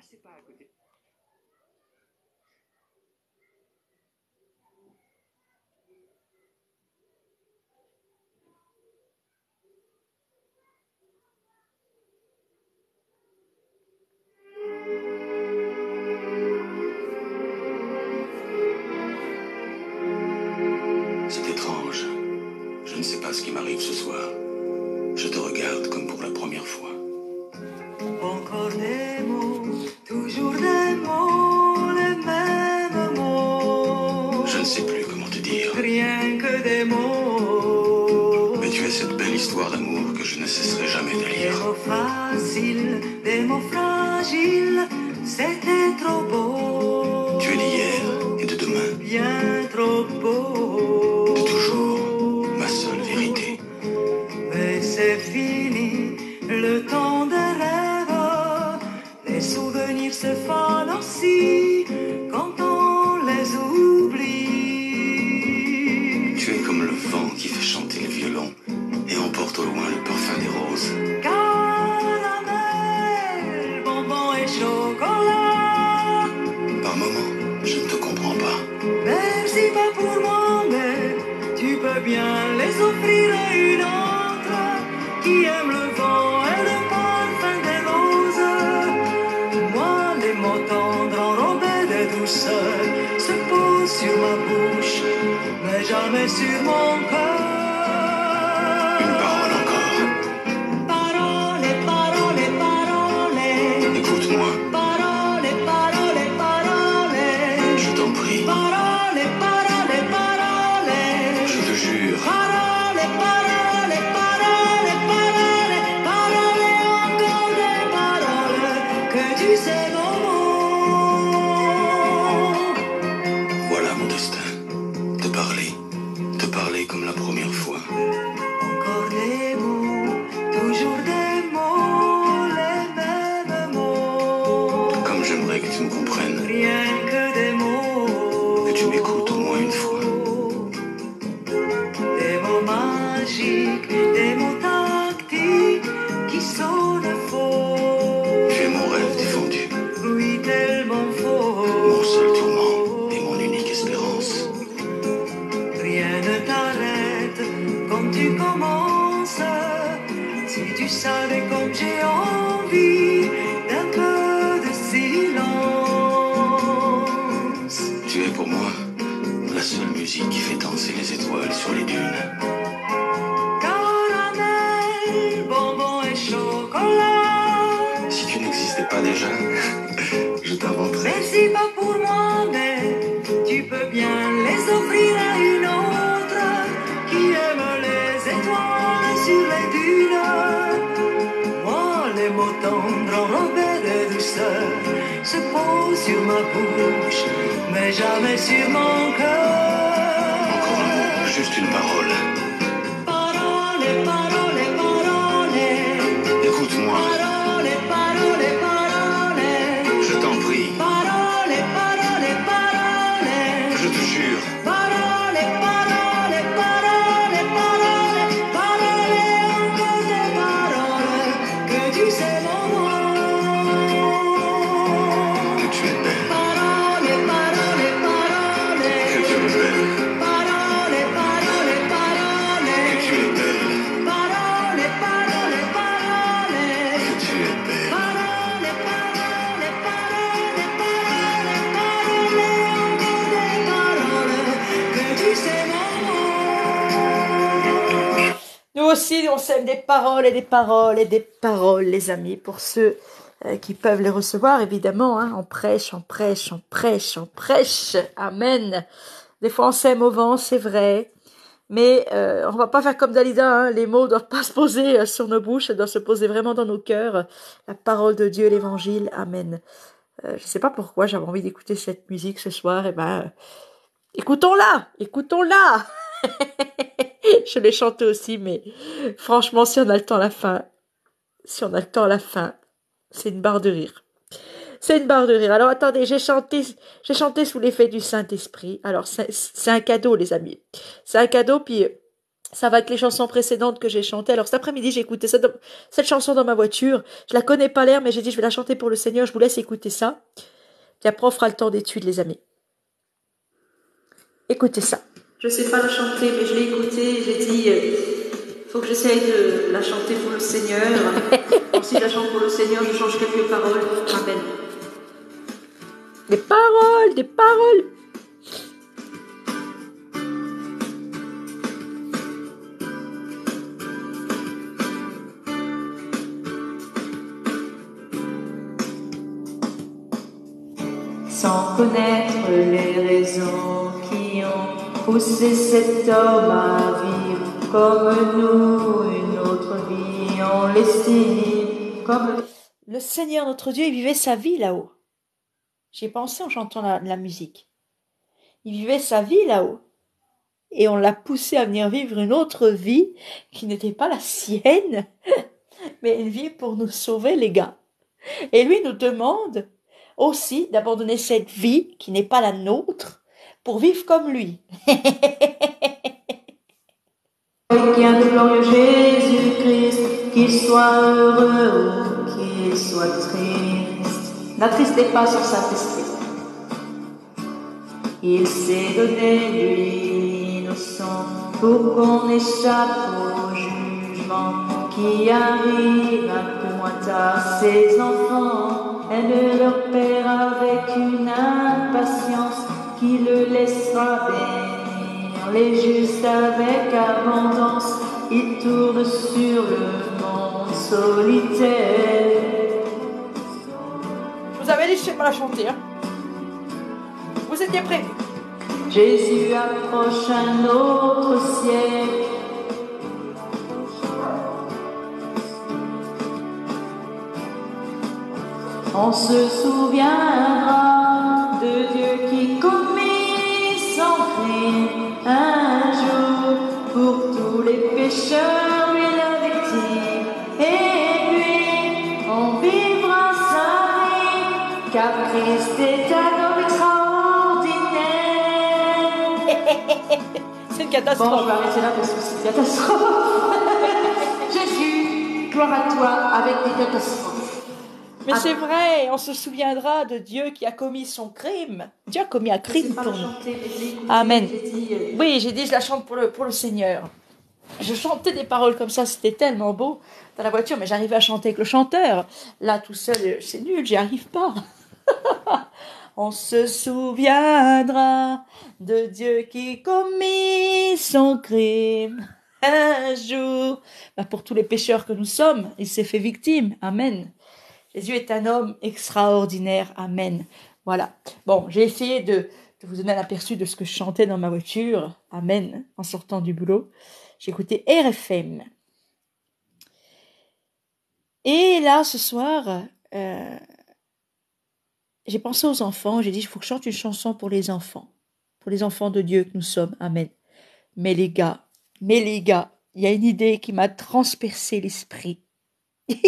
Ah, à C'est étrange. Je ne sais pas ce qui m'arrive ce soir. on sème des paroles et des paroles et des paroles, les amis, pour ceux euh, qui peuvent les recevoir, évidemment. Hein. On prêche, on prêche, on prêche, on prêche. Amen. Des fois, on au vent, c'est vrai. Mais euh, on va pas faire comme Dalida, hein. les mots doivent pas se poser euh, sur nos bouches, doivent se poser vraiment dans nos cœurs. La parole de Dieu, l'évangile, Amen. Je je sais pas pourquoi j'avais envie d'écouter cette musique ce soir, et eh ben, écoutons-la, écoutons-la je l'ai chanté aussi, mais franchement, si on a le temps à la fin, si on a le temps la fin, c'est une barre de rire. C'est une barre de rire. Alors attendez, j'ai chanté, j'ai chanté sous l'effet du Saint-Esprit. Alors c'est un cadeau, les amis. C'est un cadeau, puis euh, ça va être les chansons précédentes que j'ai chantées. Alors cet après-midi, j'ai écouté cette, chanson dans ma voiture. Je la connais pas l'air, mais j'ai dit je vais la chanter pour le Seigneur. Je vous laisse écouter ça. Puis après, on fera le temps d'étude les amis. Écoutez ça. Je ne sais pas la chanter, mais je l'ai écoutée, et j'ai dit, euh, faut que j'essaye de la chanter pour le Seigneur. si je la chante pour le Seigneur, je change quelques paroles. Amen. Des paroles, des paroles. Sans connaître les raisons Pousser cet homme à vivre comme nous une autre vie, on comme... Le Seigneur notre Dieu, il vivait sa vie là-haut. J'ai pensé en chantant la, la musique. Il vivait sa vie là-haut et on l'a poussé à venir vivre une autre vie qui n'était pas la sienne, mais une vie pour nous sauver, les gars. Et lui nous demande aussi d'abandonner cette vie qui n'est pas la nôtre pour vivre comme lui. Quelqu'un de glorieux Jésus-Christ, qu'il soit heureux ou qu'il soit triste, n'attristez pas sur sa tristesse. Il s'est donné lui innocent pour qu'on échappe au jugement qui arrive un peu moins Ses enfants aiment leur père avec une impatience qui le laissera venir les justes avec abondance. Il tourne sur le monde solitaire. vous avez dit, je sais la chanter. Hein. Vous étiez prêts Jésus approche un autre siècle. On se souviendra. Bon, je vais arrêter là parce que c'est une catastrophe. Jésus, gloire à toi avec des catastrophes. Mais c'est vrai, on se souviendra de Dieu qui a commis son crime. Dieu a commis un crime pour nous. Amen. Euh, oui, j'ai dit, je la chante pour le, pour le Seigneur. Je chantais des paroles comme ça, c'était tellement beau dans la voiture, mais j'arrivais à chanter avec le chanteur. Là, tout seul, c'est nul, j'y arrive pas. on se souviendra de Dieu qui commis son crime un jour. Bah, pour tous les pécheurs que nous sommes, il s'est fait victime. Amen. Jésus est un homme extraordinaire. Amen. Voilà. Bon, j'ai essayé de, vous donner un aperçu de ce que je chantais dans ma voiture. Amen. En sortant du boulot, j'écoutais RFM. Et là, ce soir, euh, j'ai pensé aux enfants. J'ai dit, il faut que je chante une chanson pour les enfants pour les enfants de Dieu que nous sommes. Amen. Mais les gars, mais les gars, il y a une idée qui m'a transpercé l'esprit.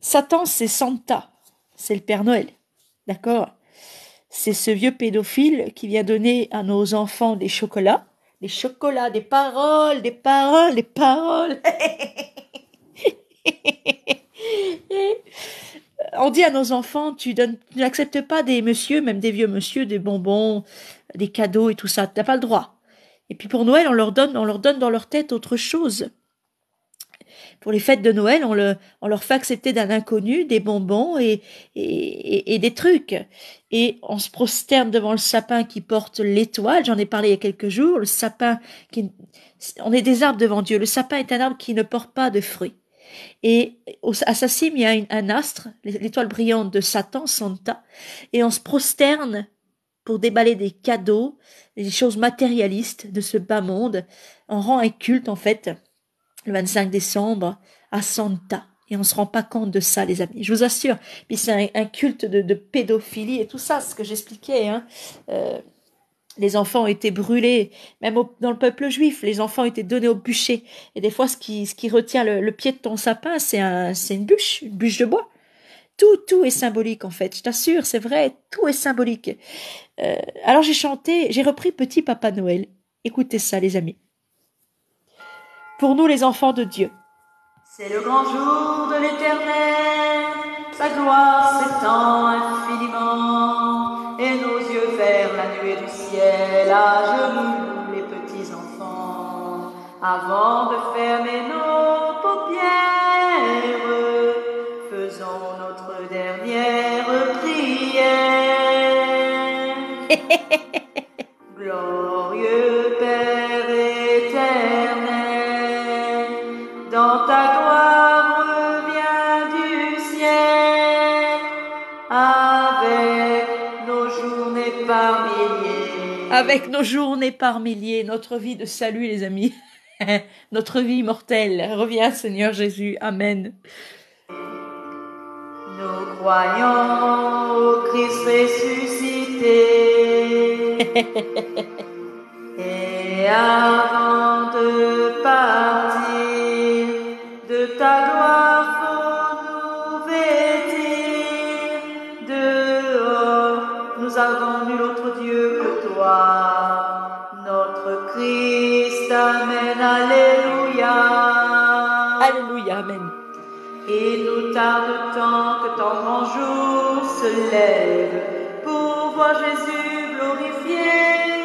Satan, c'est Santa, c'est le Père Noël, d'accord C'est ce vieux pédophile qui vient donner à nos enfants des chocolats, des chocolats, des paroles, des paroles, des paroles. on dit à nos enfants, tu n'acceptes pas des messieurs, même des vieux messieurs, des bonbons, des cadeaux et tout ça. Tu n'as pas le droit. Et puis pour Noël, on leur donne, on leur donne dans leur tête autre chose. Pour les fêtes de Noël, on, le, on leur fait accepter d'un inconnu des bonbons et, et, et, et, des trucs. Et on se prosterne devant le sapin qui porte l'étoile. J'en ai parlé il y a quelques jours. Le sapin qui, on est des arbres devant Dieu. Le sapin est un arbre qui ne porte pas de fruits. Et à sa il y a un astre, l'étoile brillante de Satan, Santa, et on se prosterne pour déballer des cadeaux, des choses matérialistes de ce bas monde. On rend un culte, en fait, le 25 décembre, à Santa. Et on se rend pas compte de ça, les amis. Je vous assure. Puis c'est un, culte de, pédophilie et tout ça, ce que j'expliquais. Hein. Euh, les enfants ont été brûlés, même dans le peuple juif, les enfants ont été donnés au bûcher. Et des fois, ce qui, retient le, pied de ton sapin, c'est un, une bûche, une bûche de bois. Tout, tout est symbolique en fait. Je t'assure, c'est vrai, tout est symbolique. Euh, alors j'ai chanté, j'ai repris Petit Papa Noël. Écoutez ça, les amis. Pour nous, les enfants de Dieu. C'est le grand jour de l'Éternel. Sa gloire s'étend infiniment ciel à genoux, les petits enfants, avant de fermer nos paupières, faisons notre dernière prière. Glorieux Père. avec nos journées par milliers, notre vie de salut, les amis, notre vie mortelle. Reviens, Seigneur Jésus. Amen. Nous croyons au Christ ressuscité. Et avant de partir de ta gloire, Il nous tarde tant que ton grand jour se lève pour voir Jésus glorifier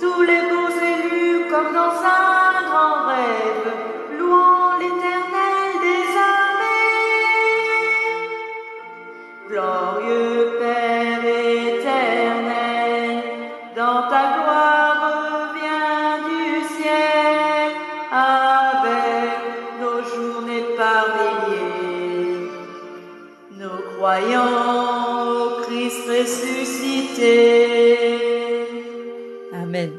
Tous les beaux élus comme dans un grand rêve Amen.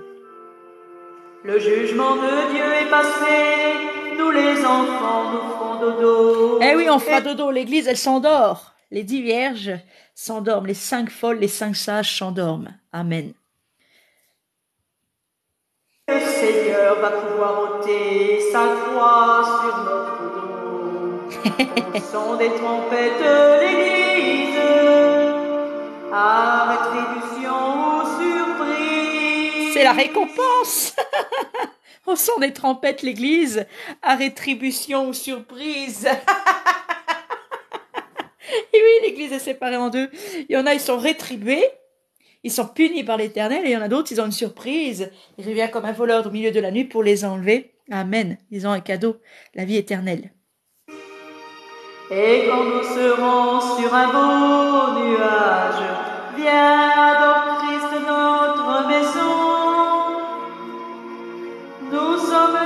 Le jugement de Dieu est passé, nous les enfants nous ferons dodo. Eh oui, on fera dodo, l'église elle s'endort. Les dix vierges s'endorment, les cinq folles, les cinq sages s'endorment. Amen. Le Seigneur va pouvoir ôter sa croix sur notre dos. Son des trompettes, les à rétribution surprise. C'est la récompense On sent des trompettes, l'église à rétribution ou surprise. et oui, l'église est séparée en deux. Il y en a, ils sont rétribués, ils sont punis par l'éternel, et il y en a d'autres, ils ont une surprise. Il revient comme un voleur au milieu de la nuit pour les enlever. Amen. Ils ont un cadeau, la vie éternelle. Et quand nous serons sur un beau nuage, notre nous sommes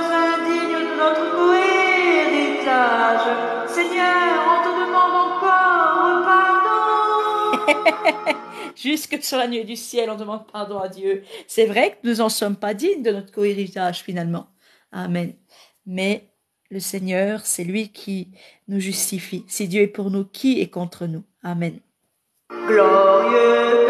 Jusque sur la nuit du ciel, on demande pardon à Dieu. C'est vrai que nous n'en sommes pas dignes de notre cohéritage finalement. Amen. Mais le Seigneur, c'est lui qui nous justifie. Si Dieu est pour nous, qui est contre nous Amen. glory.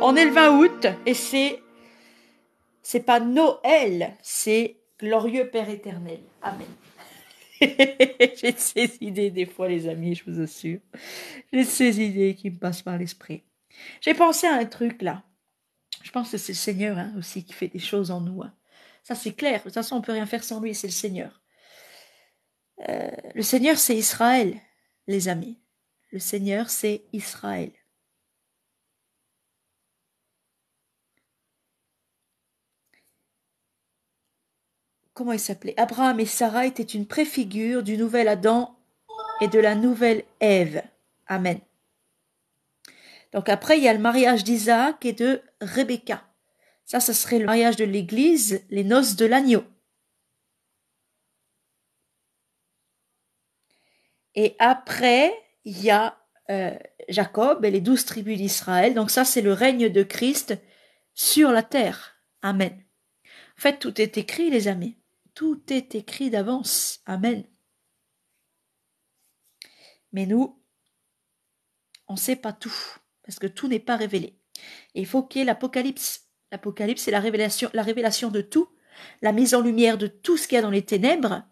On est le 20 août et c'est c'est pas Noël, c'est glorieux Père éternel. Amen. J'ai ces idées des fois, les amis, je vous assure. J'ai ces idées qui me passent par l'esprit. J'ai pensé à un truc là. Je pense que c'est le Seigneur hein, aussi qui fait des choses en nous. Hein. Ça c'est clair. De toute façon, on peut rien faire sans lui. C'est le Seigneur. Euh, le Seigneur, c'est Israël, les amis. Le Seigneur, c'est Israël. Comment il s'appelait Abraham et Sarah étaient une préfigure du nouvel Adam et de la nouvelle Ève. Amen. Donc après, il y a le mariage d'Isaac et de Rebecca. Ça, ce serait le mariage de l'Église, les noces de l'agneau. Et après, il y a euh, Jacob et les douze tribus d'Israël. Donc ça, c'est le règne de Christ sur la terre. Amen. En fait, tout est écrit, les amis. Tout est écrit d'avance. Amen. Mais nous, on ne sait pas tout, parce que tout n'est pas révélé. il faut qu'il y ait l'Apocalypse. L'Apocalypse, c'est la révélation, la révélation de tout, la mise en lumière de tout ce qu'il y a dans les ténèbres,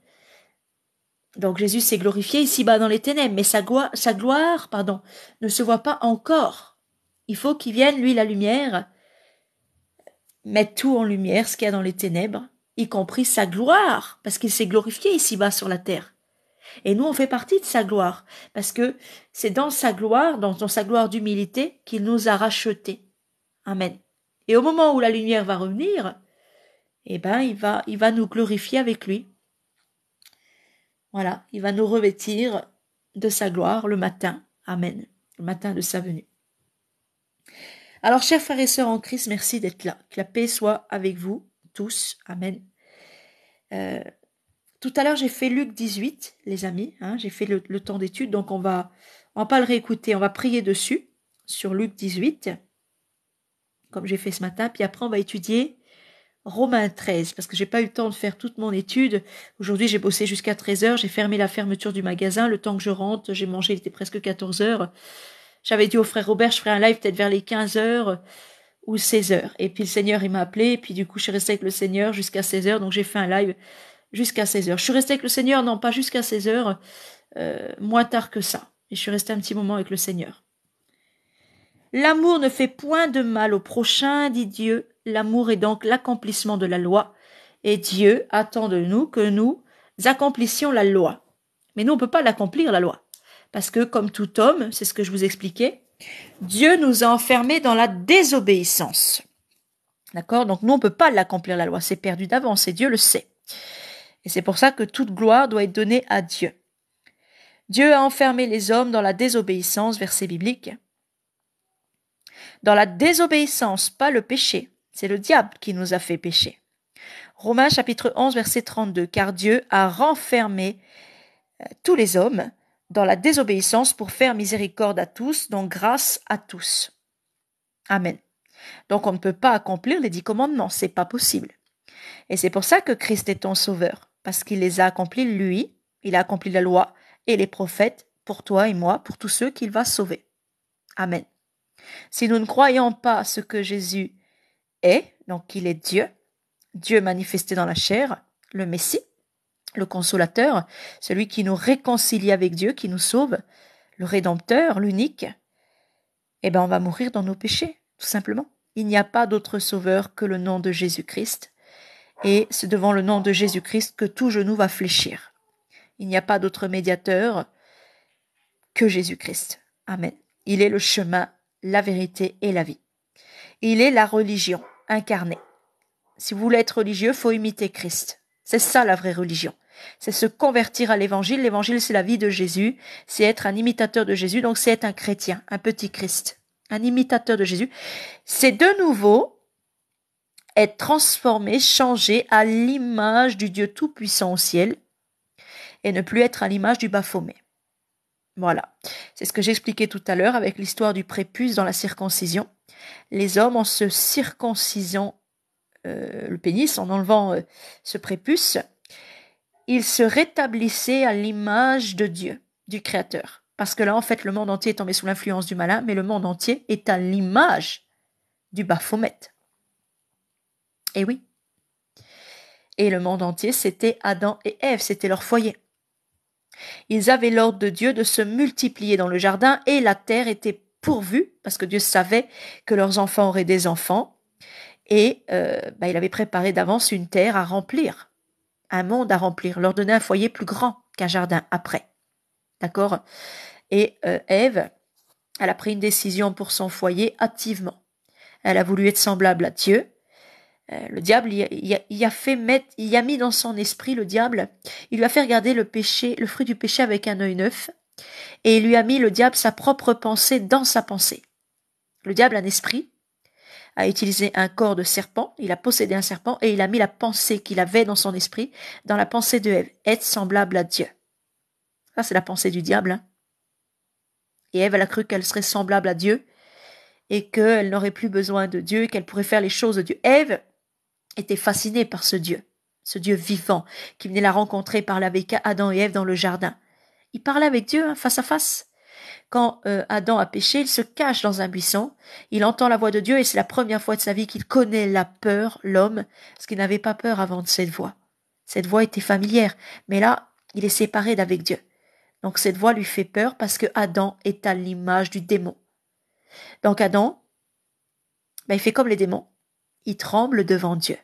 donc Jésus s'est glorifié ici-bas dans les ténèbres, mais sa, gloire, sa gloire pardon, ne se voit pas encore. Il faut qu'il vienne, lui, la lumière, mettre tout en lumière, ce qu'il y a dans les ténèbres, y compris sa gloire, parce qu'il s'est glorifié ici-bas sur la terre. Et nous, on fait partie de sa gloire, parce que c'est dans sa gloire, dans, dans sa gloire d'humilité, qu'il nous a rachetés. Amen. Et au moment où la lumière va revenir, eh ben, il va, il va nous glorifier avec lui. Voilà, il va nous revêtir de sa gloire le matin. Amen. Le matin de sa venue. Alors, chers frères et sœurs en Christ, merci d'être là. Que la paix soit avec vous tous. Amen. Euh, tout à l'heure, j'ai fait Luc 18, les amis. Hein. j'ai fait le, temps d'étude, donc on va, on va pas le réécouter. On va prier dessus, sur Luc 18, comme j'ai fait ce matin. Puis après, on va étudier Romains 13, parce que j'ai pas eu le temps de faire toute mon étude. Aujourd'hui, j'ai bossé jusqu'à 13 heures, j'ai fermé la fermeture du magasin. Le temps que je rentre, j'ai mangé, il était presque 14 heures. J'avais dit au frère Robert, je ferai un live peut-être vers les 15 heures ou 16 heures. Et puis le Seigneur, il m'a appelé, et puis du coup, je suis restée avec le Seigneur jusqu'à 16 heures, donc j'ai fait un live jusqu'à 16 heures. Je suis restée avec le Seigneur, non pas jusqu'à 16 heures, euh, moins tard que ça. Et je suis restée un petit moment avec le Seigneur. L'amour ne fait point de mal au prochain, dit Dieu, L'amour est donc l'accomplissement de la loi, et Dieu attend de nous que nous accomplissions la loi. Mais nous, on ne peut pas l'accomplir, la loi. Parce que, comme tout homme, c'est ce que je vous expliquais, Dieu nous a enfermés dans la désobéissance. D'accord Donc nous, on ne peut pas l'accomplir, la loi. C'est perdu d'avance, et Dieu le sait. Et c'est pour ça que toute gloire doit être donnée à Dieu. Dieu a enfermé les hommes dans la désobéissance, verset biblique. Dans la désobéissance, pas le péché. C'est le diable qui nous a fait pécher. Romains chapitre 11 verset 32 car Dieu a renfermé euh, tous les hommes dans la désobéissance pour faire miséricorde à tous, donc grâce à tous. Amen. Donc on ne peut pas accomplir les dix commandements, c'est pas possible. Et c'est pour ça que Christ est ton sauveur, parce qu'il les a accomplis lui, il a accompli la loi et les prophètes pour toi et moi, pour tous ceux qu'il va sauver. Amen. Si nous ne croyons pas ce que Jésus et, donc il est Dieu, Dieu manifesté dans la chair, le Messie, le consolateur, celui qui nous réconcilie avec Dieu, qui nous sauve, le Rédempteur, l'unique, eh bien on va mourir dans nos péchés, tout simplement. Il n'y a pas d'autre sauveur que le nom de Jésus-Christ, et c'est devant le nom de Jésus-Christ que tout genou va fléchir. Il n'y a pas d'autre médiateur que Jésus-Christ. Amen. Il est le chemin, la vérité et la vie. Il est la religion incarné. Si vous voulez être religieux, faut imiter Christ. C'est ça la vraie religion. C'est se convertir à l'évangile. L'évangile, c'est la vie de Jésus. C'est être un imitateur de Jésus. Donc, c'est être un chrétien, un petit Christ, un imitateur de Jésus. C'est de nouveau être transformé, changé à l'image du Dieu Tout-Puissant au ciel et ne plus être à l'image du Baphomet. Voilà. C'est ce que j'expliquais tout à l'heure avec l'histoire du prépuce dans la circoncision les hommes en se circoncisant euh, le pénis, en enlevant euh, ce prépuce, ils se rétablissaient à l'image de Dieu, du Créateur. Parce que là, en fait, le monde entier est tombé sous l'influence du malin, mais le monde entier est à l'image du Baphomet. Et eh oui. Et le monde entier, c'était Adam et Ève, c'était leur foyer. Ils avaient l'ordre de Dieu de se multiplier dans le jardin et la terre était pourvu, parce que Dieu savait que leurs enfants auraient des enfants, et euh, bah, il avait préparé d'avance une terre à remplir, un monde à remplir, leur donner un foyer plus grand qu'un jardin après. D'accord Et euh, Ève, elle a pris une décision pour son foyer activement. Elle a voulu être semblable à Dieu. Euh, le diable il, a, fait mettre, il a mis dans son esprit le diable, il lui a fait regarder le péché, le fruit du péché avec un œil neuf, et il lui a mis le diable sa propre pensée dans sa pensée. Le diable, un esprit, a utilisé un corps de serpent, il a possédé un serpent et il a mis la pensée qu'il avait dans son esprit, dans la pensée de Ève, être semblable à Dieu. Ça, c'est la pensée du diable. Hein. Et Ève, elle a cru qu'elle serait semblable à Dieu et qu'elle n'aurait plus besoin de Dieu, qu'elle pourrait faire les choses de Dieu. Ève était fascinée par ce Dieu, ce Dieu vivant qui venait la rencontrer par la avec Adam et Ève dans le jardin. Il parlait avec Dieu hein, face à face. Quand euh, Adam a péché, il se cache dans un buisson, il entend la voix de Dieu et c'est la première fois de sa vie qu'il connaît la peur, l'homme, parce qu'il n'avait pas peur avant de cette voix. Cette voix était familière, mais là, il est séparé d'avec Dieu. Donc cette voix lui fait peur parce que Adam est à l'image du démon. Donc Adam, ben, il fait comme les démons. Il tremble devant Dieu.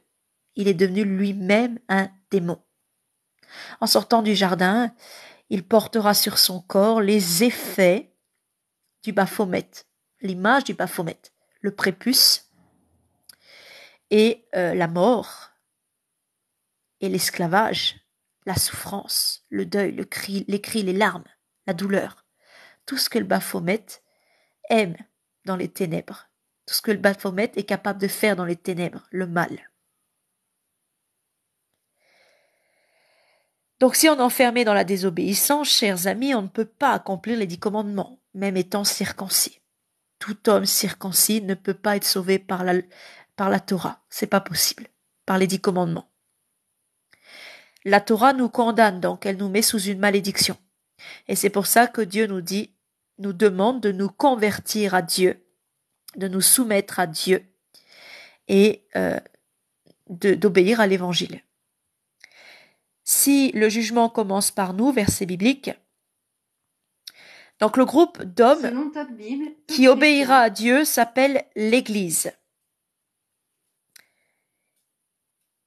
Il est devenu lui-même un démon. En sortant du jardin, il portera sur son corps les effets du baphomet, l'image du baphomet, le prépuce et euh, la mort et l'esclavage, la souffrance, le deuil, le cri, les cris, les larmes, la douleur, tout ce que le baphomet aime dans les ténèbres, tout ce que le baphomet est capable de faire dans les ténèbres, le mal. Donc si on est enfermé dans la désobéissance, chers amis, on ne peut pas accomplir les dix commandements, même étant circoncis. Tout homme circoncis ne peut pas être sauvé par la, par la Torah. C'est pas possible. Par les dix commandements. La Torah nous condamne donc, elle nous met sous une malédiction. Et c'est pour ça que Dieu nous dit, nous demande de nous convertir à Dieu, de nous soumettre à Dieu et euh, d'obéir à l'évangile si le jugement commence par nous, verset biblique. Donc le groupe d'hommes qui obéira à Dieu s'appelle l'Église.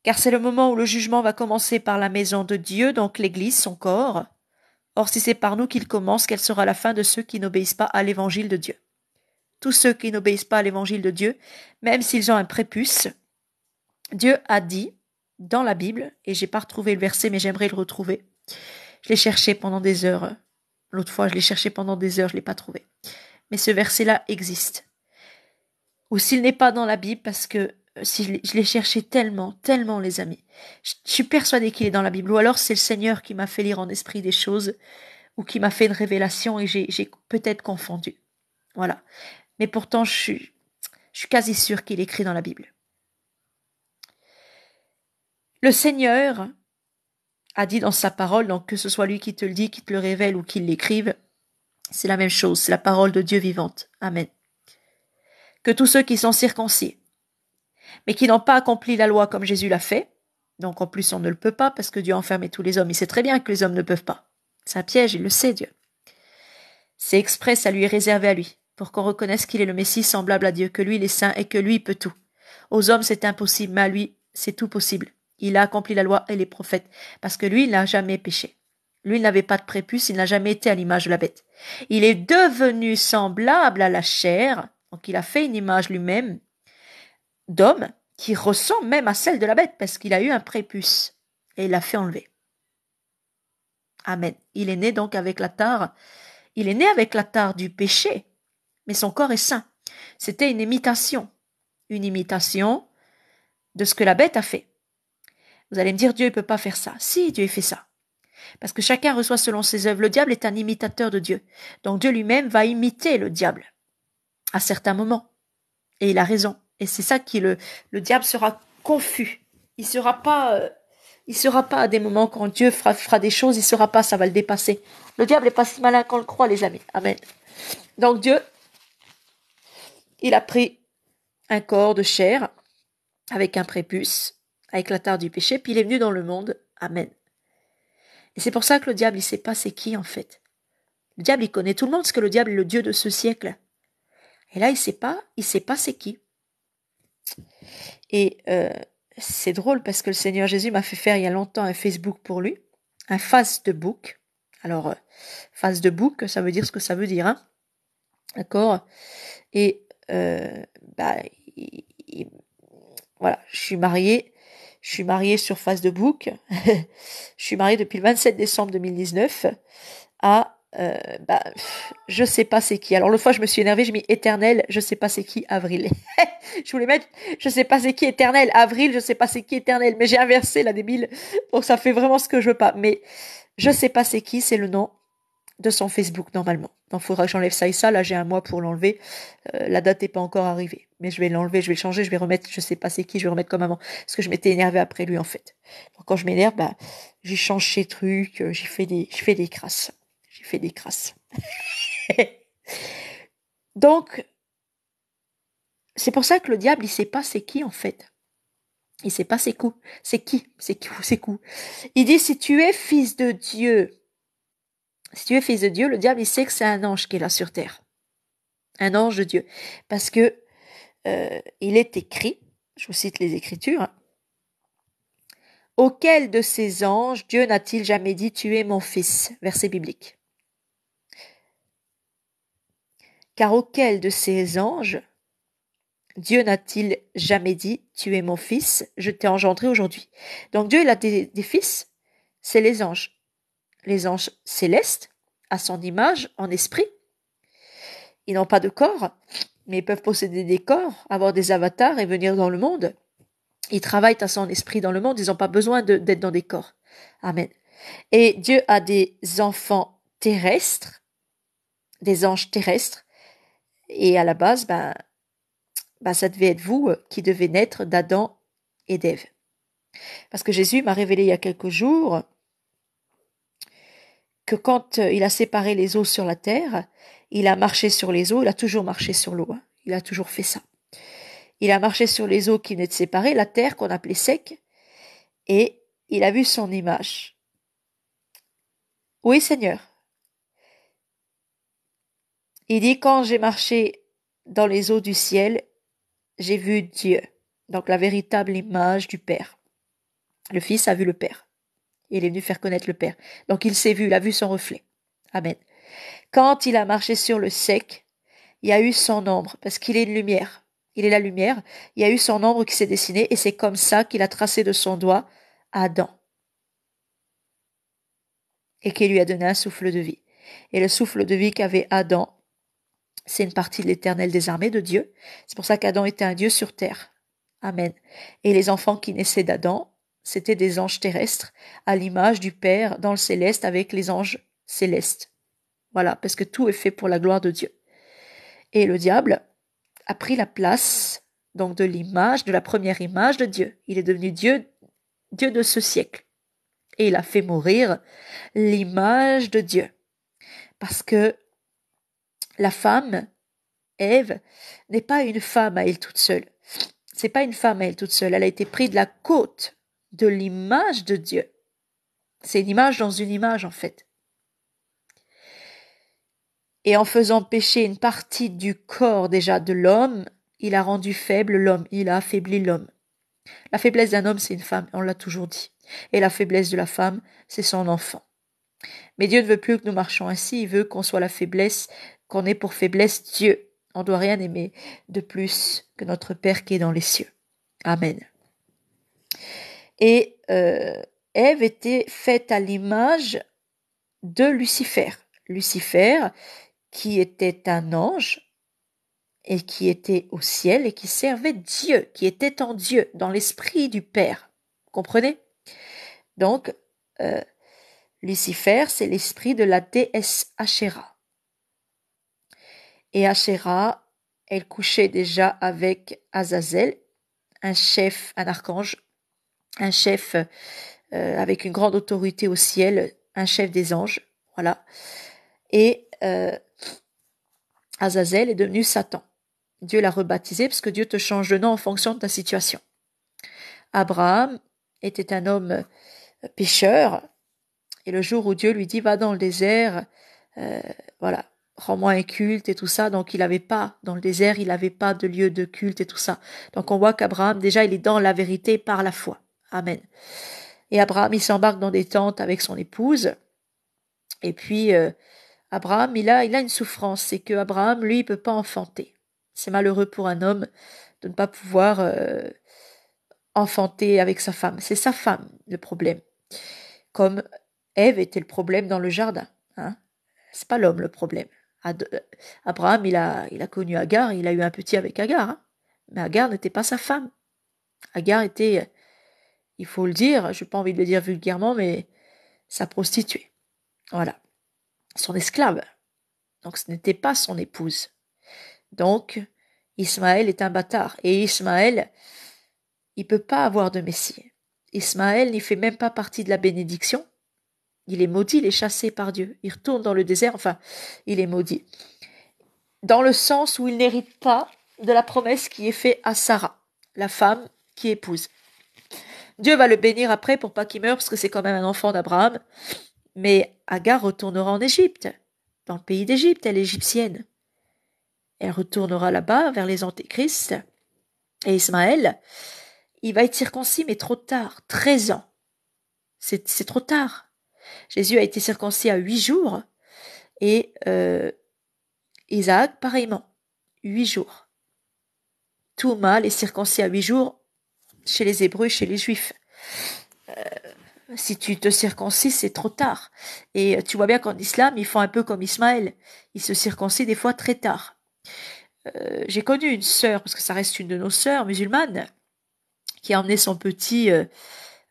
Car c'est le moment où le jugement va commencer par la maison de Dieu, donc l'Église, son corps. Or si c'est par nous qu'il commence, quelle sera la fin de ceux qui n'obéissent pas à l'Évangile de Dieu Tous ceux qui n'obéissent pas à l'Évangile de Dieu, même s'ils ont un prépuce, Dieu a dit, dans la Bible, et j'ai pas retrouvé le verset, mais j'aimerais le retrouver. Je l'ai cherché pendant des heures. L'autre fois, je l'ai cherché pendant des heures, je l'ai pas trouvé. Mais ce verset-là existe. Ou s'il n'est pas dans la Bible, parce que euh, si je l'ai cherché tellement, tellement, les amis. Je suis persuadée qu'il est dans la Bible. Ou alors c'est le Seigneur qui m'a fait lire en esprit des choses, ou qui m'a fait une révélation et j'ai peut-être confondu. Voilà. Mais pourtant, je suis, je suis quasi sûre qu'il est écrit dans la Bible. Le Seigneur a dit dans sa parole, donc que ce soit lui qui te le dit, qui te le révèle ou qui l'écrive, c'est la même chose, c'est la parole de Dieu vivante. Amen. Que tous ceux qui sont circoncis, mais qui n'ont pas accompli la loi comme Jésus l'a fait, donc en plus on ne le peut pas parce que Dieu a enfermé tous les hommes, il sait très bien que les hommes ne peuvent pas. C'est un piège, il le sait Dieu. C'est exprès, ça lui est réservé à lui, pour qu'on reconnaisse qu'il est le Messie semblable à Dieu, que lui il est saint et que lui peut tout. Aux hommes c'est impossible, mais à lui c'est tout possible il a accompli la loi et les prophètes, parce que lui, il n'a jamais péché. Lui n'avait pas de prépuce, il n'a jamais été à l'image de la bête. Il est devenu semblable à la chair, donc il a fait une image lui-même d'homme qui ressemble même à celle de la bête, parce qu'il a eu un prépuce, et il l'a fait enlever. Amen. Il est né donc avec la tare, il est né avec la tare du péché, mais son corps est saint. C'était une imitation, une imitation de ce que la bête a fait. Vous allez me dire Dieu ne peut pas faire ça. Si, Dieu fait ça. Parce que chacun reçoit selon ses œuvres. Le diable est un imitateur de Dieu. Donc Dieu lui-même va imiter le diable à certains moments. Et il a raison. Et c'est ça qui le, le diable sera confus. Il sera pas, euh, sera pas à des moments quand Dieu fera, des choses, il ne sera pas, ça va le dépasser. Le diable n'est pas si malin qu'on le croit, les amis. Amen. Donc Dieu, il a pris un corps de chair avec un prépuce avec la tare du péché, puis il est venu dans le monde. Amen. Et c'est pour ça que le diable, il sait pas c'est qui, en fait. Le diable, il connaît tout le monde, parce que le diable est le Dieu de ce siècle. Et là, il sait pas, il sait pas c'est qui. Et euh, c'est drôle parce que le Seigneur Jésus m'a fait faire il y a longtemps un Facebook pour lui, un face de book. Alors, euh, face de book, ça veut dire ce que ça veut dire, hein D'accord Et euh, bah, voilà, je suis mariée je suis mariée sur face de je suis mariée depuis le 27 décembre 2019 à euh, bah, je sais pas c'est qui. Alors l'autre fois je me suis énervée, j'ai mis éternel, je sais pas c'est qui avril. je voulais mettre je sais pas c'est qui éternel avril, je sais pas c'est qui éternel, mais j'ai inversé la débile. Donc ça fait vraiment ce que je veux pas. Mais je sais pas c'est qui, c'est le nom de son Facebook normalement. Donc faudra que j'enlève ça et ça. Là j'ai un mois pour l'enlever. Euh, la date n'est pas encore arrivée mais je vais l'enlever, je vais le changer, je vais remettre, je sais pas c'est qui, je vais remettre comme avant, parce que je m'étais énervée après lui en fait. quand je m'énerve, bah, j'y change ces trucs, euh, j'y fais des, je fais des crasses, j'ai fait des crasses. Donc c'est pour ça que le diable, il sait pas c'est qui en fait. Il sait pas c'est coups. C'est qui C'est qui Il dit si tu es fils de Dieu, si tu es fils de Dieu, le diable il sait que c'est un ange qui est là sur terre. Un ange de Dieu. Parce que euh, il est écrit, je vous cite les Écritures, Auquel de ces anges Dieu n'a-t-il jamais dit Tu es mon fils Verset biblique. Car auquel de ces anges Dieu n'a-t-il jamais dit Tu es mon fils, je t'ai engendré aujourd'hui Donc Dieu, il a des fils, c'est les anges. Les anges célestes, à son image, en esprit. Ils n'ont pas de corps, mais ils peuvent posséder des corps, avoir des avatars et venir dans le monde. Ils travaillent à son esprit dans le monde, ils n'ont pas besoin d'être dans des corps. Amen. Et Dieu a des enfants terrestres, des anges terrestres, et à la base, ben, ben ça devait être vous euh, qui devez naître d'Adam et d'Ève. Parce que Jésus m'a révélé il y a quelques jours que quand euh, il a séparé les eaux sur la terre, il a marché sur les eaux, il a toujours marché sur l'eau, hein. il a toujours fait ça. Il a marché sur les eaux qui venaient de la terre qu'on appelait sec, et il a vu son image. Oui, Seigneur. Il dit, quand j'ai marché dans les eaux du ciel, j'ai vu Dieu, donc la véritable image du Père. Le Fils a vu le Père. Il est venu faire connaître le Père. Donc il s'est vu, il a vu son reflet. Amen. Quand il a marché sur le sec, il y a eu son ombre, parce qu'il est une lumière. Il est la lumière, il y a eu son ombre qui s'est dessinée, et c'est comme ça qu'il a tracé de son doigt Adam, et qui lui a donné un souffle de vie. Et le souffle de vie qu'avait Adam, c'est une partie de l'éternel des armées de Dieu. C'est pour ça qu'Adam était un Dieu sur terre. Amen. Et les enfants qui naissaient d'Adam, c'était des anges terrestres, à l'image du Père dans le céleste avec les anges célestes. Voilà, parce que tout est fait pour la gloire de Dieu. Et le diable a pris la place donc de l'image, de la première image de Dieu. Il est devenu Dieu, Dieu de ce siècle. Et il a fait mourir l'image de Dieu. Parce que la femme, Ève, n'est pas une femme à elle toute seule. C'est pas une femme à elle toute seule. Elle a été prise de la côte de l'image de Dieu. C'est une image dans une image, en fait et en faisant pécher une partie du corps déjà de l'homme, il a rendu faible l'homme, il a affaibli l'homme. La faiblesse d'un homme, c'est une femme, on l'a toujours dit. Et la faiblesse de la femme, c'est son enfant. Mais Dieu ne veut plus que nous marchions ainsi, il veut qu'on soit la faiblesse, qu'on ait pour faiblesse Dieu. On ne doit rien aimer de plus que notre Père qui est dans les cieux. Amen. Et euh, Ève était faite à l'image de Lucifer. Lucifer, qui était un ange et qui était au ciel et qui servait Dieu, qui était en Dieu, dans l'esprit du Père. Vous comprenez Donc, euh, Lucifer, c'est l'esprit de la déesse Achéra. Et Achéra, elle couchait déjà avec Azazel, un chef, un archange, un chef euh, avec une grande autorité au ciel, un chef des anges, voilà. Et euh, Azazel est devenu Satan. Dieu l'a rebaptisé parce que Dieu te change de nom en fonction de ta situation. Abraham était un homme euh, pécheur, et le jour où Dieu lui dit va dans le désert, euh, voilà, rends-moi un culte et tout ça, donc il n'avait pas, dans le désert, il n'avait pas de lieu de culte et tout ça. Donc on voit qu'Abraham, déjà, il est dans la vérité par la foi. Amen. Et Abraham, il s'embarque dans des tentes avec son épouse, et puis euh, Abraham, il a, il a une souffrance, c'est que Abraham, lui, il peut pas enfanter. C'est malheureux pour un homme de ne pas pouvoir euh, enfanter avec sa femme. C'est sa femme le problème. Comme Ève était le problème dans le jardin. Hein. C'est pas l'homme le problème. Euh, Abraham, il a, il a connu Agar, il a eu un petit avec Agar. Hein. Mais Agar n'était pas sa femme. Agar était, il faut le dire, je n'ai pas envie de le dire vulgairement, mais sa prostituée. Voilà son esclave. Donc ce n'était pas son épouse. Donc Ismaël est un bâtard. Et Ismaël, il peut pas avoir de Messie. Ismaël n'y fait même pas partie de la bénédiction. Il est maudit, il est chassé par Dieu. Il retourne dans le désert, enfin, il est maudit. Dans le sens où il n'hérite pas de la promesse qui est faite à Sarah, la femme qui épouse. Dieu va le bénir après pour pas qu'il meure, parce que c'est quand même un enfant d'Abraham. Mais Agar retournera en Égypte, dans le pays d'Égypte, elle est égyptienne. Elle retournera là-bas vers les antéchrists. Et Ismaël, il va être circoncis, mais trop tard, 13 ans. C'est, c'est trop tard. Jésus a été circoncis à huit jours et euh, Isaac, pareillement, huit jours. Tout mal est circoncis à huit jours chez les Hébreux, chez les Juifs. Euh, si tu te circoncises, c'est trop tard. Et tu vois bien qu'en islam, ils font un peu comme Ismaël. Ils se circoncisent des fois très tard. Euh, j'ai connu une sœur, parce que ça reste une de nos sœurs musulmanes, qui a emmené son petit euh,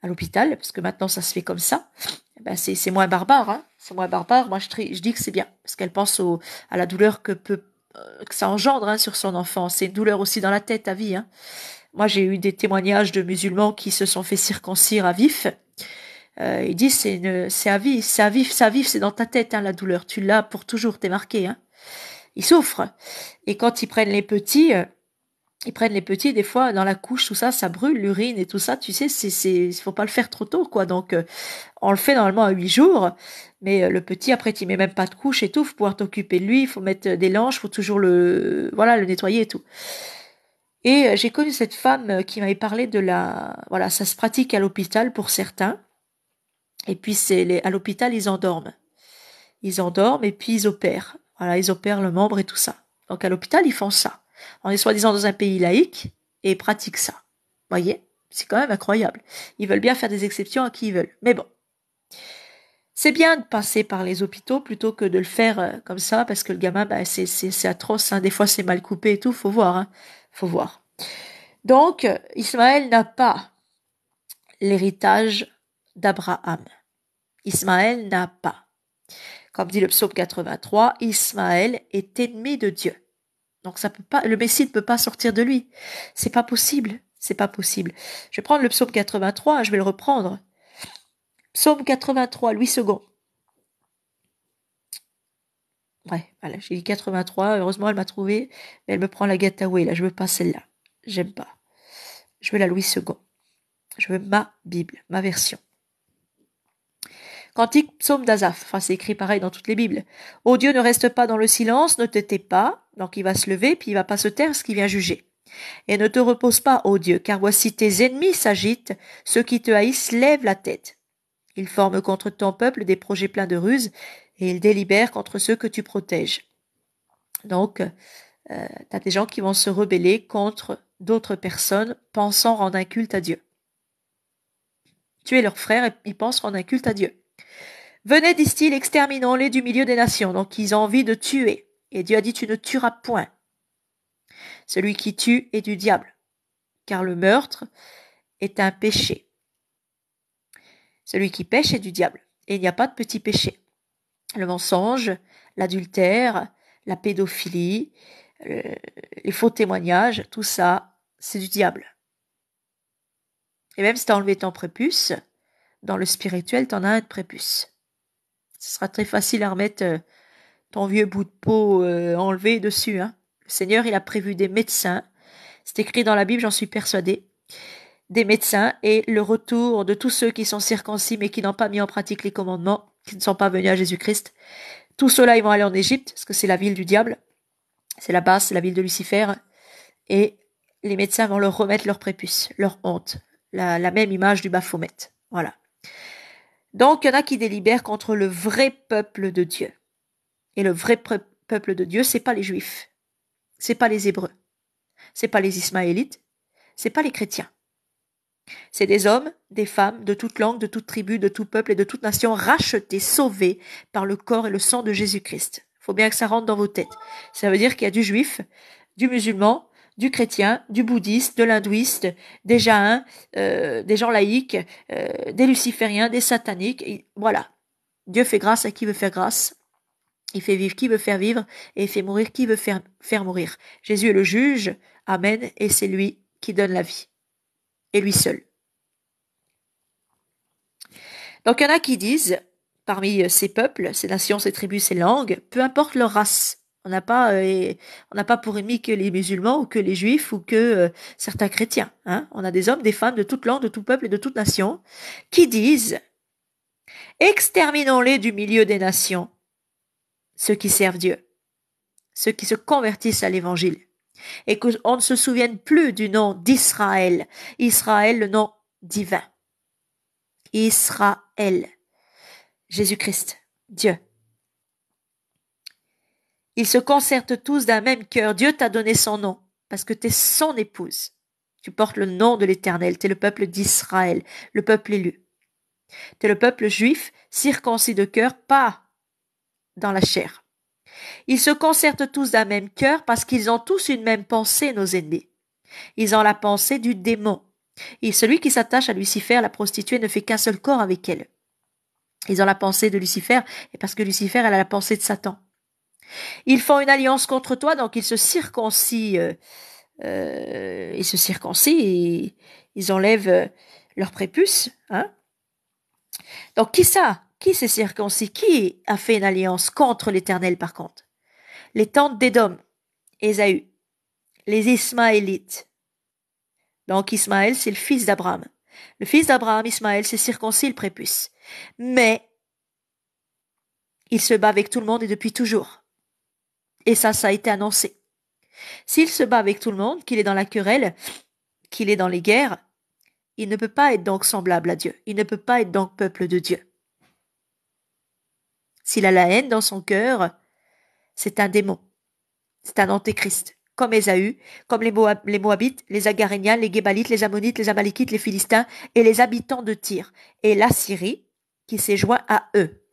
à l'hôpital, parce que maintenant ça se fait comme ça. Ben, c'est, moins barbare, hein. c'est moins barbare. Moi, je, dis que c'est bien, parce qu'elle pense à la douleur que peut euh, ça engendre hein, sur son enfant. C'est une douleur aussi dans la tête à vie. Hein. Moi, j'ai eu des témoignages de musulmans qui se sont fait circoncire à vif. Euh, ils disent c'est une, c'est à vie c'est à ça c'est c'est dans ta tête hein, la douleur. Tu l'as pour toujours, t'es marqué. Hein. Ils souffrent. Et quand ils prennent les petits, euh, ils prennent les petits des fois dans la couche, tout ça, ça brûle l'urine et tout ça. Tu sais, c'est, c'est, faut pas le faire trop tôt, quoi. Donc, euh, on le fait normalement à huit jours, mais euh, le petit après, tu mets même pas de couche et tout. Faut pouvoir t'occuper de lui, faut mettre des langes, faut toujours le, voilà, le nettoyer et tout. Et j'ai connu cette femme qui m'avait parlé de la, voilà, ça se pratique à l'hôpital pour certains. Et puis c'est les, à l'hôpital, ils endorment. Ils endorment et puis ils opèrent. Voilà, ils opèrent le membre et tout ça. Donc à l'hôpital, ils font ça. On est soi-disant dans un pays laïque et ils pratiquent ça. Voyez, c'est quand même incroyable. Ils veulent bien faire des exceptions à qui ils veulent. Mais bon. C'est bien de passer par les hôpitaux plutôt que de le faire euh, comme ça, parce que le gamin, bah, c'est, c'est, c'est atroce. Hein. Des fois, c'est mal coupé et tout. Faut voir. Hein. Faut voir. Donc, Ismaël n'a pas l'héritage d'Abraham. Ismaël n'a pas. Comme dit le psaume 83, Ismaël est ennemi de Dieu. Donc ça peut pas, le Messie ne peut pas sortir de lui. C'est pas possible. C'est pas possible. Je vais prendre le psaume 83, je vais le reprendre. Psaume 83, Louis II. Ouais, voilà, j'ai dit 83, heureusement elle m'a trouvé, mais elle me prend la Gataway, là, je veux pas celle-là. J'aime pas. Je veux la Louis II. Je veux ma Bible, ma version. Cantique psaume d'Azaf, Enfin, c'est écrit pareil dans toutes les Bibles. Ô Dieu, ne reste pas dans le silence, ne te tais pas. Donc, il va se lever, puis il va pas se taire, ce qui vient juger. Et ne te repose pas, ô Dieu, car voici tes ennemis s'agitent, ceux qui te haïssent lèvent la tête. Ils forment contre ton peuple des projets pleins de ruses, et ils délibèrent contre ceux que tu protèges. Donc, euh, tu as des gens qui vont se rebeller contre d'autres personnes pensant rendre un culte à Dieu. Tu es leur frère et ils pensent rendre un culte à Dieu. Venez, disent-ils, exterminons-les du milieu des nations. Donc ils ont envie de tuer. Et Dieu a dit, tu ne tueras point. Celui qui tue est du diable, car le meurtre est un péché. Celui qui pêche est du diable, et il n'y a pas de petit péché. Le mensonge, l'adultère, la pédophilie, les faux témoignages, tout ça, c'est du diable. Et même si as enlevé ton prépuce, dans le spirituel, t'en as un de prépuce. Ce sera très facile à remettre euh, ton vieux bout de peau euh, enlevé dessus. Hein. Le Seigneur, il a prévu des médecins. C'est écrit dans la Bible, j'en suis persuadée des médecins et le retour de tous ceux qui sont circoncis mais qui n'ont pas mis en pratique les commandements, qui ne sont pas venus à Jésus-Christ. Tous ceux-là, ils vont aller en Égypte, parce que c'est la ville du diable, c'est la base, c'est la ville de Lucifer, et les médecins vont leur remettre leur prépuce, leur honte, la, la même image du Baphomet. Voilà. Donc, il y en a qui délibèrent contre le vrai peuple de Dieu. Et le vrai peuple de Dieu, c'est pas les Juifs, c'est pas les Hébreux, c'est pas les Ismaélites, c'est pas les chrétiens. C'est des hommes, des femmes, de toute langue, de toute tribu, de tout peuple et de toute nation, rachetés, sauvés par le corps et le sang de Jésus-Christ. Faut bien que ça rentre dans vos têtes. Ça veut dire qu'il y a du juif, du musulman, du chrétien, du bouddhiste, de l'hindouiste, des jains, euh, des gens laïques, euh, des lucifériens, des sataniques. voilà. Dieu fait grâce à qui veut faire grâce. Il fait vivre qui veut faire vivre et il fait mourir qui veut faire, faire mourir. Jésus est le juge. Amen. Et c'est lui qui donne la vie. Et lui seul. Donc il y en a qui disent, parmi euh, ces peuples, ces nations, ces tribus, ces langues, peu importe leur race, on n'a pas, euh, on n'a pas pour ennemi que les musulmans ou que les juifs ou que euh, certains chrétiens. Hein. On a des hommes, des femmes de toute langue, de tout peuple et de toute nation qui disent exterminons-les du milieu des nations, ceux qui servent Dieu, ceux qui se convertissent à l'Évangile, et qu'on ne se souvienne plus du nom d'Israël, Israël le nom divin, Israël, Jésus-Christ, Dieu. Ils se concertent tous d'un même cœur. Dieu t'a donné son nom, parce que tu es son épouse. Tu portes le nom de l'Éternel, tu es le peuple d'Israël, le peuple élu. Tu es le peuple juif, circoncis de cœur, pas dans la chair. Ils se concertent tous d'un même cœur parce qu'ils ont tous une même pensée, nos aînés. Ils ont la pensée du démon. Et celui qui s'attache à Lucifer, la prostituée, ne fait qu'un seul corps avec elle. Ils ont la pensée de Lucifer, et parce que Lucifer, elle a la pensée de Satan. Ils font une alliance contre toi, donc ils se circoncient. Euh, euh, ils se circoncient ils enlèvent euh, leur prépuce. Hein donc qui ça Qui s'est circoncis Qui a fait une alliance contre l'Éternel par contre Les tentes d'Édom, Esaü, les Ismaélites. Donc Ismaël, c'est le fils d'Abraham. Le fils d'Abraham, Ismaël, s'est circoncis le prépuce. Mais il se bat avec tout le monde et depuis toujours. Et ça, ça a été annoncé. S'il se bat avec tout le monde, qu'il est dans la querelle, qu'il est dans les guerres, il ne peut pas être donc semblable à Dieu. Il ne peut pas être donc peuple de Dieu. S'il a la haine dans son cœur, c'est un démon. C'est un antéchrist. Comme Esaü, comme les, Moabites, les Agaréniens, les Gébalites, les Ammonites, les Amalikites, les Philistins et les habitants de Tyr et la Syrie qui s'est joint à eux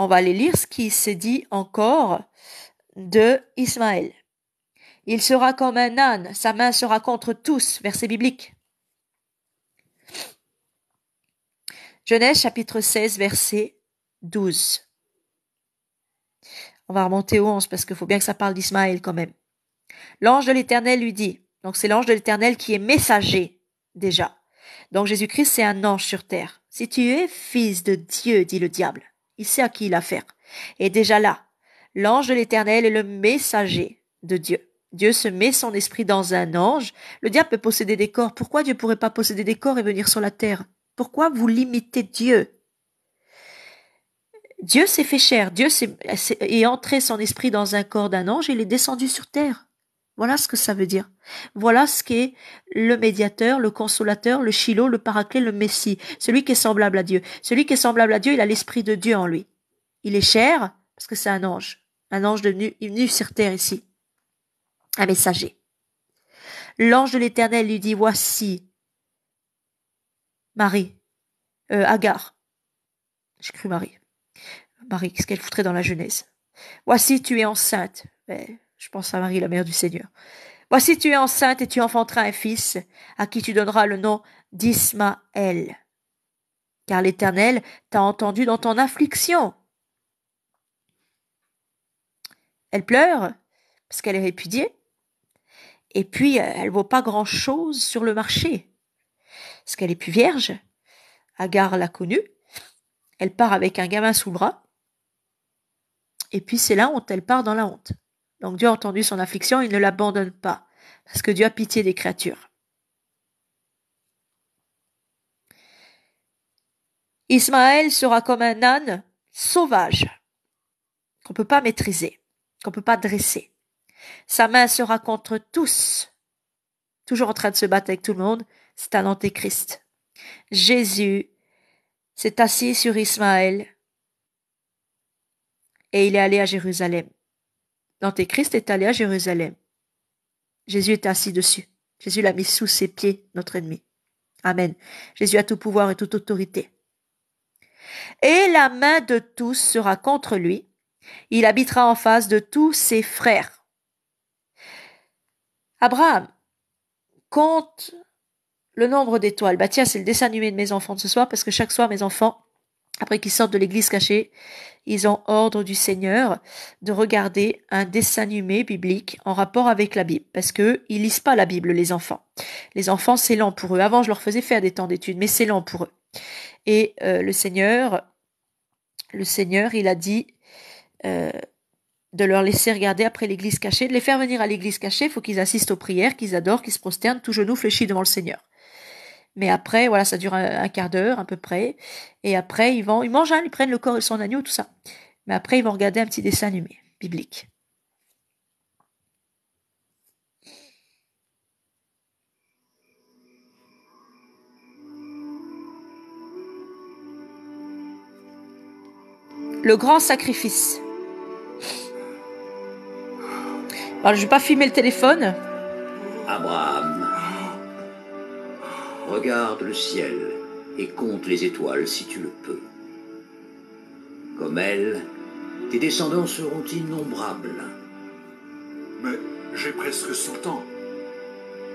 on va aller lire ce qui se dit encore de Ismaël. Il sera comme un âne, sa main sera contre tous. Verset biblique. Genèse chapitre 16, verset 12. On va remonter au 11 parce qu'il faut bien que ça parle d'Ismaël quand même. L'ange de l'Éternel lui dit, donc c'est l'ange de l'Éternel qui est messager déjà. Donc Jésus-Christ, c'est un ange sur terre. Si tu es fils de Dieu, dit le diable, il sait à qui il a affaire. Et déjà là, l'ange de l'Éternel est le messager de Dieu. Dieu se met son esprit dans un ange. Le diable peut posséder des corps. Pourquoi Dieu pourrait pas posséder des corps et venir sur la terre Pourquoi vous limitez Dieu Dieu s'est fait chair. Dieu est, est entré son esprit dans un corps d'un ange et il est descendu sur terre. Voilà ce que ça veut dire. Voilà ce qu'est le médiateur, le consolateur, le chilo, le paraclet, le Messie, celui qui est semblable à Dieu. Celui qui est semblable à Dieu, il a l'esprit de Dieu en lui. Il est cher parce que c'est un ange, un ange devenu venu sur terre ici, un messager. L'ange de l'Éternel lui dit voici Marie, euh, Agar. J'ai cru Marie. Marie, qu'est-ce qu'elle foutrait dans la Genèse Voici, tu es enceinte. Je pense à Marie, la mère du Seigneur. Voici tu es enceinte et tu enfanteras un fils, à qui tu donneras le nom d'Ismaël. Car l'Éternel t'a entendu dans ton affliction. Elle pleure, parce qu'elle est répudiée, et puis euh, elle ne vaut pas grand-chose sur le marché, parce qu'elle est plus vierge. Agar l'a connue, elle part avec un gamin sous le bras, et puis c'est la honte, elle part dans la honte. Donc Dieu a entendu son affliction, il ne l'abandonne pas, parce que Dieu a pitié des créatures. Ismaël sera comme un âne sauvage, qu'on ne peut pas maîtriser, qu'on ne peut pas dresser. Sa main sera contre tous, toujours en train de se battre avec tout le monde, c'est un antéchrist. Jésus s'est assis sur Ismaël et il est allé à Jérusalem. L'Antéchrist est allé à Jérusalem. Jésus est assis dessus. Jésus l'a mis sous ses pieds, notre ennemi. Amen. Jésus a tout pouvoir et toute autorité. Et la main de tous sera contre lui. Il habitera en face de tous ses frères. Abraham compte le nombre d'étoiles. Bah tiens, c'est le dessin animé de mes enfants de ce soir parce que chaque soir mes enfants après qu'ils sortent de l'église cachée, ils ont ordre du Seigneur de regarder un dessin animé biblique en rapport avec la Bible, parce que ils lisent pas la Bible, les enfants. Les enfants, c'est lent pour eux. Avant, je leur faisais faire des temps d'études, mais c'est lent pour eux. Et euh, le Seigneur, le Seigneur, il a dit euh, de leur laisser regarder après l'église cachée, de les faire venir à l'église cachée, il faut qu'ils assistent aux prières, qu'ils adorent, qu'ils se prosternent, tout genou fléchi devant le Seigneur. Mais après, voilà, ça dure un, quart d'heure à peu près. Et après, ils vont, ils mangent, hein, ils prennent le corps et son agneau, tout ça. Mais après, ils vont regarder un petit dessin animé, biblique. Le grand sacrifice. Alors, je ne vais pas filmer le téléphone. Abraham Regarde le ciel et compte les étoiles si tu le peux. Comme elle, tes descendants seront innombrables. Mais j'ai presque 100 ans.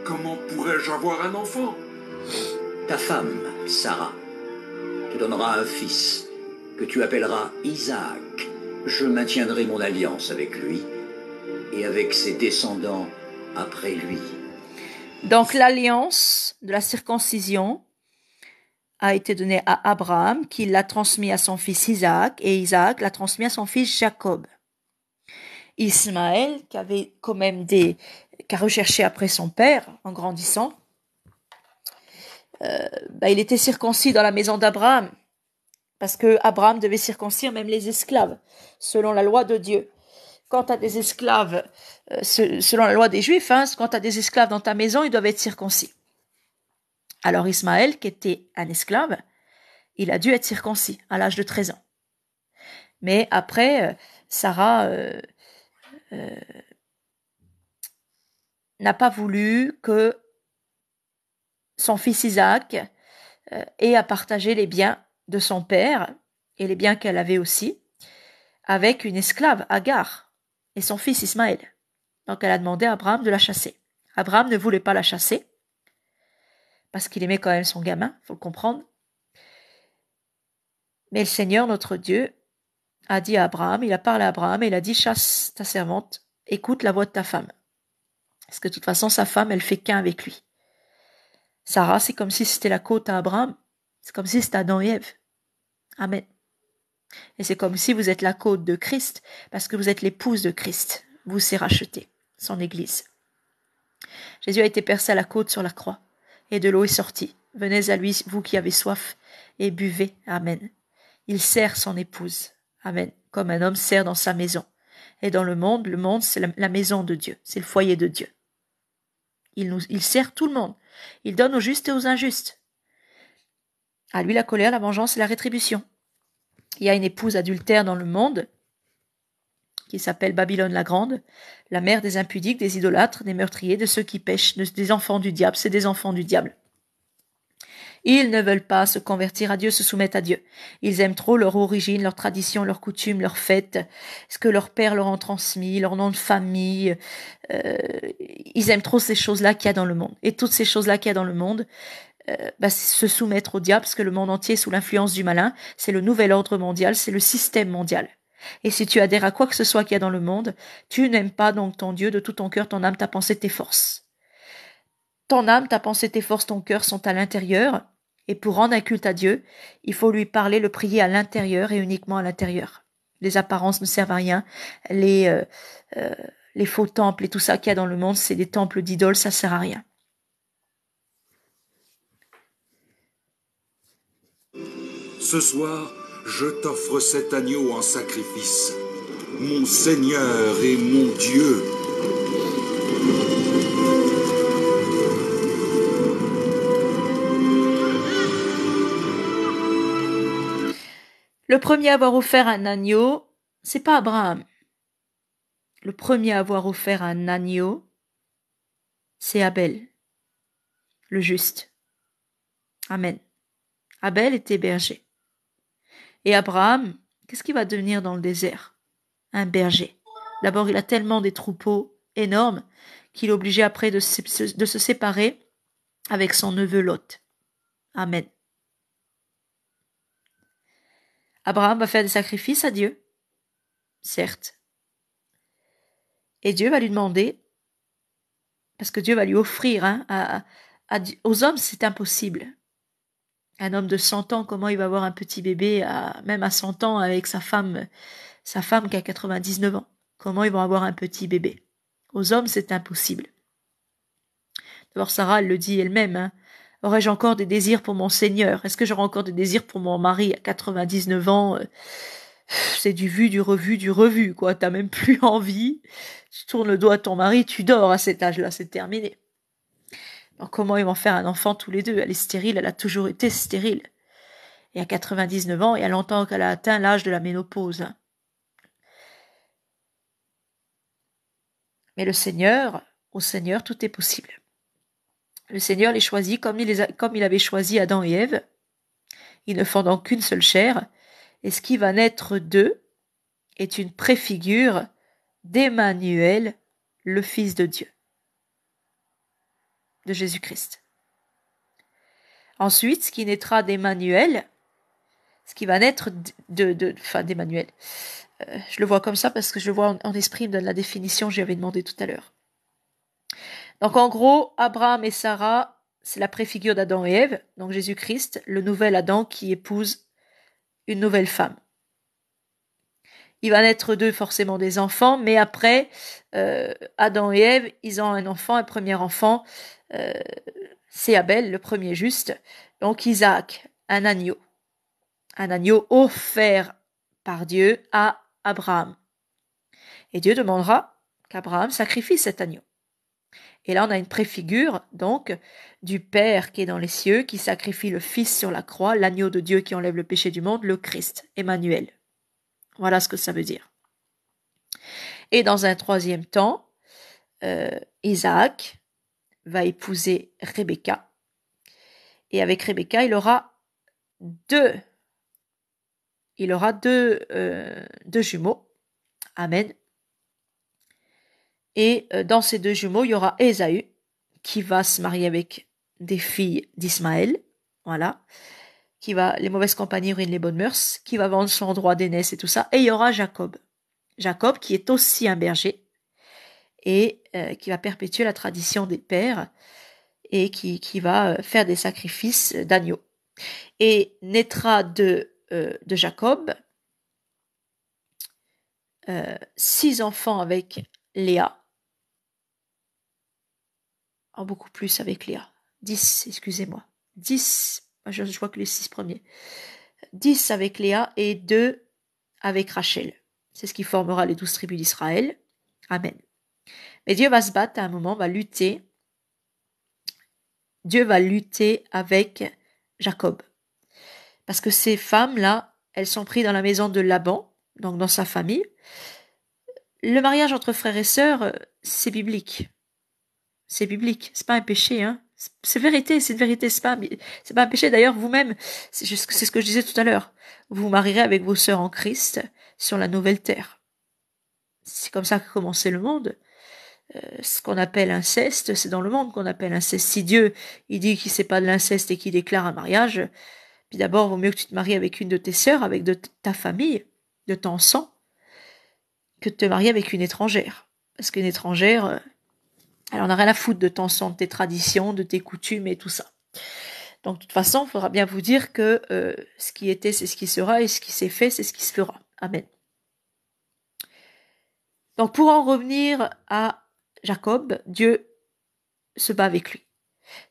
Comment pourrais-je avoir un enfant Ta femme, Sarah, te donnera un fils que tu appelleras Isaac. Je maintiendrai mon alliance avec lui et avec ses descendants après lui. Donc l'alliance de la circoncision a été donnée à Abraham, qui l'a transmis à son fils Isaac, et Isaac l'a transmis à son fils Jacob. Ismaël, qui avait quand même des, qui a recherché après son père en grandissant, euh, bah, il était circoncis dans la maison d'Abraham, parce que Abraham devait circoncire même les esclaves, selon la loi de Dieu quand as des esclaves, euh, selon la loi des Juifs, hein, quand tu as des esclaves dans ta maison, ils doivent être circoncis. Alors Ismaël, qui était un esclave, il a dû être circoncis à l'âge de 13 ans. Mais après, euh, Sarah euh, n'a pas voulu que son fils Isaac ait à partager les biens de son père et les biens qu'elle avait aussi avec une esclave, Agar et son fils Ismaël. Donc elle a demandé à Abraham de la chasser. Abraham ne voulait pas la chasser, parce qu'il aimait quand même son gamin, il faut le comprendre. Mais le Seigneur, notre Dieu, a dit à Abraham, il a parlé à Abraham et il a dit chasse ta servante, écoute la voix de ta femme. Parce que de toute façon, sa femme, elle fait qu'un avec lui. Sarah, c'est comme si c'était la côte à Abraham, c'est comme si c'était Adam et Ève. Amen. Et c'est comme si vous êtes la côte de Christ, parce que vous êtes l'épouse de Christ. Vous s'est racheté, son Église. Jésus a été percé à la côte sur la croix, et de l'eau est sortie. Venez à lui, vous qui avez soif, et buvez. Amen. Il sert son épouse. Amen. Comme un homme sert dans sa maison. Et dans le monde, le monde, c'est la maison de Dieu, c'est le foyer de Dieu. Il, il sert tout le monde. Il donne aux justes et aux injustes. À lui la colère, la vengeance et la rétribution il y a une épouse adultère dans le monde, qui s'appelle Babylone la Grande, la mère des impudiques, des idolâtres, des meurtriers, de ceux qui pêchent, des enfants du diable, c'est des enfants du diable. Ils ne veulent pas se convertir à Dieu, se soumettre à Dieu. Ils aiment trop leur origine, leur tradition, leurs coutumes, leurs fêtes, ce que leurs pères leur ont transmis, leur nom de famille. Euh, ils aiment trop ces choses-là qu'il y a dans le monde. Et toutes ces choses-là qu'il y a dans le monde, euh, bah, se soumettre au diable, parce que le monde entier sous l'influence du malin, c'est le nouvel ordre mondial, c'est le système mondial. Et si tu adhères à quoi que ce soit qu'il y a dans le monde, tu n'aimes pas donc ton Dieu de tout ton cœur, ton âme, ta pensée, tes forces. Ton âme, ta pensée, tes forces, ton cœur sont à l'intérieur, et pour rendre un culte à Dieu, il faut lui parler, le prier à l'intérieur et uniquement à l'intérieur. Les apparences ne servent à rien, les, euh, euh, les faux temples et tout ça qu'il y a dans le monde, c'est des temples d'idoles, ça sert à rien. Ce soir, je t'offre cet agneau en sacrifice, mon Seigneur et mon Dieu. Le premier à avoir offert un agneau, c'est pas Abraham. Le premier à avoir offert un agneau, c'est Abel, le juste. Amen. Abel était berger. Et Abraham, qu'est-ce qu'il va devenir dans le désert Un berger. D'abord, il a tellement des troupeaux énormes qu'il est obligé après de se, séparer avec son neveu Lot. Amen. Abraham va faire des sacrifices à Dieu, certes. Et Dieu va lui demander, parce que Dieu va lui offrir, hein, aux hommes c'est impossible, un homme de 100 ans, comment il va avoir un petit bébé, à, même à 100 ans, avec sa femme, sa femme qui a 99 ans Comment ils vont avoir un petit bébé Aux hommes, c'est impossible. D'abord, Sarah, elle le dit elle-même. Hein. Aurais-je encore des désirs pour mon Seigneur Est-ce que j'aurai encore des désirs pour mon mari à 99 ans euh, C'est du vu, du revu, du revu, quoi. T'as même plus envie. Tu tournes le doigt à ton mari, tu dors à cet âge-là, c'est terminé comment ils vont faire un enfant tous les deux Elle est stérile, elle a toujours été stérile. Et à 99 ans, il y a longtemps qu'elle a atteint l'âge de la ménopause. Mais le Seigneur, au Seigneur, tout est possible. Le Seigneur les choisit comme il, comme il avait choisi Adam et Ève. Ils ne font donc qu'une seule chair, et ce qui va naître d'eux est une préfigure d'Emmanuel, le Fils de Dieu de Jésus-Christ. Ensuite, ce qui naîtra d'Emmanuel, ce qui va naître de, de, enfin d'Emmanuel, euh, je le vois comme ça parce que je le vois en, esprit, il me la définition, que j'avais demandé tout à l'heure. Donc en gros, Abraham et Sarah, c'est la préfigure d'Adam et Ève, donc Jésus-Christ, le nouvel Adam qui épouse une nouvelle femme il va naître d'eux forcément des enfants, mais après, euh, Adam et Ève, ils ont un enfant, un premier enfant, euh, c'est Abel, le premier juste, donc Isaac, un agneau, un agneau offert par Dieu à Abraham. Et Dieu demandera qu'Abraham sacrifie cet agneau. Et là, on a une préfigure, donc, du Père qui est dans les cieux, qui sacrifie le Fils sur la croix, l'agneau de Dieu qui enlève le péché du monde, le Christ, Emmanuel. Voilà ce que ça veut dire. Et dans un troisième temps, euh, Isaac va épouser Rebecca. Et avec Rebecca, il aura deux, il aura deux, euh, deux jumeaux. Amen. Et euh, dans ces deux jumeaux, il y aura Ésaü qui va se marier avec des filles d'Ismaël. Voilà qui va les mauvaises compagnies ruinent les bonnes mœurs, qui va vendre son droit d'aînesse et tout ça. Et il y aura Jacob. Jacob qui est aussi un berger et euh, qui va perpétuer la tradition des pères et qui, qui va euh, faire des sacrifices d'agneaux. Et naîtra de, euh, de Jacob six enfants avec Léa, en beaucoup plus avec Léa. Dix, excusez-moi. dix. Je, crois vois que les six premiers. Dix avec Léa et 2 avec Rachel. C'est ce qui formera les douze tribus d'Israël. Amen. Mais Dieu va se battre à un moment, va lutter. Dieu va lutter avec Jacob. Parce que ces femmes-là, elles sont prises dans la maison de Laban, donc dans sa famille. Le mariage entre frères et sœurs, euh, c'est biblique. C'est biblique, c'est pas un péché, hein. C'est vérité, c'est une vérité, c'est pas, c'est pas un péché. D'ailleurs, vous-même, c'est ce que je disais tout à l'heure. Vous vous marierez avec vos sœurs en Christ sur la nouvelle terre. C'est comme ça que commençait le monde. Euh, ce qu'on appelle inceste, c'est dans le monde qu'on appelle inceste. Si Dieu, il dit qu'il sait pas de l'inceste et qu'il déclare un mariage, puis d'abord, vaut mieux que tu te maries avec une de tes sœurs, avec de ta famille, de ton sang, que de te marier avec une étrangère. Parce qu'une étrangère, euh, alors, on rien à foutre de ton sang, de tes traditions, de tes coutumes et tout ça. Donc de toute façon, il faudra bien vous dire que euh, ce qui était, c'est ce qui sera, et ce qui s'est fait, c'est ce qui se fera. Amen. Donc pour en revenir à Jacob, Dieu se bat avec lui.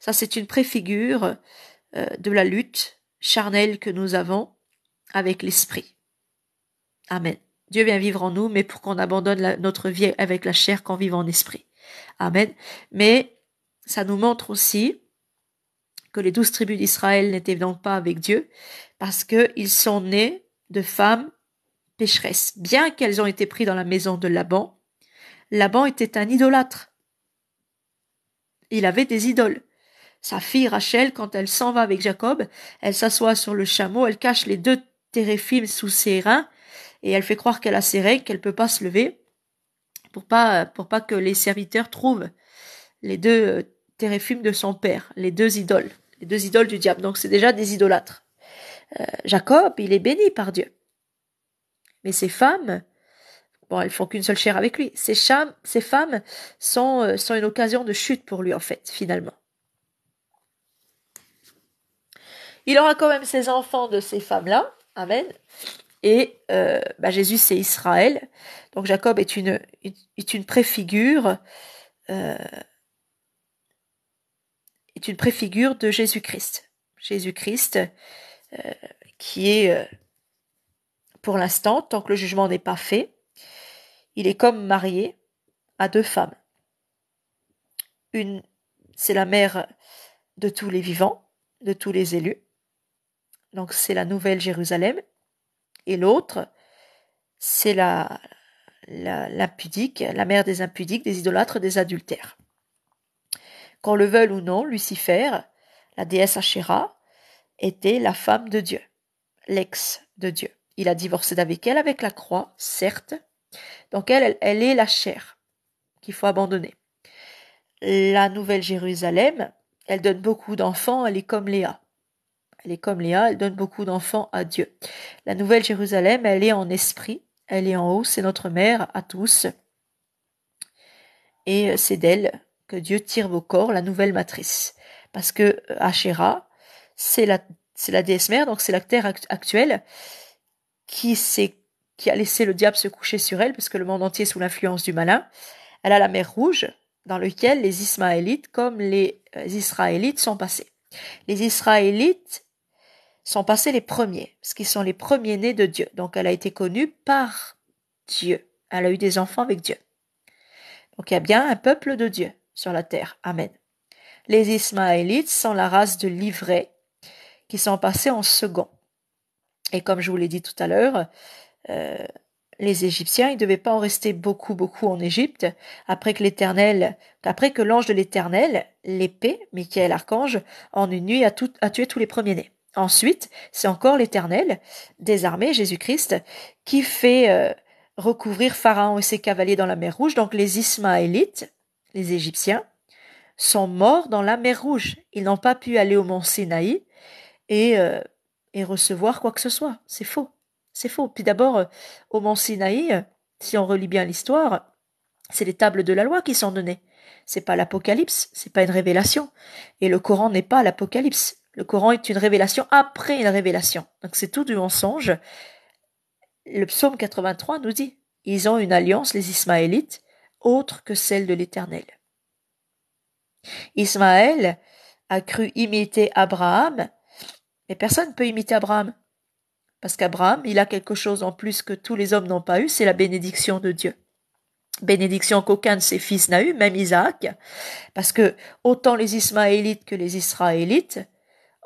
Ça, c'est une préfigure euh, de la lutte charnelle que nous avons avec l'esprit. Amen. Dieu vient vivre en nous, mais pour qu'on abandonne notre vie avec la chair, qu'on vive en esprit. Amen. Mais ça nous montre aussi que les douze tribus d'Israël n'étaient donc pas avec Dieu parce qu'ils sont nés de femmes pécheresses. Bien qu'elles ont été prises dans la maison de Laban, Laban était un idolâtre. Il avait des idoles. Sa fille Rachel, quand elle s'en va avec Jacob, elle s'assoit sur le chameau, elle cache les deux téréphimes sous ses reins, et elle fait croire qu'elle a ses règles, qu'elle peut pas se lever pour pas pour pas que les serviteurs trouvent les deux euh, terréfumes de son père, les deux idoles, les deux idoles du diable. Donc c'est déjà des idolâtres. Euh, Jacob, il est béni par Dieu. Mais ces femmes, bon, elles font qu'une seule chair avec lui. Ces, ces femmes sont, euh, sont une occasion de chute pour lui en fait, finalement. Il aura quand même ses enfants de ces femmes-là. Amen. Et euh, bah, Jésus, c'est Israël. Donc Jacob est une, est une préfigure. Euh, est une préfigure de Jésus-Christ. Jésus-Christ euh, qui est, pour l'instant, tant que le jugement n'est pas fait, il est comme marié à deux femmes. Une, c'est la mère de tous les vivants, de tous les élus. Donc c'est la nouvelle Jérusalem. Et l'autre, c'est la, la, la mère des impudiques, des idolâtres, des adultères. Qu'on le veuille ou non, Lucifer, la déesse Achéra, était la femme de Dieu, l'ex de Dieu. Il a divorcé d'avec elle, avec la croix, certes. Donc elle, elle est la chair qu'il faut abandonner. La Nouvelle Jérusalem, elle donne beaucoup d'enfants, elle est comme Léa. Elle est comme Léa, elle donne beaucoup d'enfants à Dieu. La Nouvelle Jérusalem, elle est en esprit, elle est en haut, c'est notre mère à tous. Et c'est d'elle que Dieu tire vos corps, la nouvelle matrice. Parce que euh, Achéra, c'est la, la déesse mère, donc c'est la terre actuelle, qui, qui a laissé le diable se coucher sur elle, parce que le monde entier est sous l'influence du malin. Elle a la mer rouge, dans laquelle les Ismaélites, comme les euh, Israélites, sont passés. Les Israélites sont passés les premiers, ce qui sont les premiers nés de Dieu. Donc elle a été connue par Dieu. Elle a eu des enfants avec Dieu. Donc il y a bien un peuple de Dieu sur la terre. Amen. Les Ismaélites sont la race de livrés qui sont passés en second. Et comme je vous l'ai dit tout à l'heure, euh, les Égyptiens, ils ne devaient pas en rester beaucoup, beaucoup en Égypte, après que l'Éternel, après que l'ange de l'Éternel, l'épée, Michael Archange, en une nuit tout, a tué tous les premiers-nés. Ensuite, c'est encore l'Éternel désarmé, Jésus-Christ, qui fait euh, recouvrir Pharaon et ses cavaliers dans la mer Rouge. Donc les Ismaélites, les Égyptiens, sont morts dans la mer Rouge. Ils n'ont pas pu aller au mont Sinaï et, euh, et recevoir quoi que ce soit. C'est faux. C'est faux. Puis d'abord, euh, au mont Sinaï, si on relit bien l'histoire, c'est les tables de la loi qui sont données. C'est pas l'Apocalypse, c'est pas une révélation. Et le Coran n'est pas l'Apocalypse. Le Coran est une révélation après une révélation. Donc c'est tout du mensonge. Le psaume 83 nous dit, ils ont une alliance, les Ismaélites, autre que celle de l'Éternel. Ismaël a cru imiter Abraham, mais personne ne peut imiter Abraham. Parce qu'Abraham, il a quelque chose en plus que tous les hommes n'ont pas eu, c'est la bénédiction de Dieu. Bénédiction qu'aucun de ses fils n'a eu, même Isaac, parce que autant les Ismaélites que les Israélites,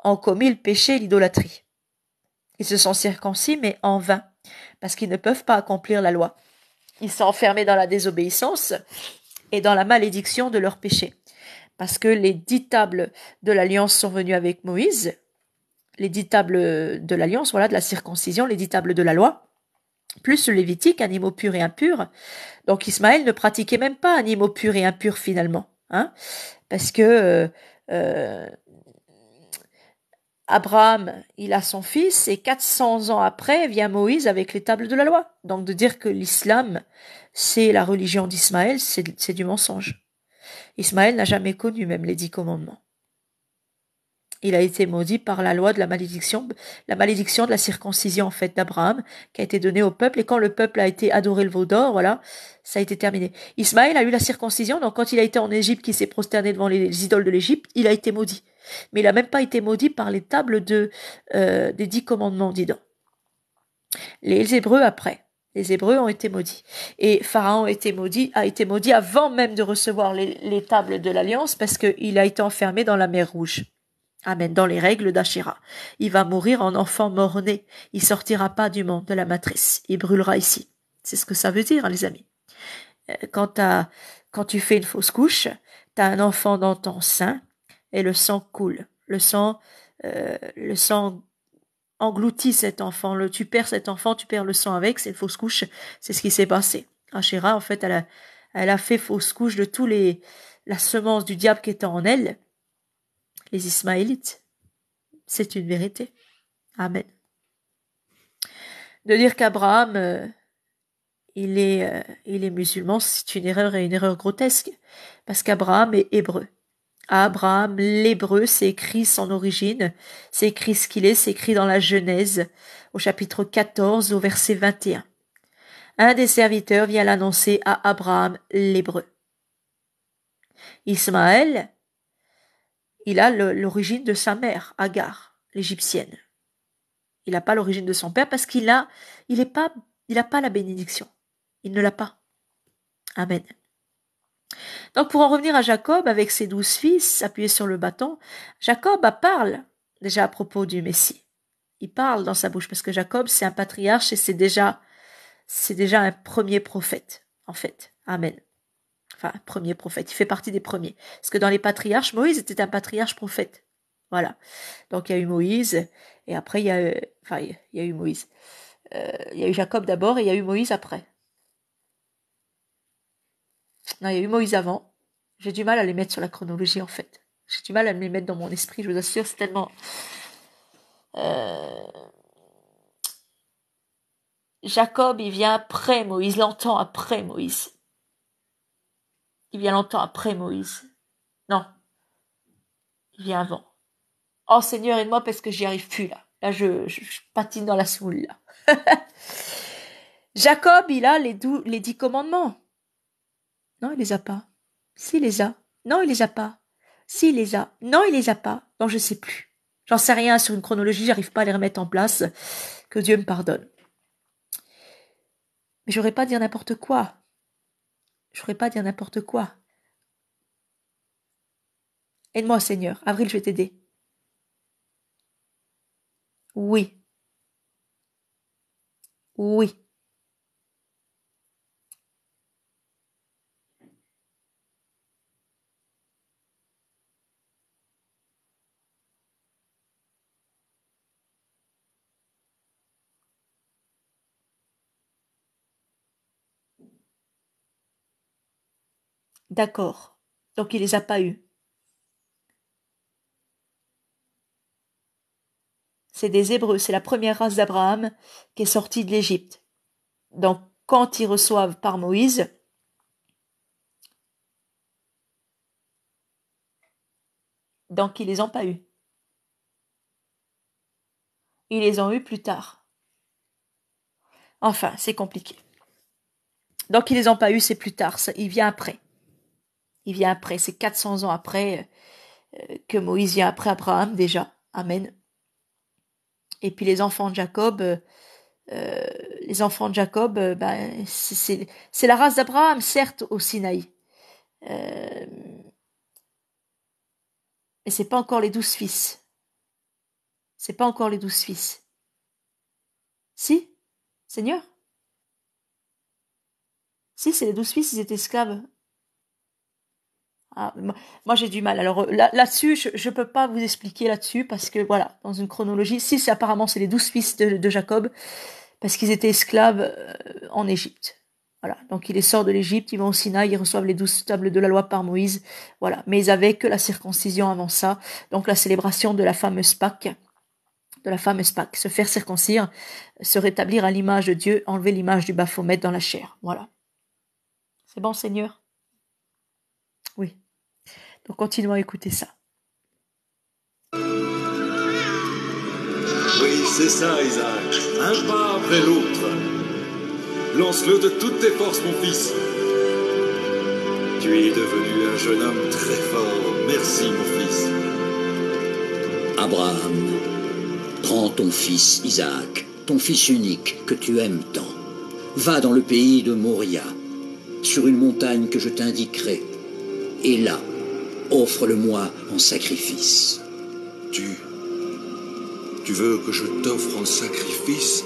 ont commis le péché et l'idolâtrie. Ils se sont circoncis, mais en vain, parce qu'ils ne peuvent pas accomplir la loi. Ils sont enfermés dans la désobéissance et dans la malédiction de leur péché. Parce que les dix tables de l'alliance sont venues avec Moïse, les dix tables de l'alliance, voilà, de la circoncision, les dix tables de la loi, plus le Lévitique, animaux purs et impurs. Donc Ismaël ne pratiquait même pas animaux purs et impurs finalement, hein, parce que euh, euh, Abraham, il a son fils, et 400 ans après vient Moïse avec les tables de la loi. Donc de dire que l'islam, c'est la religion d'Ismaël, c'est du mensonge. Ismaël n'a jamais connu même les dix commandements. Il a été maudit par la loi de la malédiction, la malédiction de la circoncision en fait d'Abraham, qui a été donnée au peuple. Et quand le peuple a été adoré le veau d'or, voilà, ça a été terminé. Ismaël a eu la circoncision, donc quand il a été en Égypte, qui s'est prosterné devant les idoles de l'Égypte, il a été maudit mais il n'a même pas été maudit par les tables de, euh, des dix commandements, d'Idon. Les Hébreux après. Les Hébreux ont été maudits. Et Pharaon a été maudit, a été maudit avant même de recevoir les, tables de l'Alliance parce qu'il a été enfermé dans la mer Rouge. Amen. Dans les règles d'Achira. Il va mourir en enfant mort-né. Il sortira pas du monde de la matrice. Il brûlera ici. C'est ce que ça veut dire, hein, les amis. Euh, quand, quand tu fais une fausse couche, tu as un enfant dans ton sein, et le sang coule. Le sang, euh, le sang engloutit cet enfant. Le, tu perds cet enfant, tu perds le sang avec, c'est fausse couche. C'est ce qui s'est passé. Achira, en fait, elle a, elle a fait fausse couche de tous les, la semence du diable qui était en elle. Les Ismaélites. C'est une vérité. Amen. De dire qu'Abraham, euh, il est, euh, il est musulman, c'est une erreur et une erreur grotesque, parce qu'Abraham est hébreu. Abraham, l'hébreu, c'est écrit son origine, c'est écrit ce qu'il est, c'est écrit dans la Genèse, au chapitre 14, au verset 21. Un des serviteurs vient l'annoncer à Abraham, l'hébreu. Ismaël, il a l'origine de sa mère, Agar, l'égyptienne. Il n'a pas l'origine de son père parce qu'il a, il pas, il n'a pas la bénédiction. Il ne l'a pas. Amen. Donc pour en revenir à Jacob avec ses douze fils appuyés sur le bâton, Jacob parle déjà à propos du Messie. Il parle dans sa bouche parce que Jacob c'est un patriarche et c'est déjà c'est déjà un premier prophète en fait. Amen. Enfin premier prophète, il fait partie des premiers parce que dans les patriarches Moïse était un patriarche prophète. Voilà. Donc il y a eu Moïse et après il y a eu, enfin il y a eu Moïse. Euh, il y a eu Jacob d'abord et il y a eu Moïse après. Non, il y a eu Moïse avant. J'ai du mal à les mettre sur la chronologie, en fait. J'ai du mal à les mettre dans mon esprit, je vous assure, c'est tellement... Euh, Jacob, il vient après Moïse, L'entend après Moïse. Il vient longtemps après Moïse. Non. Il vient avant. Oh Seigneur, aide-moi parce que j'y arrive plus là. Là, je, patine dans la soule Jacob, il a les, les dix commandements. Non, il les a pas. S'il les a. Non, il les a pas. S'il les a. Non, il les a pas. Non, je sais plus. J'en sais rien sur une chronologie, j'arrive pas à les remettre en place. Que Dieu me pardonne. Mais j'aurais pas à dire n'importe quoi. J'aurais pas à dire n'importe quoi. Aide-moi, Seigneur. Avril, je vais t'aider. Oui. Oui. D'accord. Donc il les a pas eus. C'est des Hébreux, c'est la première race d'Abraham qui est sortie de l'Égypte. Donc quand ils reçoivent par Moïse, donc ils les ont pas eus. Ils les ont eus plus tard. Enfin, c'est compliqué. Donc ils les ont pas eus, c'est plus tard, ça, il vient après il vient après, c'est 400 ans après euh, que Moïse vient après Abraham déjà. Amen. Et puis les enfants de Jacob, euh, euh, les enfants de Jacob, ben, c'est la race d'Abraham, certes, au Sinaï. mais c'est pas encore les douze fils. C'est pas encore les douze fils. Si, Seigneur Si, c'est les douze fils, ils étaient esclaves. Ah, moi, j'ai du mal. Alors euh, là-dessus, je ne peux pas vous expliquer là-dessus parce que voilà, dans une chronologie, si apparemment c'est les douze fils de, Jacob, parce qu'ils étaient esclaves euh, en Égypte. Voilà, donc il les sort de l'Égypte, ils vont au Sinaï, ils reçoivent les douze tables de la loi par Moïse. Voilà, mais ils n'avaient que la circoncision avant ça, donc la célébration de la fameuse Pâque de la fameuse Pâque, se faire circoncire, se rétablir à l'image de Dieu, enlever l'image du Baphomet dans la chair. Voilà. C'est bon, Seigneur Oui continuons à écouter ça. Oui, c'est ça, Isaac. Un pas après l'autre. Lance-le de toutes tes forces, mon fils. Tu es devenu un jeune homme très fort. Merci, mon fils. Abraham, prends ton fils Isaac, ton fils unique que tu aimes tant. Va dans le pays de Moria, sur une montagne que je t'indiquerai. Et là, offre-le-moi en sacrifice. Tu... Tu veux que je t'offre en sacrifice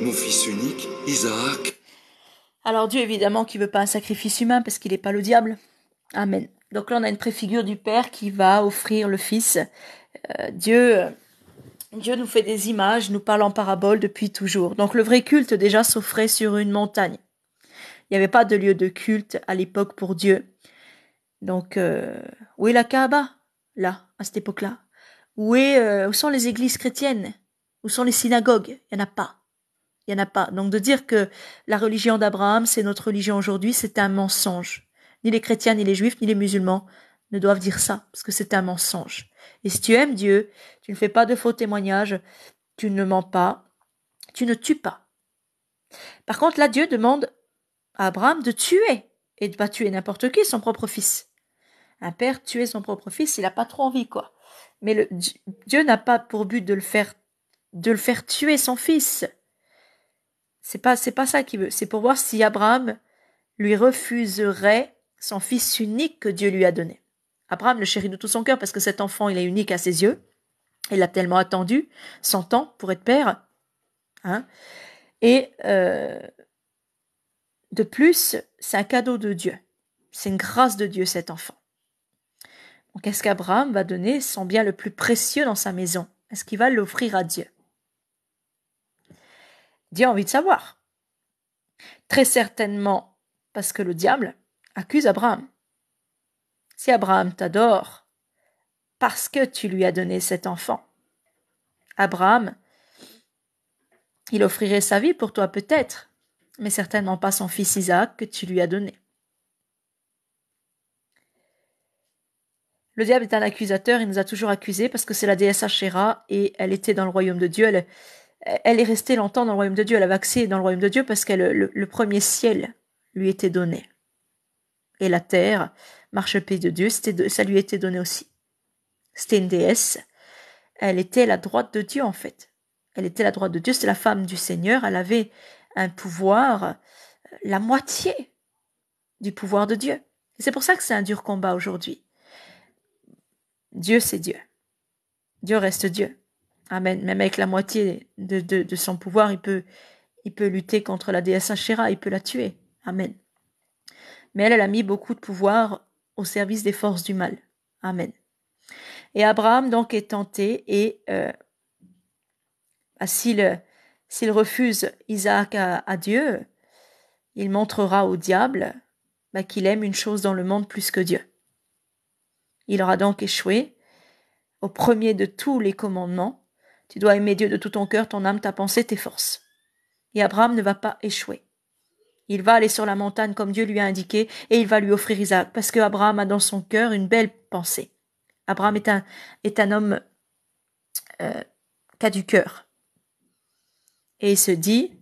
mon fils unique, Isaac Alors Dieu, évidemment, qui veut pas un sacrifice humain parce qu'il n'est pas le diable. Amen. Donc là, on a une préfigure du Père qui va offrir le Fils. Euh, Dieu, Dieu nous fait des images, nous parle en parabole depuis toujours. Donc le vrai culte déjà s'offrait sur une montagne. Il n'y avait pas de lieu de culte à l'époque pour Dieu. Donc, euh, où est la Kaaba Là, à cette époque-là. Où, est, euh, où sont les églises chrétiennes Où sont les synagogues Il n'y en a pas. Il n'y en a pas. Donc de dire que la religion d'Abraham, c'est notre religion aujourd'hui, c'est un mensonge. Ni les chrétiens, ni les juifs, ni les musulmans ne doivent dire ça, parce que c'est un mensonge. Et si tu aimes Dieu, tu ne fais pas de faux témoignages, tu ne mens pas, tu ne tues pas. Par contre, là, Dieu demande à Abraham de tuer, et de pas tuer n'importe qui, son propre fils un père tuer son propre fils, il n'a pas trop envie, quoi. Mais le, Dieu n'a pas pour but de le faire, de le faire tuer son fils. C'est pas, c'est pas ça qu'il veut. C'est pour voir si Abraham lui refuserait son fils unique que Dieu lui a donné. Abraham le chérit de tout son cœur parce que cet enfant, il est unique à ses yeux. Il l'a tellement attendu, 100 ans pour être père. Hein. Et euh, de plus, c'est un cadeau de Dieu. C'est une grâce de Dieu, cet enfant. Donc ce qu'Abraham va donner son bien le plus précieux dans sa maison Est-ce qu'il va l'offrir à Dieu Dieu a envie de savoir. Très certainement parce que le diable accuse Abraham. Si Abraham t'adore, parce que tu lui as donné cet enfant. Abraham, il offrirait sa vie pour toi peut-être, mais certainement pas son fils Isaac que tu lui as donné. Le diable est un accusateur, il nous a toujours accusés parce que c'est la déesse Achéra et elle était dans le royaume de Dieu. Elle, est restée longtemps dans le royaume de Dieu, elle a accès dans le royaume de Dieu parce que le, premier ciel lui était donné. Et la terre, marche-pied de Dieu, ça lui était donné aussi. C'était une déesse. Elle était la droite de Dieu en fait. Elle était la droite de Dieu, c'était la femme du Seigneur, elle avait un pouvoir, euh, la moitié du pouvoir de Dieu. C'est pour ça que c'est un dur combat aujourd'hui. Dieu, c'est Dieu. Dieu reste Dieu. Amen. Même avec la moitié de, son pouvoir, il peut, il peut lutter contre la déesse Asherah, il peut la tuer. Amen. Mais elle, a mis beaucoup de pouvoir au service des forces du mal. Amen. Et Abraham donc est tenté et euh, bah, s'il refuse Isaac à, Dieu, il montrera au diable bah, qu'il aime une chose dans le monde plus que Dieu. Il aura donc échoué au premier de tous les commandements. Tu dois aimer Dieu de tout ton cœur, ton âme, ta pensée, tes forces. Et Abraham ne va pas échouer. Il va aller sur la montagne comme Dieu lui a indiqué et il va lui offrir Isaac parce que Abraham a dans son cœur une belle pensée. Abraham est un, homme euh, qui a du cœur. Et il se dit,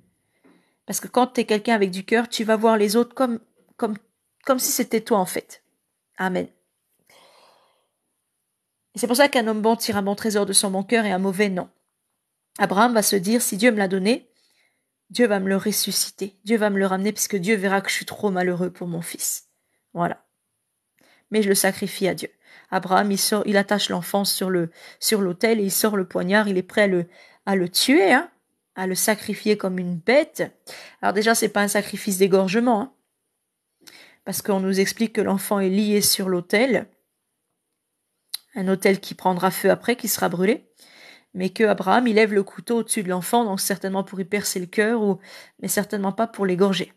parce que quand tu es quelqu'un avec du cœur, tu vas voir les autres comme, comme, comme si c'était toi en fait. Amen. Et c'est pour ça qu'un homme bon tire un bon trésor de son bon cœur et un mauvais non. Abraham va se dire, si Dieu me l'a donné, Dieu va me le ressusciter, Dieu va me le ramener puisque Dieu verra que je suis trop malheureux pour mon fils. Voilà. Mais je le sacrifie à Dieu. Abraham, il sort, il attache l'enfant sur le, sur l'autel et il sort le poignard, il est prêt à le, à le tuer, hein, à le sacrifier comme une bête. Alors déjà, c'est pas un sacrifice d'égorgement, hein, parce qu'on nous explique que l'enfant est lié sur l'autel un hôtel qui prendra feu après, qui sera brûlé, mais que Abraham il lève le couteau au-dessus de l'enfant, donc certainement pour y percer le cœur, ou mais certainement pas pour l'égorger.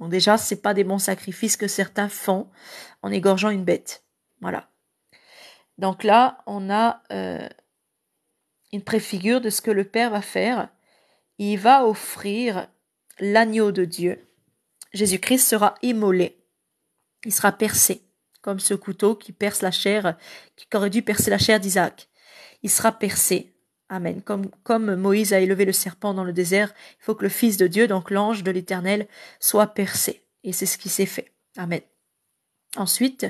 Donc déjà, c'est pas des bons sacrifices que certains font en égorgeant une bête. Voilà. Donc là, on a euh, une préfigure de ce que le Père va faire. Il va offrir l'agneau de Dieu. Jésus-Christ sera immolé. Il sera percé comme ce couteau qui perce la chair, qui aurait dû percer la chair d'Isaac. Il sera percé. Amen. Comme, Moïse a élevé le serpent dans le désert, il faut que le Fils de Dieu, donc l'ange de l'Éternel, soit percé. Et c'est ce qui s'est fait. Amen. Ensuite,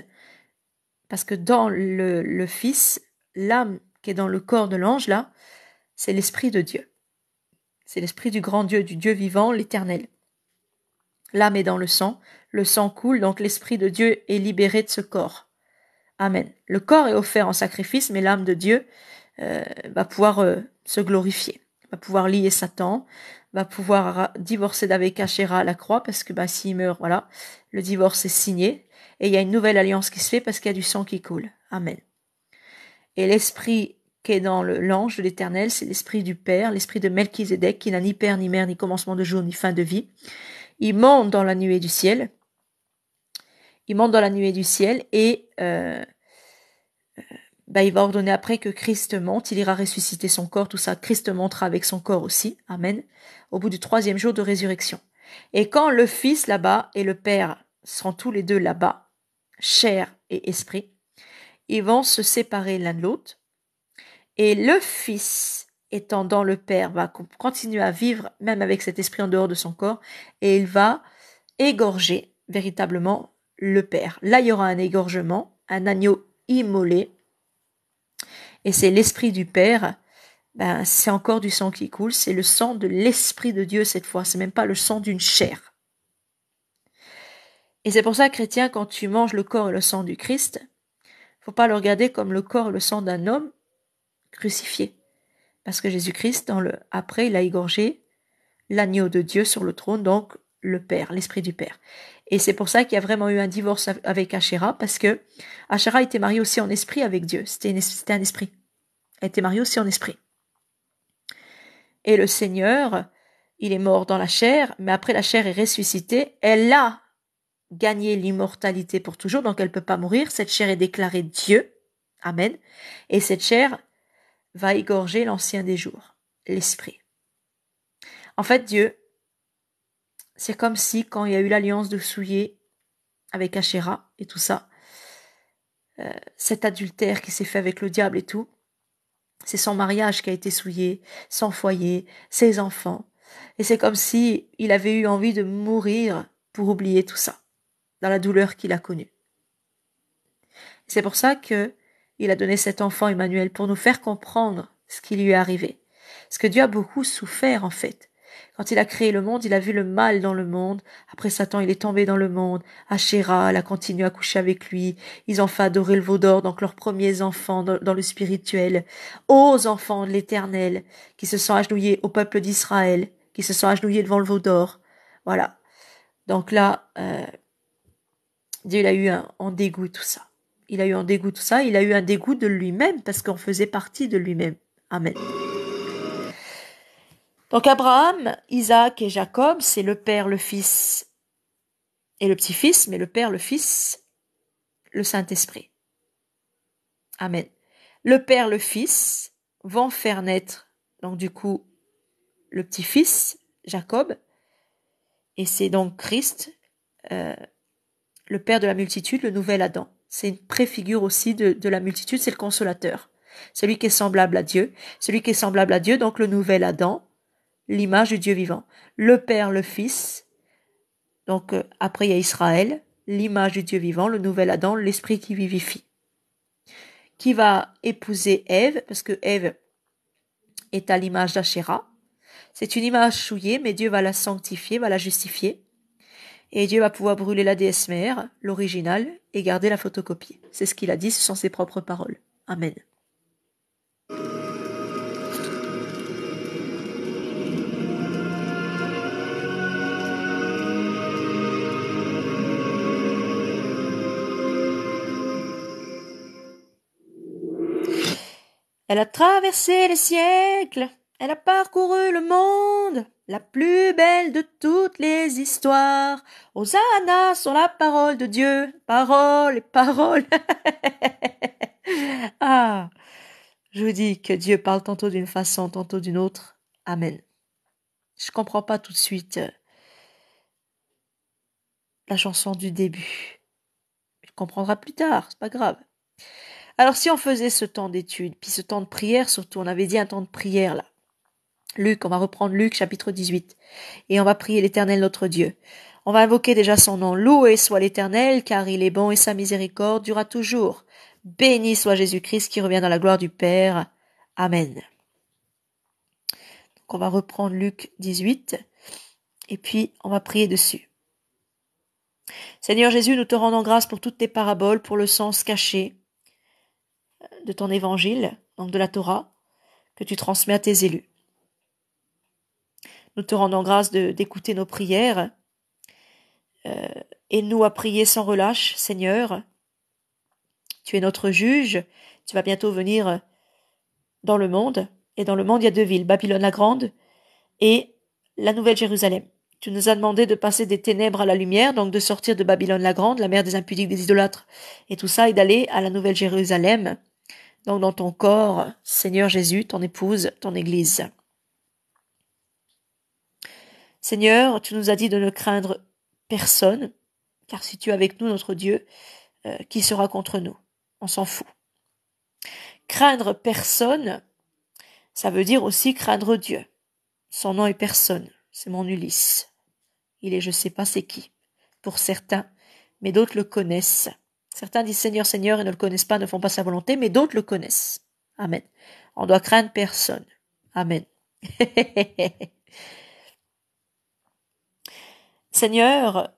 parce que dans le, le Fils, l'âme qui est dans le corps de l'ange, là, c'est l'Esprit de Dieu. C'est l'Esprit du grand Dieu, du Dieu vivant, l'Éternel. L'âme est dans le sang, le sang coule, donc l'Esprit de Dieu est libéré de ce corps. Amen. Le corps est offert en sacrifice, mais l'âme de Dieu euh, va pouvoir euh, se glorifier, va pouvoir lier Satan, va pouvoir divorcer d'avec Achéra à la croix, parce que bah, s'il meurt, voilà, le divorce est signé, et il y a une nouvelle alliance qui se fait parce qu'il y a du sang qui coule. Amen. Et l'esprit qui est dans l'ange de l'éternel, c'est l'esprit du Père, l'esprit de Melchizedek, qui n'a ni père, ni mère, ni commencement de jour, ni fin de vie. Il monte dans la nuée du ciel. Il monte dans la nuée du ciel et euh, euh, bah, il va ordonner après que Christ monte. Il ira ressusciter son corps, tout ça. Christ montera avec son corps aussi. Amen. Au bout du troisième jour de résurrection. Et quand le Fils là-bas et le Père seront tous les deux là-bas, chair et esprit, ils vont se séparer l'un de l'autre. Et le Fils étant dans le Père, va continuer à vivre, même avec cet esprit en dehors de son corps, et il va égorger véritablement le Père. Là, il y aura un égorgement, un agneau immolé, et c'est l'esprit du Père. Ben, c'est encore du sang qui coule, c'est le sang de l'esprit de Dieu cette fois, c'est même pas le sang d'une chair. Et c'est pour ça, chrétien, quand tu manges le corps et le sang du Christ, faut pas le regarder comme le corps et le sang d'un homme crucifié. Parce que Jésus-Christ, dans le après, il a égorgé l'agneau de Dieu sur le trône, donc le Père, l'Esprit du Père. Et c'est pour ça qu'il y a vraiment eu un divorce avec Achéra, parce que Achéra était mariée aussi en esprit avec Dieu. C'était, un esprit. Elle était mariée aussi en esprit. Et le Seigneur, il est mort dans la chair, mais après la chair est ressuscitée. Elle a gagné l'immortalité pour toujours, donc elle ne peut pas mourir. Cette chair est déclarée Dieu. Amen. Et cette chair va égorger l'ancien des jours, l'esprit. En fait, Dieu, c'est comme si quand il y a eu l'alliance de souillé avec Achéra et tout ça, euh, cet adultère qui s'est fait avec le diable et tout, c'est son mariage qui a été souillé, son foyer, ses enfants. Et c'est comme si il avait eu envie de mourir pour oublier tout ça, dans la douleur qu'il a connue. C'est pour ça que il a donné cet enfant Emmanuel pour nous faire comprendre ce qui lui est arrivé. ce que Dieu a beaucoup souffert en fait. Quand il a créé le monde, il a vu le mal dans le monde. Après Satan, il est tombé dans le monde. Achéra, elle a continué à coucher avec lui. Ils ont fait adorer le veau d'or, donc leurs premiers enfants dans, le spirituel. Aux enfants de l'éternel, qui se sont agenouillés au peuple d'Israël, qui se sont agenouillés devant le veau d'or. Voilà. Donc là, euh, Dieu a eu un, en dégoût tout ça. Il a eu un dégoût de ça, il a eu un dégoût de lui-même parce qu'on faisait partie de lui-même. Amen. Donc Abraham, Isaac et Jacob, c'est le Père, le Fils et le petit-fils, mais le Père, le Fils, le Saint-Esprit. Amen. Le Père, le Fils vont faire naître, donc du coup, le petit-fils, Jacob, et c'est donc Christ, euh, le Père de la multitude, le nouvel Adam c'est une préfigure aussi de, de la multitude, c'est le consolateur. Celui qui est semblable à Dieu, celui qui est semblable à Dieu, donc le nouvel Adam, l'image du Dieu vivant. Le Père, le Fils, donc euh, après il y a Israël, l'image du Dieu vivant, le nouvel Adam, l'esprit qui vivifie. Qui va épouser Ève, parce que Ève est à l'image d'Achéra. C'est une image chouillée, mais Dieu va la sanctifier, va la justifier et Dieu va pouvoir brûler la déesse mère, l'original, et garder la photocopie. C'est ce qu'il a dit, ce sont ses propres paroles. Amen. Elle a traversé les siècles, elle a parcouru le monde, la plus belle de toutes les histoires. Hosanna sur la parole de Dieu, parole et parole. ah, je vous dis que Dieu parle tantôt d'une façon, tantôt d'une autre. Amen. Je comprends pas tout de suite euh, la chanson du début. Il comprendra plus tard, c'est pas grave. Alors si on faisait ce temps d'étude, puis ce temps de prière surtout, on avait dit un temps de prière là. Luc, on va reprendre Luc chapitre 18. Et on va prier l'Éternel notre Dieu. On va invoquer déjà son nom. Loué soit l'Éternel, car il est bon et sa miséricorde durera toujours. Béni soit Jésus-Christ qui revient dans la gloire du Père. Amen. Donc on va reprendre Luc 18 et puis on va prier dessus. Seigneur Jésus, nous te rendons grâce pour toutes tes paraboles, pour le sens caché de ton évangile, donc de la Torah, que tu transmets à tes élus. Nous te rendons grâce d'écouter nos prières. et euh, nous à prier sans relâche, Seigneur. Tu es notre juge. Tu vas bientôt venir dans le monde. Et dans le monde, il y a deux villes, Babylone la Grande et la Nouvelle Jérusalem. Tu nous as demandé de passer des ténèbres à la lumière, donc de sortir de Babylone la Grande, la mère des impudiques, des idolâtres, et tout ça, et d'aller à la Nouvelle Jérusalem, donc dans ton corps, Seigneur Jésus, ton épouse, ton Église. Seigneur, tu nous as dit de ne craindre personne, car si tu es avec nous, notre Dieu, euh, qui sera contre nous On s'en fout. Craindre personne, ça veut dire aussi craindre Dieu. Son nom est personne, c'est mon Ulysse. Il est je sais pas c'est qui, pour certains, mais d'autres le connaissent. Certains disent Seigneur, Seigneur et ne le connaissent pas, ne font pas sa volonté, mais d'autres le connaissent. Amen. On doit craindre personne. Amen. Seigneur,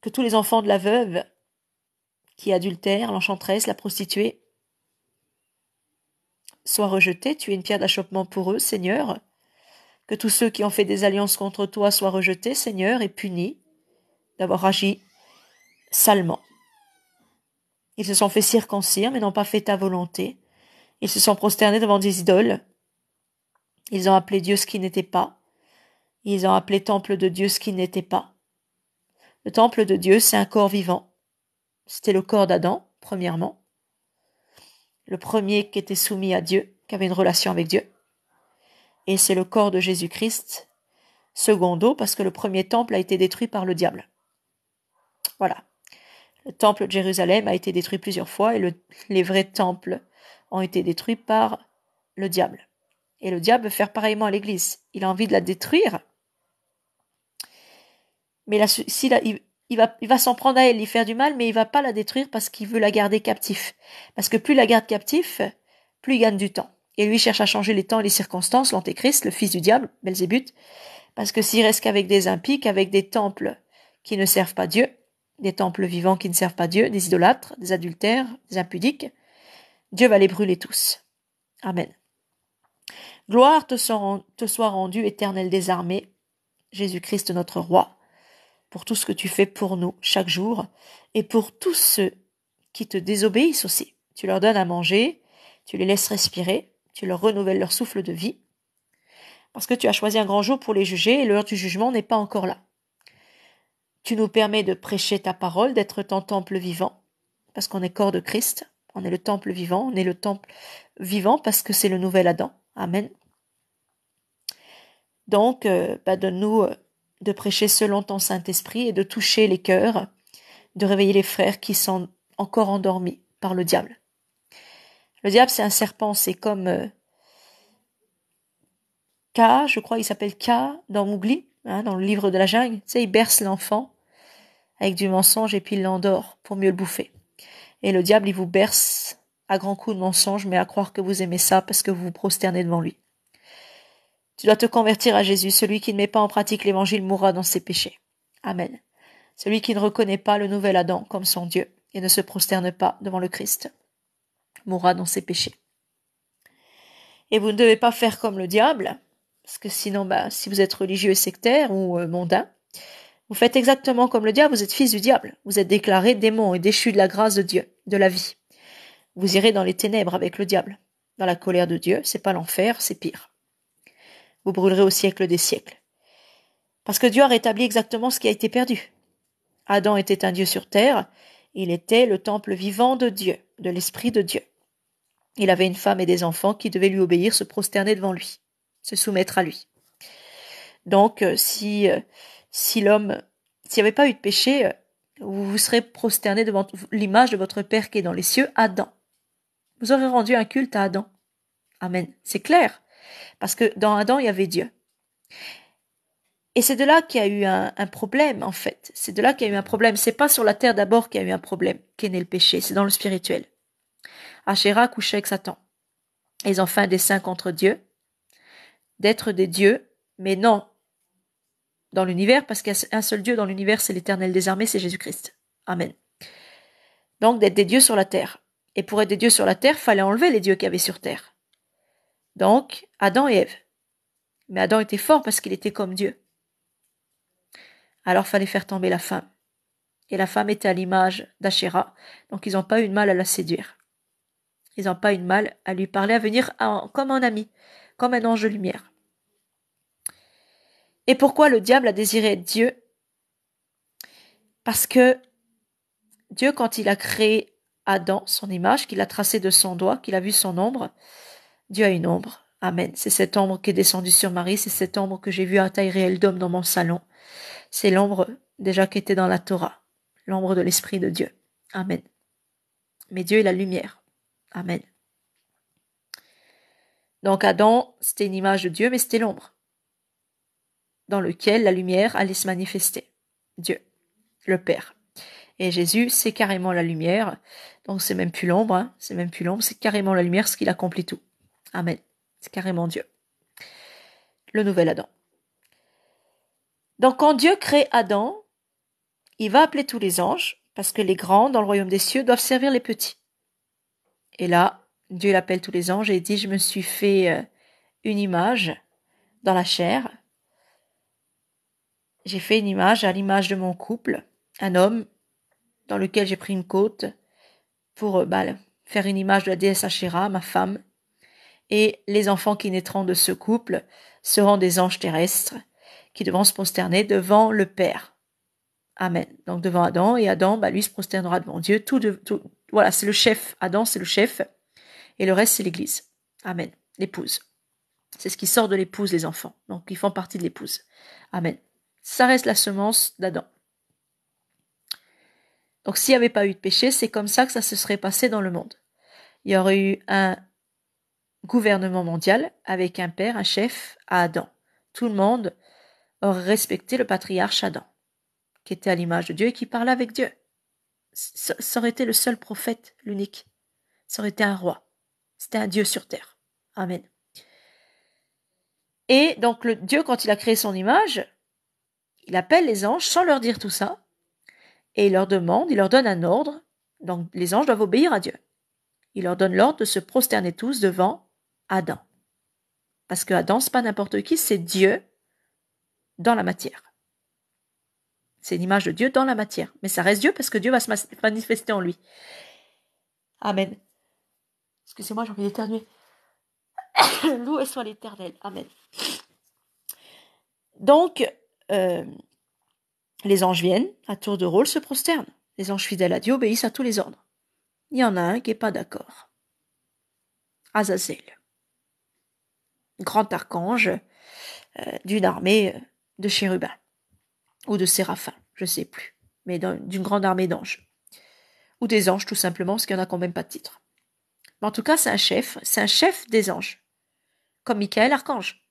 que tous les enfants de la veuve qui adultèrent, l'enchanteresse, la prostituée, soient rejetés, tu es une pierre d'achoppement pour eux, Seigneur. Que tous ceux qui ont fait des alliances contre toi soient rejetés, Seigneur, et punis d'avoir agi salement. Ils se sont fait circoncire, mais n'ont pas fait ta volonté. Ils se sont prosternés devant des idoles. Ils ont appelé Dieu ce qui n'était pas. Ils ont appelé temple de Dieu ce qui n'était pas. Le temple de Dieu, c'est un corps vivant. C'était le corps d'Adam, premièrement. Le premier qui était soumis à Dieu, qui avait une relation avec Dieu. Et c'est le corps de Jésus-Christ, secondo, parce que le premier temple a été détruit par le diable. Voilà. Le temple de Jérusalem a été détruit plusieurs fois et les vrais temples ont été détruits par le diable. Et le diable veut faire pareillement à l'Église. Il a envie de la détruire mais il, va, s'en prendre à elle, lui faire du mal, mais il va pas la détruire parce qu'il veut la garder captif. Parce que plus il la garde captif, plus il gagne du temps. Et lui cherche à changer les temps et les circonstances, l'antéchrist, le fils du diable, Belzébuth. Parce que s'il reste qu'avec des impiques avec des temples qui ne servent pas Dieu, des temples vivants qui ne servent pas Dieu, des idolâtres, des adultères, des impudiques, Dieu va les brûler tous. Amen. Gloire te soit rendue, éternel des armées, Jésus-Christ notre roi pour tout ce que tu fais pour nous chaque jour et pour tous ceux qui te désobéissent aussi. Tu leur donnes à manger, tu les laisses respirer, tu leur renouvelles leur souffle de vie, parce que tu as choisi un grand jour pour les juger et l'heure du jugement n'est pas encore là. Tu nous permets de prêcher ta parole, d'être ton temple vivant, parce qu'on est corps de Christ, on est le temple vivant, on est le temple vivant parce que c'est le nouvel Adam. Amen. Donc, euh, bah, donne-nous euh, de prêcher selon ton Saint-Esprit et de toucher les cœurs, de réveiller les frères qui sont encore endormis par le diable. Le diable, c'est un serpent, c'est comme euh, K, je crois il s'appelle K dans Mougli, hein, dans le livre de la jungle. Tu sais, il berce l'enfant avec du mensonge et puis il l'endort pour mieux le bouffer. Et le diable, il vous berce à grands coups de mensonge, mais à croire que vous aimez ça parce que vous vous prosternez devant lui. Tu dois te convertir à Jésus. Celui qui ne met pas en pratique l'évangile mourra dans ses péchés. Amen. Celui qui ne reconnaît pas le nouvel Adam comme son Dieu et ne se prosterne pas devant le Christ mourra dans ses péchés. Et vous ne devez pas faire comme le diable, parce que sinon, bah, si vous êtes religieux et sectaire ou euh, mondain, vous faites exactement comme le diable, vous êtes fils du diable, vous êtes déclaré démon et déchu de la grâce de Dieu, de la vie. Vous irez dans les ténèbres avec le diable. Dans la colère de Dieu, c'est pas l'enfer, c'est pire vous brûlerez au siècle des siècles. Parce que Dieu a rétabli exactement ce qui a été perdu. Adam était un Dieu sur terre, il était le temple vivant de Dieu, de l'Esprit de Dieu. Il avait une femme et des enfants qui devaient lui obéir, se prosterner devant lui, se soumettre à lui. Donc, euh, si, euh, si l'homme, s'il n'y avait pas eu de péché, euh, vous vous serez prosterné devant l'image de votre Père qui est dans les cieux, Adam. Vous aurez rendu un culte à Adam. Amen. C'est clair. Parce que dans Adam, il y avait Dieu. Et c'est de là qu'il y a eu un, problème, en fait. C'est de là qu'il y a eu un problème. C'est pas sur la terre d'abord qu'il y a eu un problème, qu'est né le péché. C'est dans le spirituel. Achéra couchait avec Satan. Ils ont fait un contre Dieu, d'être des dieux, mais non dans l'univers, parce qu'il y a un seul Dieu dans l'univers, c'est l'éternel des armées, c'est Jésus-Christ. Amen. Donc d'être des dieux sur la terre. Et pour être des dieux sur la terre, fallait enlever les dieux qu'il y avait sur terre. Donc, Adam et Ève. Mais Adam était fort parce qu'il était comme Dieu. Alors fallait faire tomber la femme. Et la femme était à l'image d'Achéra, donc ils n'ont pas eu de mal à la séduire. Ils n'ont pas eu de mal à lui parler, à venir comme un ami, comme un ange de lumière. Et pourquoi le diable a désiré être Dieu Parce que Dieu, quand il a créé Adam, son image, qu'il a tracé de son doigt, qu'il a vu son ombre, Dieu a une ombre. Amen. C'est cette ombre qui est descendue sur Marie, c'est cette ombre que j'ai vue à taille réelle d'homme dans mon salon. C'est l'ombre déjà qui était dans la Torah, l'ombre de l'Esprit de Dieu. Amen. Mais Dieu est la lumière. Amen. Donc Adam, c'était une image de Dieu, mais c'était l'ombre dans lequel la lumière allait se manifester. Dieu, le Père. Et Jésus, c'est carrément la lumière. Donc c'est même plus l'ombre, hein. c'est même plus l'ombre, c'est carrément la lumière, ce qu'il accomplit tout. Amen. C'est carrément Dieu. Le nouvel Adam. Donc quand Dieu crée Adam, il va appeler tous les anges, parce que les grands dans le royaume des cieux doivent servir les petits. Et là, Dieu l'appelle tous les anges et dit, je me suis fait euh, une image dans la chair. J'ai fait une image à l'image de mon couple, un homme dans lequel j'ai pris une côte pour euh, bah, faire une image de la déesse Achéra, ma femme, et les enfants qui naîtront de ce couple seront des anges terrestres qui devront se prosterner devant le Père. Amen. Donc devant Adam, et Adam, bah, lui, se prosternera devant Dieu. Tout, de, tout voilà, c'est le chef. Adam, c'est le chef, et le reste, c'est l'Église. Amen. L'épouse. C'est ce qui sort de l'épouse, les enfants. Donc, ils font partie de l'épouse. Amen. Ça reste la semence d'Adam. Donc, s'il n'y avait pas eu de péché, c'est comme ça que ça se serait passé dans le monde. Il y aurait eu un gouvernement mondial avec un père, un chef à Adam. Tout le monde aurait respecté le patriarche Adam, qui était à l'image de Dieu et qui parlait avec Dieu. Ça, aurait été le seul prophète, l'unique. Ça aurait été un roi. C'était un Dieu sur terre. Amen. Et donc le Dieu, quand il a créé son image, il appelle les anges sans leur dire tout ça, et il leur demande, il leur donne un ordre, donc les anges doivent obéir à Dieu. Il leur donne l'ordre de se prosterner tous devant Adam. Parce que Adam, c'est pas n'importe qui, c'est Dieu dans la matière. C'est l'image de Dieu dans la matière. Mais ça reste Dieu parce que Dieu va se manifester en lui. Amen. Excusez-moi, j'ai envie d'éternuer. et soit l'éternel. Amen. Donc, euh, les anges viennent, à tour de rôle, se prosternent. Les anges fidèles à Dieu obéissent à tous les ordres. Il y en a un qui n'est pas d'accord. Azazel grand archange euh, d'une armée euh, de chérubins ou de séraphins, je ne sais plus, mais d'une grande armée d'anges. Ou des anges tout simplement, parce qu'il n'y en a quand même pas de titre. Mais en tout cas, c'est un chef, c'est un chef des anges, comme Michael Archange,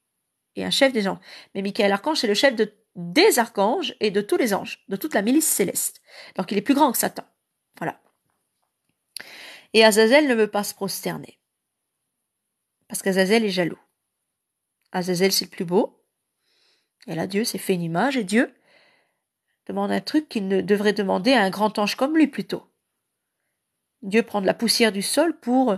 et un chef des anges. Mais Michael Archange, c'est le chef de, des archanges et de tous les anges, de toute la milice céleste. Donc il est plus grand que Satan. Voilà. Et Azazel ne veut pas se prosterner, parce qu'Azazel est jaloux. Azazel, c'est le plus beau. Et là, Dieu s'est fait une image et Dieu demande un truc qu'il ne devrait demander à un grand ange comme lui plutôt. Dieu prend de la poussière du sol pour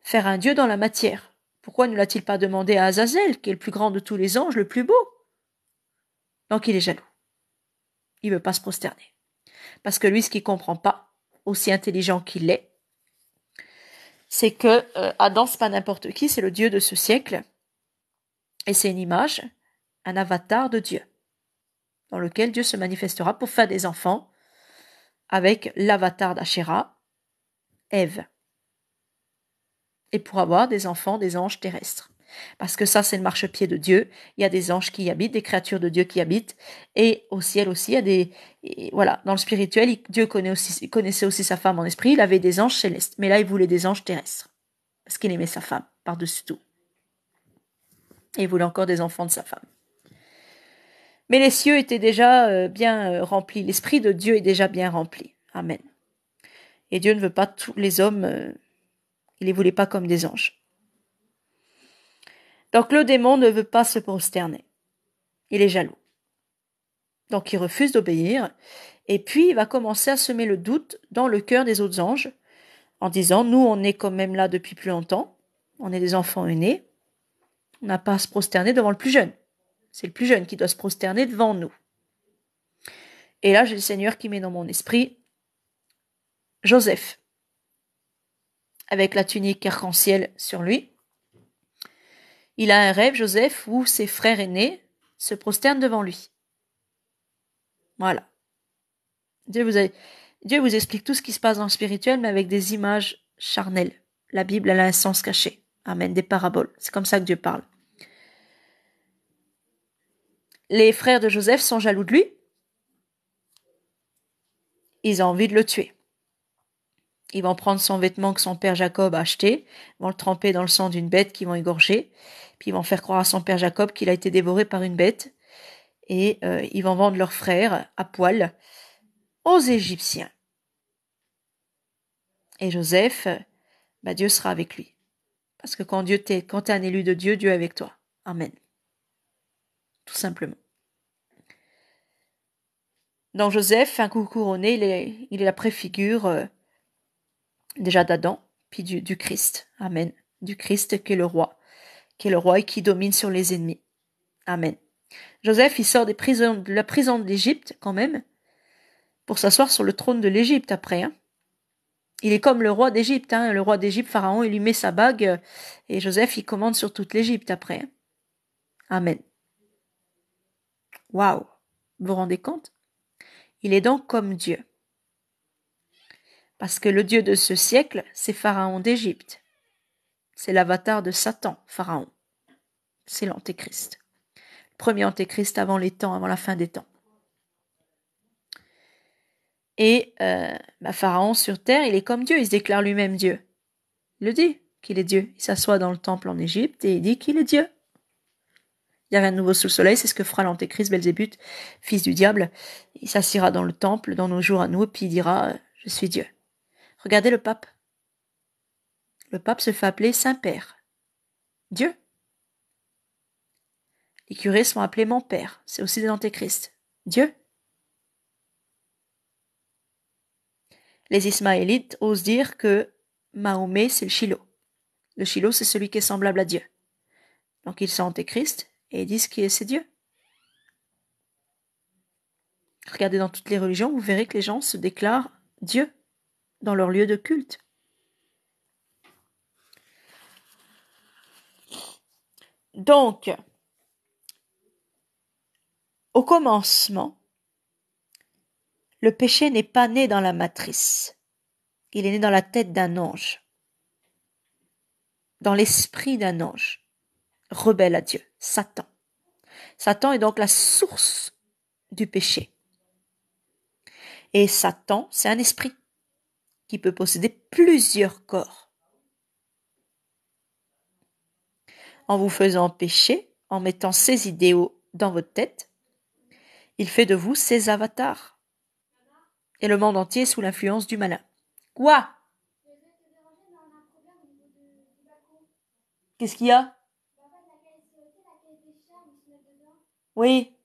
faire un dieu dans la matière. Pourquoi ne l'a-t-il pas demandé à Azazel, qui est le plus grand de tous les anges, le plus beau Donc il est jaloux. Il ne veut pas se prosterner. Parce que lui, ce qu'il comprend pas, aussi intelligent qu'il est, c'est que euh, Adam, c'est pas n'importe qui, c'est le dieu de ce siècle. Et c'est une image, un avatar de Dieu, dans lequel Dieu se manifestera pour faire des enfants avec l'avatar d'Achéra, Ève, et pour avoir des enfants des anges terrestres. Parce que ça, c'est le marchepied de Dieu. Il y a des anges qui y habitent, des créatures de Dieu qui y habitent. Et au ciel aussi, il y a des. voilà, dans le spirituel, Dieu connaissait aussi sa femme en esprit. Il avait des anges célestes. Mais là, il voulait des anges terrestres. Parce qu'il aimait sa femme, par-dessus tout et voulait encore des enfants de sa femme. Mais les cieux étaient déjà euh, bien euh, remplis, l'Esprit de Dieu est déjà bien rempli. Amen. Et Dieu ne veut pas tous les hommes, euh, il les voulait pas comme des anges. Donc le démon ne veut pas se prosterner. Il est jaloux. Donc il refuse d'obéir, et puis il va commencer à semer le doute dans le cœur des autres anges, en disant, nous on est quand même là depuis plus longtemps, on est des enfants aînés, on n'a pas à se prosterner devant le plus jeune. C'est le plus jeune qui doit se prosterner devant nous. Et là, j'ai le Seigneur qui met dans mon esprit Joseph, avec la tunique arc-en-ciel sur lui. Il a un rêve, Joseph, où ses frères aînés se prosternent devant lui. Voilà. Dieu vous, explique tout ce qui se passe dans le spirituel, mais avec des images charnelles. La Bible, a un sens caché. Amen, des paraboles. C'est comme ça que Dieu parle. Les frères de Joseph sont jaloux de lui. Ils ont envie de le tuer. Ils vont prendre son vêtement que son père Jacob a acheté, vont le tremper dans le sang d'une bête qu'ils vont égorger, puis ils vont faire croire à son père Jacob qu'il a été dévoré par une bête, et euh, ils vont vendre leurs frères à poil aux Égyptiens. Et Joseph, bah, Dieu sera avec lui. Parce que quand Dieu t'est, quand un élu de Dieu, Dieu est avec toi. Amen. Tout simplement. Dans Joseph, un coup couronné, il est, la préfigure euh, déjà d'Adam, puis du, Christ. Amen. Du Christ qui est le roi, qui est le roi et qui domine sur les ennemis. Amen. Joseph, il sort de la prison de l'Égypte quand même, pour s'asseoir sur le trône de l'Égypte après. Hein il est comme le roi d'Égypte. Hein. Le roi d'Égypte, Pharaon, il lui met sa bague euh, et Joseph, il commande sur toute l'Égypte après. Amen. Waouh Vous vous rendez compte Il est donc comme Dieu. Parce que le Dieu de ce siècle, c'est Pharaon d'Égypte. C'est l'avatar de Satan, Pharaon. C'est l'Antéchrist. Le premier Antéchrist avant les temps, avant la fin des temps. Et euh, bah, Pharaon sur terre, il est comme Dieu, il se déclare lui-même Dieu. Il le dit qu'il est Dieu. Il s'assoit dans le temple en Égypte et il dit qu'il est Dieu. Il y a rien de nouveau sous le soleil, c'est ce que fera l'antéchrist Belzébuth, fils du diable. Il s'assira dans le temple, dans nos jours à nous, et puis il dira Je suis Dieu. Regardez le pape. Le pape se fait appeler Saint-Père. Dieu. Les curés sont appelés mon père. C'est aussi l'antéchrist. Dieu. les Ismaélites osent dire que Mahomet, c'est le Shiloh. Le Shiloh, c'est celui qui est semblable à Dieu. Donc ils sont anti-Christ et ils disent est c'est Dieu. Regardez dans toutes les religions, vous verrez que les gens se déclarent Dieu dans leur lieu de culte. Donc, au commencement, le péché n'est pas né dans la matrice. Il est né dans la tête d'un ange, dans l'esprit d'un ange, rebelle à Dieu, Satan. Satan est donc la source du péché. Et Satan, c'est un esprit qui peut posséder plusieurs corps. En vous faisant pécher, en mettant ses idéaux dans votre tête, il fait de vous ses avatars et le monde entier sous l'influence du malin. Quoi Qu'est-ce qu'il y a Oui.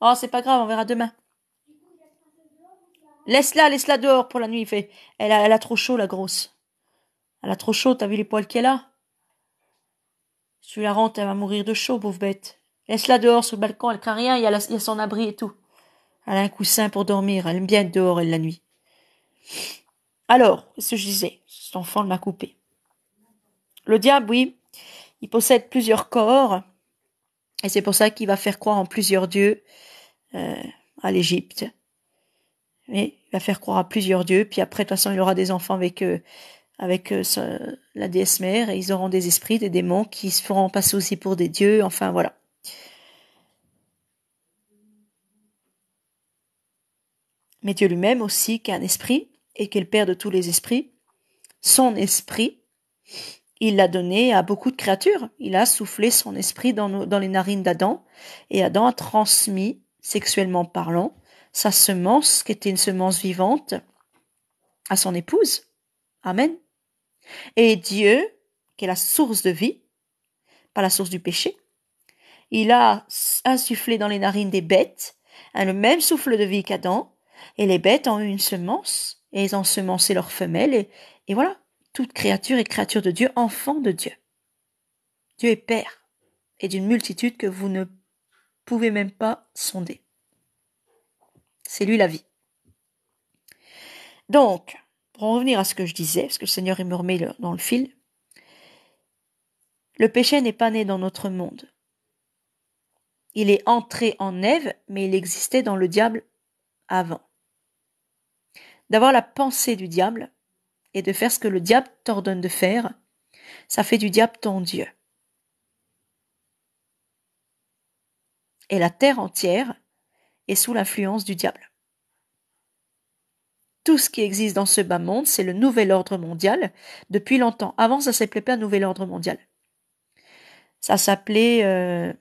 Oh, c'est pas grave, on verra demain. Laisse-la, laisse-la dehors pour la nuit, fait. Elle a, elle a trop chaud, la grosse. Elle a trop chaud, t'as vu les poils qu'elle a Si la rentre, elle va mourir de chaud, pauvre bête. Laisse-la dehors sur le balcon, elle craint rien, il y, y a son abri et tout. Elle a un coussin pour dormir. Elle aime bien être dehors, elle, la nuit. Alors, ce que je disais Cet enfant m'a coupé. Le diable, oui, il possède plusieurs corps. Et c'est pour ça qu'il va faire croire en plusieurs dieux euh, à l'Égypte. Mais il va faire croire à plusieurs dieux. Puis après, de toute façon, il aura des enfants avec eux avec euh, la déesse mère et ils auront des esprits, des démons qui se feront passer aussi pour des dieux, enfin voilà. mais Dieu lui-même aussi qu'un esprit, et est le Père de tous les esprits, son esprit, il l'a donné à beaucoup de créatures. Il a soufflé son esprit dans, les narines d'Adam, et Adam a transmis, sexuellement parlant, sa semence, qui était une semence vivante, à son épouse. Amen. Et Dieu, qui est la source de vie, pas la source du péché, il a insufflé dans les narines des bêtes hein, le même souffle de vie qu'Adam, et les bêtes ont eu une semence, et ils ont semencé leurs femelles, et, voilà, toute créature est créature de Dieu, enfant de Dieu. Dieu est Père, et d'une multitude que vous ne pouvez même pas sonder. C'est lui la vie. Donc, pour en revenir à ce que je disais, parce que le Seigneur est me dans le fil, le péché n'est pas né dans notre monde. Il est entré en Ève, mais il existait dans le diable avant d'avoir la pensée du diable et de faire ce que le diable t'ordonne de faire, ça fait du diable ton Dieu. Et la terre entière est sous l'influence du diable. Tout ce qui existe dans ce bas monde, c'est le nouvel ordre mondial. Depuis longtemps. Avant, ça s'appelait pas nouvel ordre mondial. Ça s'appelait euh,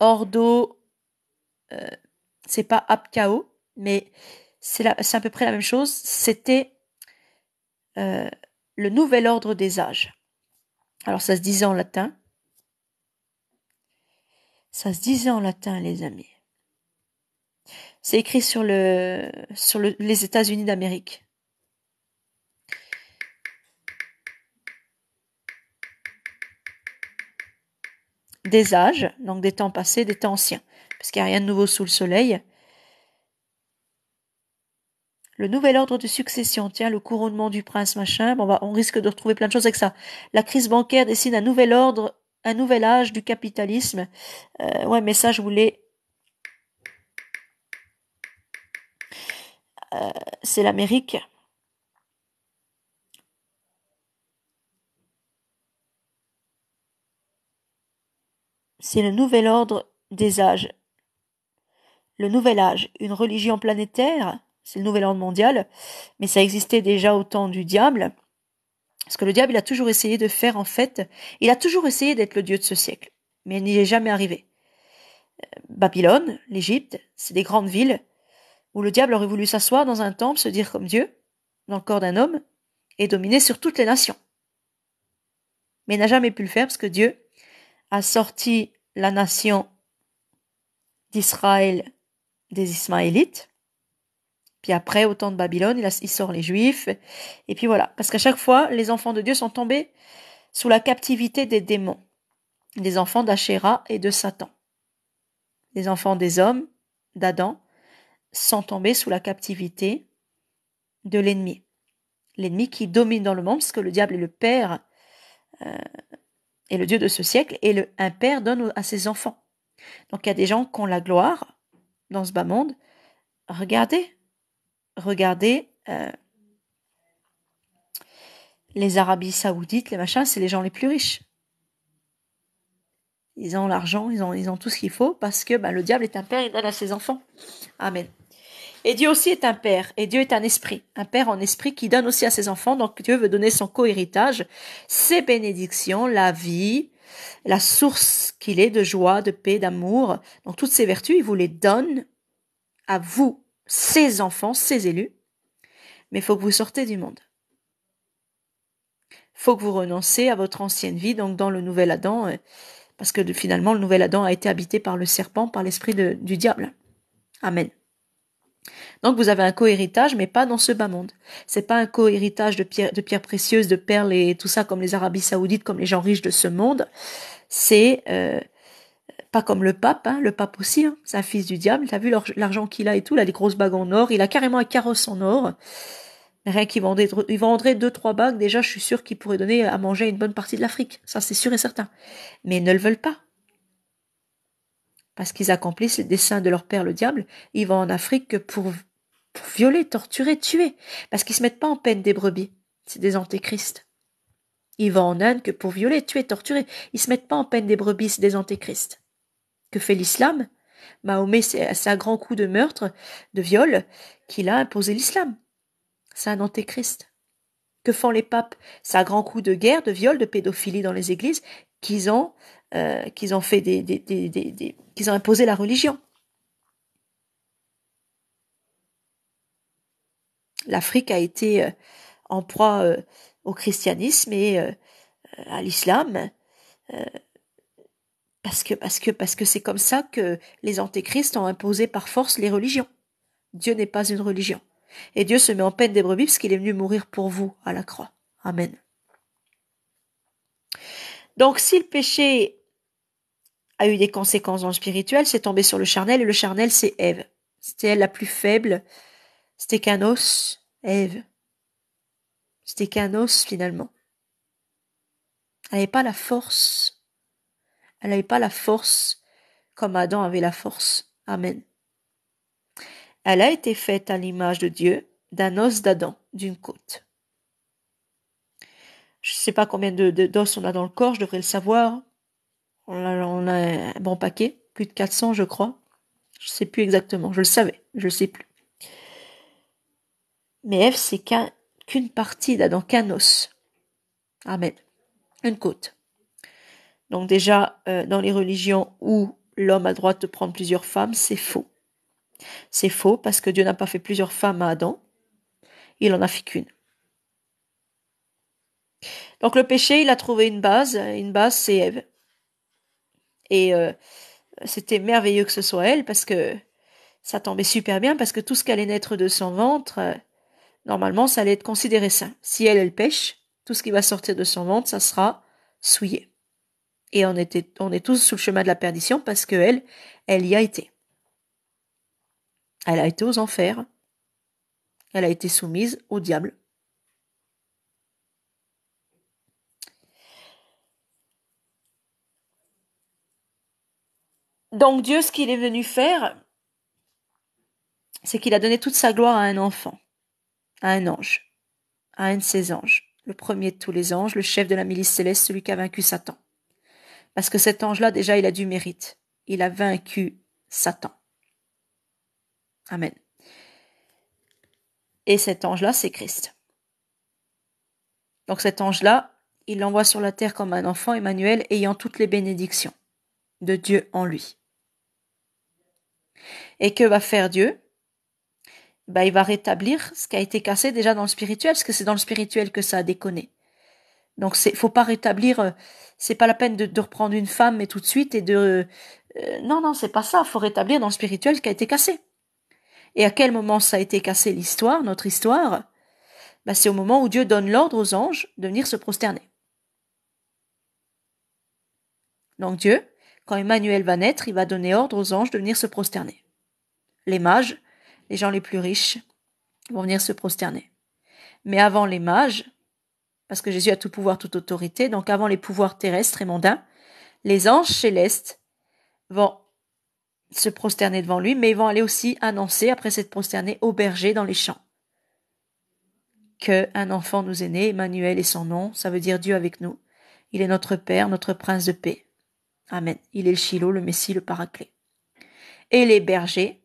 Ordo. Euh, c'est pas Apkao, mais c'est à peu près la même chose. C'était euh, le nouvel ordre des âges. Alors ça se disait en latin. Ça se disait en latin, les amis. C'est écrit sur les États-Unis d'Amérique. Des âges, donc des temps passés, des temps anciens, parce qu'il n'y a rien de nouveau sous le soleil le nouvel ordre de succession, tiens, le couronnement du prince, machin, bon, bah, on risque de retrouver plein de choses avec ça. La crise bancaire dessine un nouvel ordre, un nouvel âge du capitalisme. Euh, ouais, mais ça, je voulais... Euh, c'est l'Amérique. C'est le nouvel ordre des âges. Le nouvel âge, une religion planétaire, c'est le nouvel ordre mondial, mais ça existait déjà au temps du diable. Parce que le diable, a toujours essayé de faire, en fait, il a toujours essayé d'être le dieu de ce siècle, mais il n'y est jamais arrivé. Euh, Babylone, l'Égypte, c'est des grandes villes où le diable aurait voulu s'asseoir dans un temple, se dire comme Dieu, dans le corps d'un homme, et dominer sur toutes les nations. Mais il n'a jamais pu le faire parce que Dieu a sorti la nation d'Israël des Ismaélites puis après, au temps de Babylone, il, sort les Juifs. Et puis voilà. Parce qu'à chaque fois, les enfants de Dieu sont tombés sous la captivité des démons, des enfants d'Achéra et de Satan. Les enfants des hommes, d'Adam, sont tombés sous la captivité de l'ennemi. L'ennemi qui domine dans le monde, parce que le diable est le père euh, et le Dieu de ce siècle, et le, un père donne à ses enfants. Donc il y a des gens qui ont la gloire dans ce bas monde. Regardez, regardez, euh, les Arabies Saoudites, les machins, c'est les gens les plus riches. Ils ont l'argent, ils ont, ils ont tout ce qu'il faut parce que ben, le diable est un père, il donne à ses enfants. Amen. Et Dieu aussi est un père, et Dieu est un esprit, un père en esprit qui donne aussi à ses enfants. Donc Dieu veut donner son cohéritage ses bénédictions, la vie, la source qu'il est de joie, de paix, d'amour. Donc toutes ces vertus, il vous les donne à vous, ses enfants, ses élus, mais faut que vous sortez du monde. Faut que vous renoncez à votre ancienne vie, donc dans le nouvel Adam, euh, parce que finalement le nouvel Adam a été habité par le serpent, par l'esprit du diable. Amen. Donc vous avez un cohéritage mais pas dans ce bas monde. C'est pas un cohéritage de pierres, précieuses, de perles et tout ça comme les Arabies Saoudites, comme les gens riches de ce monde. C'est euh, pas comme le pape, hein, le pape aussi, hein, c'est un fils du diable. T'as vu l'argent qu'il a et tout, il a des grosses bagues en or, il a carrément un carrosse en or. Rien qu'il vendrait deux, trois bagues, déjà, je suis sûr qu'il pourrait donner à manger une bonne partie de l'Afrique. Ça, c'est sûr et certain. Mais ils ne le veulent pas. Parce qu'ils accomplissent les desseins de leur père, le diable. Ils vont en Afrique pour, pour violer, torturer, tuer. Parce qu'ils se mettent pas en peine des brebis. C'est des antéchristes, Ils vont en Inde que pour violer, tuer, torturer. Ils se mettent pas en peine des brebis, c'est des antéchrists. Que fait l'islam Mahomet, c'est un grand coup de meurtre, de viol, qu'il a imposé l'islam. C'est un antéchrist. Que font les papes C'est un grand coup de guerre, de viol, de pédophilie dans les églises qu'ils ont, euh, qu'ils ont fait des, qu'ils ont imposé la religion. L'Afrique a été euh, en proie euh, au christianisme et à l'islam parce que, parce que, parce que c'est comme ça que les antéchrists ont imposé par force les religions. Dieu n'est pas une religion. Et Dieu se met en peine des brebis parce qu'il est venu mourir pour vous à la croix. Amen. Donc si le péché a eu des conséquences dans le spirituel, c'est tombé sur le charnel, et le charnel, c'est Ève. C'était elle la plus faible. C'était qu'un os, Ève. C'était qu'un finalement. Elle n'avait pas la force elle n'avait pas la force comme Adam avait la force. Amen. Elle a été faite à l'image de Dieu, d'un os d'Adam, d'une côte. Je ne sais pas combien de, d'os on a dans le corps, je devrais le savoir. On a, un bon paquet, plus de 400 je crois. Je ne sais plus exactement, je le savais, je ne sais plus. Mais Ève, c'est qu'une partie d'Adam, qu'un os. Amen. Une côte. Donc déjà, euh, dans les religions où l'homme a le droit de prendre plusieurs femmes, c'est faux. C'est faux parce que Dieu n'a pas fait plusieurs femmes à Adam, il en a fait qu'une. Donc le péché, il a trouvé une base, une base c'est Ève. Et euh, c'était merveilleux que ce soit elle parce que ça tombait super bien parce que tout ce qui allait naître de son ventre, euh, normalement, ça allait être considéré sain. Si elle, elle pêche, tout ce qui va sortir de son ventre, ça sera souillé. Et on, est tous sous le chemin de la perdition parce que elle, elle y a été. Elle a été aux enfers. Elle a été soumise au diable. Donc Dieu, ce qu'il est venu faire, c'est qu'il a donné toute sa gloire à un enfant, à un ange, à un de ses anges, le premier de tous les anges, le chef de la milice céleste, celui qui a vaincu Satan parce que cet ange-là, déjà, il a du mérite. Il a vaincu Satan. Amen. Et cet ange-là, c'est Christ. Donc cet ange-là, il l'envoie sur la terre comme un enfant Emmanuel ayant toutes les bénédictions de Dieu en lui. Et que va faire Dieu ben, Il va rétablir ce qui a été cassé déjà dans le spirituel, parce que c'est dans le spirituel que ça a déconné. Donc c'est faut pas rétablir euh, c'est pas la peine de, reprendre une femme mais tout de suite et de euh, non non, c'est pas ça, faut rétablir dans le spirituel ce qui a été cassé. Et à quel moment ça a été cassé l'histoire, notre histoire ben, c'est au moment où Dieu donne l'ordre aux anges de venir se prosterner. Donc Dieu, quand Emmanuel va naître, il va donner ordre aux anges de venir se prosterner. Les mages, les gens les plus riches, vont venir se prosterner. Mais avant les mages, parce que Jésus a tout pouvoir, toute autorité, donc avant les pouvoirs terrestres et mondains, les anges célestes vont se prosterner devant lui, mais ils vont aller aussi annoncer, après s'être prosternés, aux bergers dans les champs, que un enfant nous est né, Emmanuel est son nom, ça veut dire Dieu avec nous. Il est notre Père, notre Prince de paix. Amen. Il est le Chilo, le Messie, le Paraclet. Et les bergers,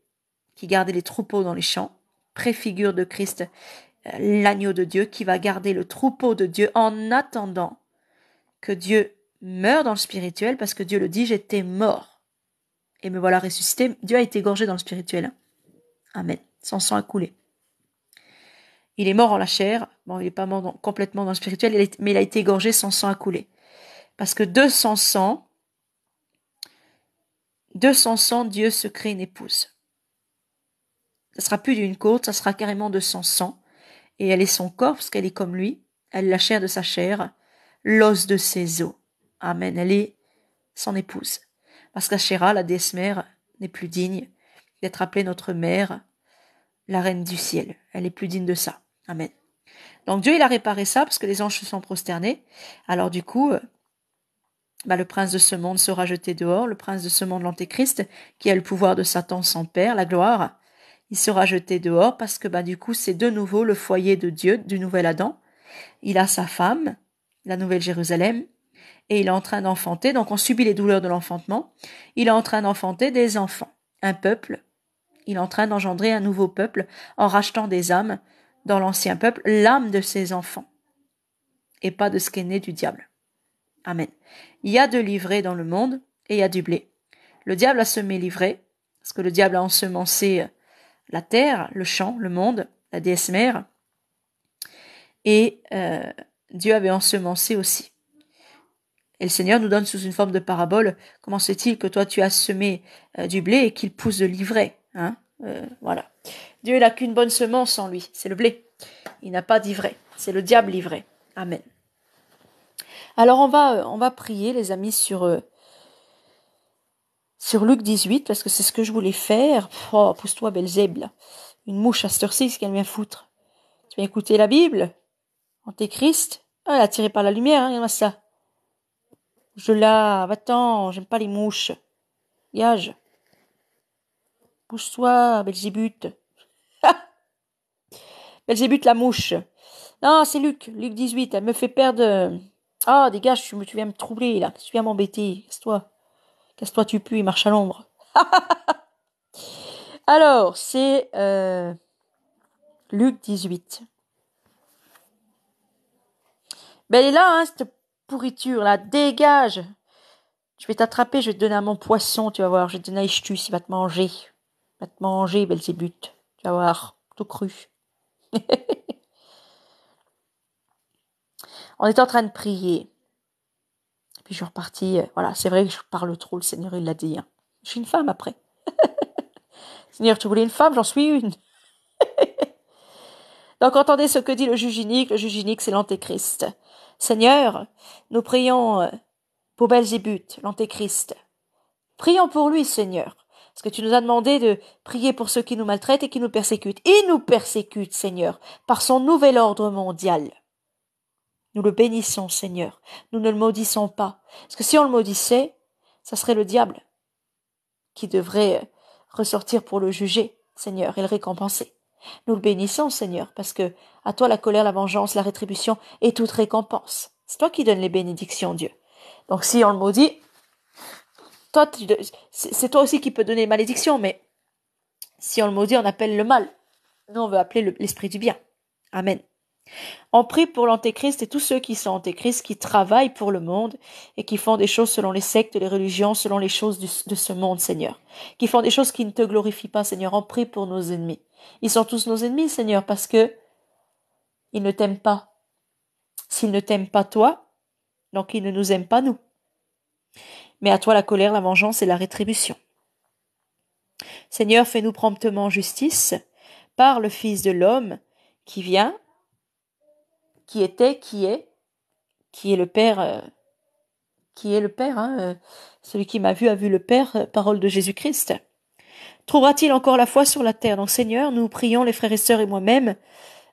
qui gardaient les troupeaux dans les champs, préfigurent de Christ l'agneau de Dieu qui va garder le troupeau de Dieu en attendant que Dieu meure dans le spirituel parce que Dieu le dit, j'étais mort. Et me voilà ressuscité. Dieu a été gorgé dans le spirituel. Amen. Son sang a coulé. Il est mort en la chair. Bon, il n'est pas mort complètement dans le spirituel, mais il a été gorgé, son sang à couler. Parce que de son sang, de Dieu se crée une épouse. Ça sera plus d'une côte, ça sera carrément de son sang et elle est son corps parce qu'elle est comme lui, elle est la chair de sa chair, l'os de ses os. Amen. Elle est son épouse. Parce qu'Achéra, la déesse mère, n'est plus digne d'être appelée notre mère, la reine du ciel. Elle est plus digne de ça. Amen. Donc Dieu, il a réparé ça parce que les anges se sont prosternés. Alors du coup, euh, bah, le prince de ce monde sera jeté dehors, le prince de ce monde, l'antéchrist, qui a le pouvoir de Satan sans père, la gloire il sera jeté dehors parce que bah, du coup c'est de nouveau le foyer de Dieu du nouvel Adam. Il a sa femme, la nouvelle Jérusalem, et il est en train d'enfanter, donc on subit les douleurs de l'enfantement, il est en train d'enfanter des enfants, un peuple, il est en train d'engendrer un nouveau peuple en rachetant des âmes dans l'ancien peuple, l'âme de ses enfants, et pas de ce qui est né du diable. Amen. Il y a de livrées dans le monde et il y a du blé. Le diable a semé livré, parce que le diable a ensemencé la terre, le champ, le monde, la déesse mère. Et euh, Dieu avait ensemencé aussi. Et le Seigneur nous donne sous une forme de parabole, comment cest il que toi tu as semé euh, du blé et qu'il pousse de l'ivraie hein euh, Voilà. Dieu n'a qu'une bonne semence en lui, c'est le blé. Il n'a pas d'ivraie, c'est le diable ivré. Amen. Alors on va, on va prier les amis sur sur Luc 18 parce que c'est ce que je voulais faire. Oh, pousse-toi, Belzéb, Une mouche à ce qu'elle vient foutre. Tu viens écouter la Bible Antéchrist ah, Elle a tiré par la lumière, hein, il ça. Je la... Va-t'en, j'aime pas les mouches. Gage. Pousse-toi, Belzébuth. Belzébuth la mouche. Non, c'est Luc, Luc 18, elle me fait perdre... Ah, dégage, tu, viens me troubler, là. Tu viens m'embêter, C'est toi Casse-toi, tu pues, il marche à l'ombre. Alors, c'est euh, Luc 18. Ben, elle est là, hein, cette pourriture, là. Dégage! Je vais t'attraper, je vais te donner à mon poisson, tu vas voir. Je vais te donner à Ishtus, il va te manger. Il va te manger, Belzébuth. Tu vas voir, tout cru. On est en train de prier. Puis je suis repartie. Euh, voilà, c'est vrai que je parle trop, le Seigneur, il l'a dit. Hein. Je suis une femme après. Seigneur, tu voulais une femme, j'en suis une. Donc entendez ce que dit le juge Le juge c'est l'antéchrist. Seigneur, nous prions euh, pour Belzébuth, l'antéchrist. Prions pour lui, Seigneur. Parce que tu nous as demandé de prier pour ceux qui nous maltraitent et qui nous persécutent. Il nous persécutent, Seigneur, par son nouvel ordre mondial. Nous le bénissons, Seigneur. Nous ne le maudissons pas. Parce que si on le maudissait, ça serait le diable qui devrait euh, ressortir pour le juger, Seigneur, et le récompenser. Nous le bénissons, Seigneur, parce que à toi la colère, la vengeance, la rétribution et toute récompense. C'est toi qui donnes les bénédictions, Dieu. Donc si on le maudit, toi, c'est toi aussi qui peux donner les malédictions, mais si on le maudit, on appelle le mal. Nous, on veut appeler l'esprit du bien. Amen. On prie pour l'Antéchrist et tous ceux qui sont Antéchrist, qui travaillent pour le monde et qui font des choses selon les sectes, les religions, selon les choses de ce monde, Seigneur. Qui font des choses qui ne te glorifient pas, Seigneur. En prie pour nos ennemis. Ils sont tous nos ennemis, Seigneur, parce que ils ne t'aiment pas. S'ils ne t'aiment pas toi, donc ils ne nous aiment pas nous. Mais à toi la colère, la vengeance et la rétribution. Seigneur, fais-nous promptement justice par le Fils de l'homme qui vient qui était, qui est, qui est le Père, euh, qui est le Père, hein, euh, celui qui m'a vu a vu le Père, euh, parole de Jésus-Christ. Trouvera-t-il encore la foi sur la terre Donc Seigneur, nous prions les frères et sœurs et moi-même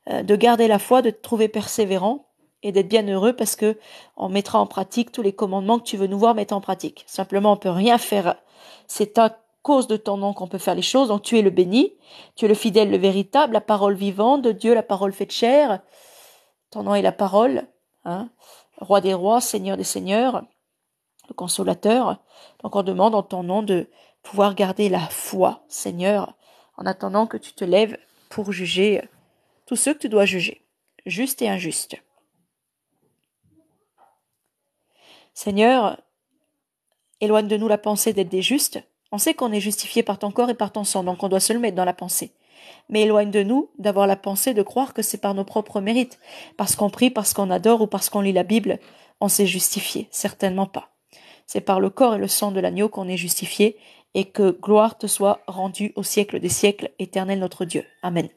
de garder la foi, de te trouver persévérant et d'être bien heureux parce que on mettra en pratique tous les commandements que tu veux nous voir mettre en pratique. Simplement, on peut rien faire. C'est à cause de ton nom qu'on peut faire les choses. Donc tu es le béni, tu es le fidèle, le véritable, la parole vivante de Dieu, la parole faite chair. Ton nom est la parole, hein, roi des rois, seigneur des seigneurs, le consolateur. Donc on demande en ton nom de pouvoir garder la foi, Seigneur, en attendant que tu te lèves pour juger tous ceux que tu dois juger, justes et injustes. Seigneur, éloigne de nous la pensée d'être des justes. On sait qu'on est justifié par ton corps et par ton sang, donc on doit se le mettre dans la pensée mais éloigne de nous d'avoir la pensée de croire que c'est par nos propres mérites, parce qu'on prie, parce qu'on adore ou parce qu'on lit la Bible, on s'est justifié, certainement pas. C'est par le corps et le sang de l'agneau qu'on est justifié, et que gloire te soit rendue au siècle des siècles, éternel notre Dieu. Amen.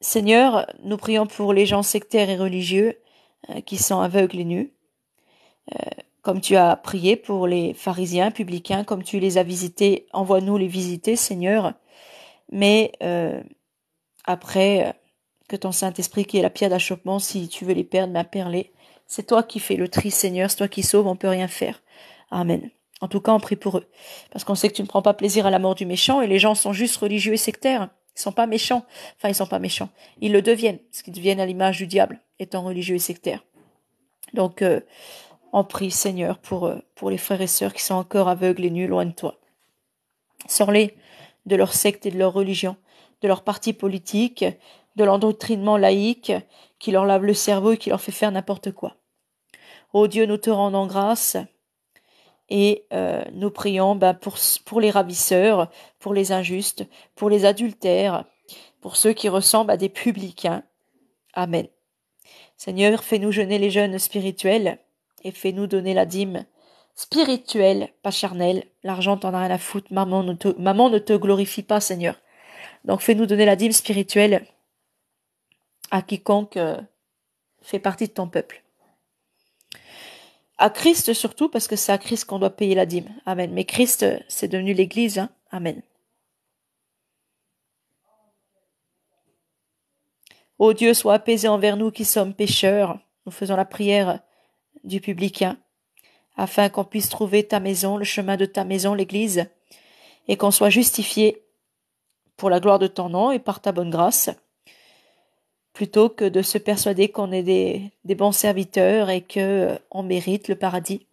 Seigneur, nous prions pour les gens sectaires et religieux euh, qui sont aveugles et nus. Euh, comme tu as prié pour les pharisiens, publicains, comme tu les as visités, envoie-nous les visiter, Seigneur. Mais euh, après, euh, que ton Saint-Esprit, qui est la pierre d'achoppement, si tu veux les perdre, perlé, C'est toi qui fais le tri, Seigneur, c'est toi qui sauve, on peut rien faire. Amen. En tout cas, on prie pour eux. Parce qu'on sait que tu ne prends pas plaisir à la mort du méchant, et les gens sont juste religieux et sectaires. Ils sont pas méchants. Enfin, ils sont pas méchants. Ils le deviennent, ce qu'ils deviennent à l'image du diable, étant religieux et sectaires. Donc, euh, en prie, Seigneur, pour, euh, pour les frères et sœurs qui sont encore aveugles et nus loin de toi. Sors-les de leur secte et de leur religion, de leur parti politique, de l'endoctrinement laïque qui leur lave le cerveau et qui leur fait faire n'importe quoi. Ô Dieu, nous te rendons grâce et euh, nous prions ben pour, pour les ravisseurs, pour les injustes, pour les adultères, pour ceux qui ressemblent à des publicains. Amen. Seigneur, fais-nous jeûner les jeunes spirituels et fais-nous donner la dîme. Spirituelle, pas charnelle. L'argent t'en a rien à foutre. Maman ne te, maman ne te glorifie pas, Seigneur. Donc fais-nous donner la dîme spirituelle à quiconque euh, fait partie de ton peuple. À Christ surtout, parce que c'est à Christ qu'on doit payer la dîme. Amen. Mais Christ, c'est devenu l'Église. Hein. Amen. Ô oh Dieu, sois apaisé envers nous qui sommes pécheurs. Nous faisons la prière du publicain, hein, afin qu'on puisse trouver ta maison, le chemin de ta maison, l'Église, et qu'on soit justifié pour la gloire de ton nom et par ta bonne grâce, plutôt que de se persuader qu'on est des, bons serviteurs et qu'on euh, mérite le paradis,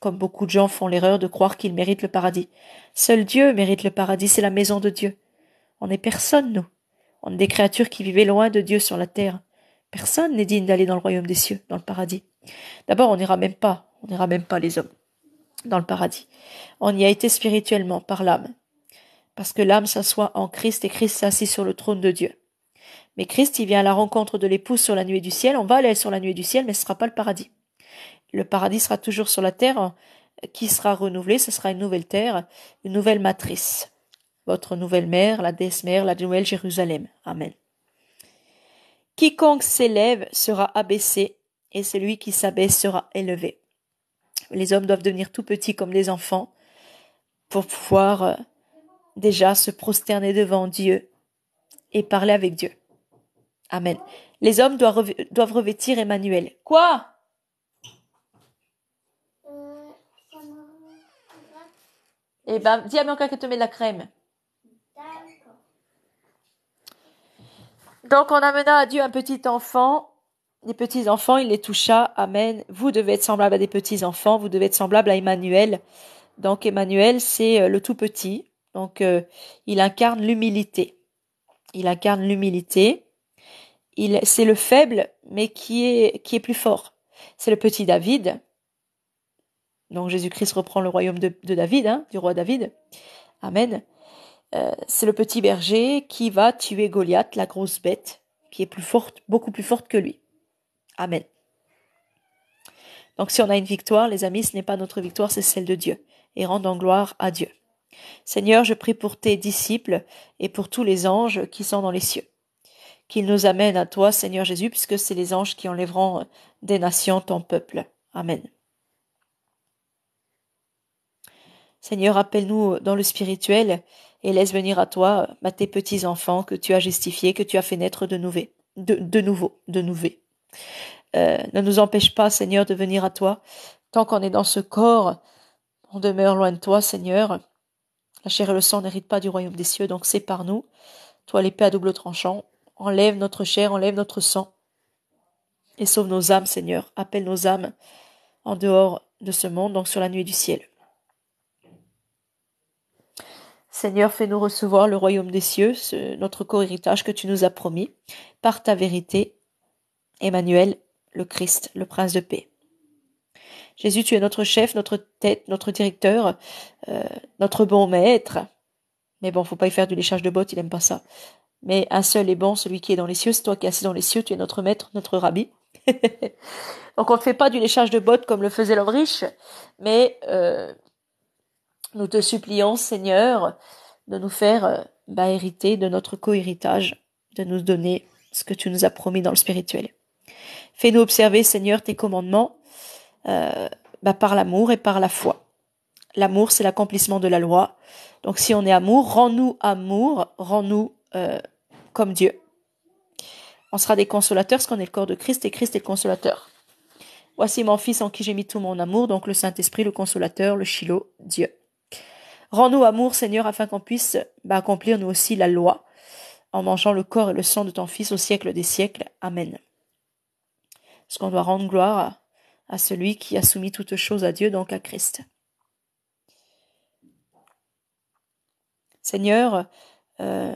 comme beaucoup de gens font l'erreur de croire qu'ils méritent le paradis. Seul Dieu mérite le paradis, c'est la maison de Dieu. On n'est personne, nous. On est des créatures qui vivaient loin de Dieu sur la terre. Personne n'est digne d'aller dans le royaume des cieux, dans le paradis. D'abord, on n'ira même pas, on n'ira même pas les hommes dans le paradis. On y a été spirituellement par l'âme, parce que l'âme s'assoit en Christ et Christ s'assit sur le trône de Dieu. Mais Christ, il vient à la rencontre de l'épouse sur la nuée du ciel. On va aller sur la nuée du ciel, mais ce ne sera pas le paradis. Le paradis sera toujours sur la terre, qui sera renouvelée Ce sera une nouvelle terre, une nouvelle matrice. Votre nouvelle mère, la déesse mère, la nouvelle Jérusalem. Amen. Quiconque s'élève sera abaissé et celui qui s'abaisse sera élevé. Les hommes doivent devenir tout petits comme les enfants pour pouvoir euh, déjà se prosterner devant Dieu et parler avec Dieu. Amen. Les hommes doivent, doivent revêtir Emmanuel. Quoi Eh ben, dis à Bianca que te met de la crème. Donc on amena à Dieu un petit enfant les petits-enfants, il les toucha. Amen. Vous devez être semblable à des petits-enfants, vous devez être semblable à Emmanuel. Donc Emmanuel, c'est euh, le tout petit. Donc euh, il incarne l'humilité. Il incarne l'humilité. Il, c'est le faible, mais qui est, qui est plus fort. C'est le petit David. Donc Jésus-Christ reprend le royaume de, David, hein, du roi David. Amen. Euh, c'est le petit berger qui va tuer Goliath, la grosse bête, qui est plus forte, beaucoup plus forte que lui. Amen. Donc si on a une victoire, les amis, ce n'est pas notre victoire, c'est celle de Dieu. Et rendons gloire à Dieu. Seigneur, je prie pour tes disciples et pour tous les anges qui sont dans les cieux. Qu'ils nous amènent à toi, Seigneur Jésus, puisque c'est les anges qui enlèveront des nations ton peuple. Amen. Seigneur, appelle-nous dans le spirituel et laisse venir à toi tes petits-enfants que tu as justifiés, que tu as fait naître de nouveau, de, de nouveau, de nouveau. Euh, ne nous empêche pas, Seigneur, de venir à toi. Tant qu'on est dans ce corps, on demeure loin de toi, Seigneur. La chair et le sang n'héritent pas du royaume des cieux, donc c'est par nous Toi, l'épée à double tranchant, enlève notre chair, enlève notre sang, et sauve nos âmes, Seigneur. Appelle nos âmes en dehors de ce monde, donc sur la nuit du ciel. Seigneur, fais-nous recevoir le royaume des cieux, notre cohéritage héritage que tu nous as promis, par ta vérité Emmanuel, le Christ, le Prince de paix. Jésus, tu es notre chef, notre tête, notre directeur, euh, notre bon maître. Mais bon, faut pas y faire du léchage de bottes, il aime pas ça. Mais un seul est bon, celui qui est dans les cieux, c'est toi qui es assis dans les cieux, tu es notre maître, notre rabbi. Donc on ne fait pas du décharge de bottes comme le faisait l'homme riche, mais euh, nous te supplions, Seigneur, de nous faire euh, bah, hériter de notre cohéritage, de nous donner ce que tu nous as promis dans le spirituel. Fais-nous observer, Seigneur, tes commandements euh, bah, par l'amour et par la foi. L'amour, c'est l'accomplissement de la loi. Donc si on est amour, rends-nous amour, rends-nous euh, comme Dieu. On sera des consolateurs, parce qu'on est le corps de Christ, et Christ est le consolateur. Voici mon Fils en qui j'ai mis tout mon amour, donc le Saint-Esprit, le consolateur, le Shiloh, Dieu. Rends-nous amour, Seigneur, afin qu'on puisse bah, accomplir nous aussi la loi, en mangeant le corps et le sang de ton Fils au siècle des siècles. Amen parce qu'on doit rendre gloire à, celui qui a soumis toutes choses à Dieu, donc à Christ. Seigneur, euh,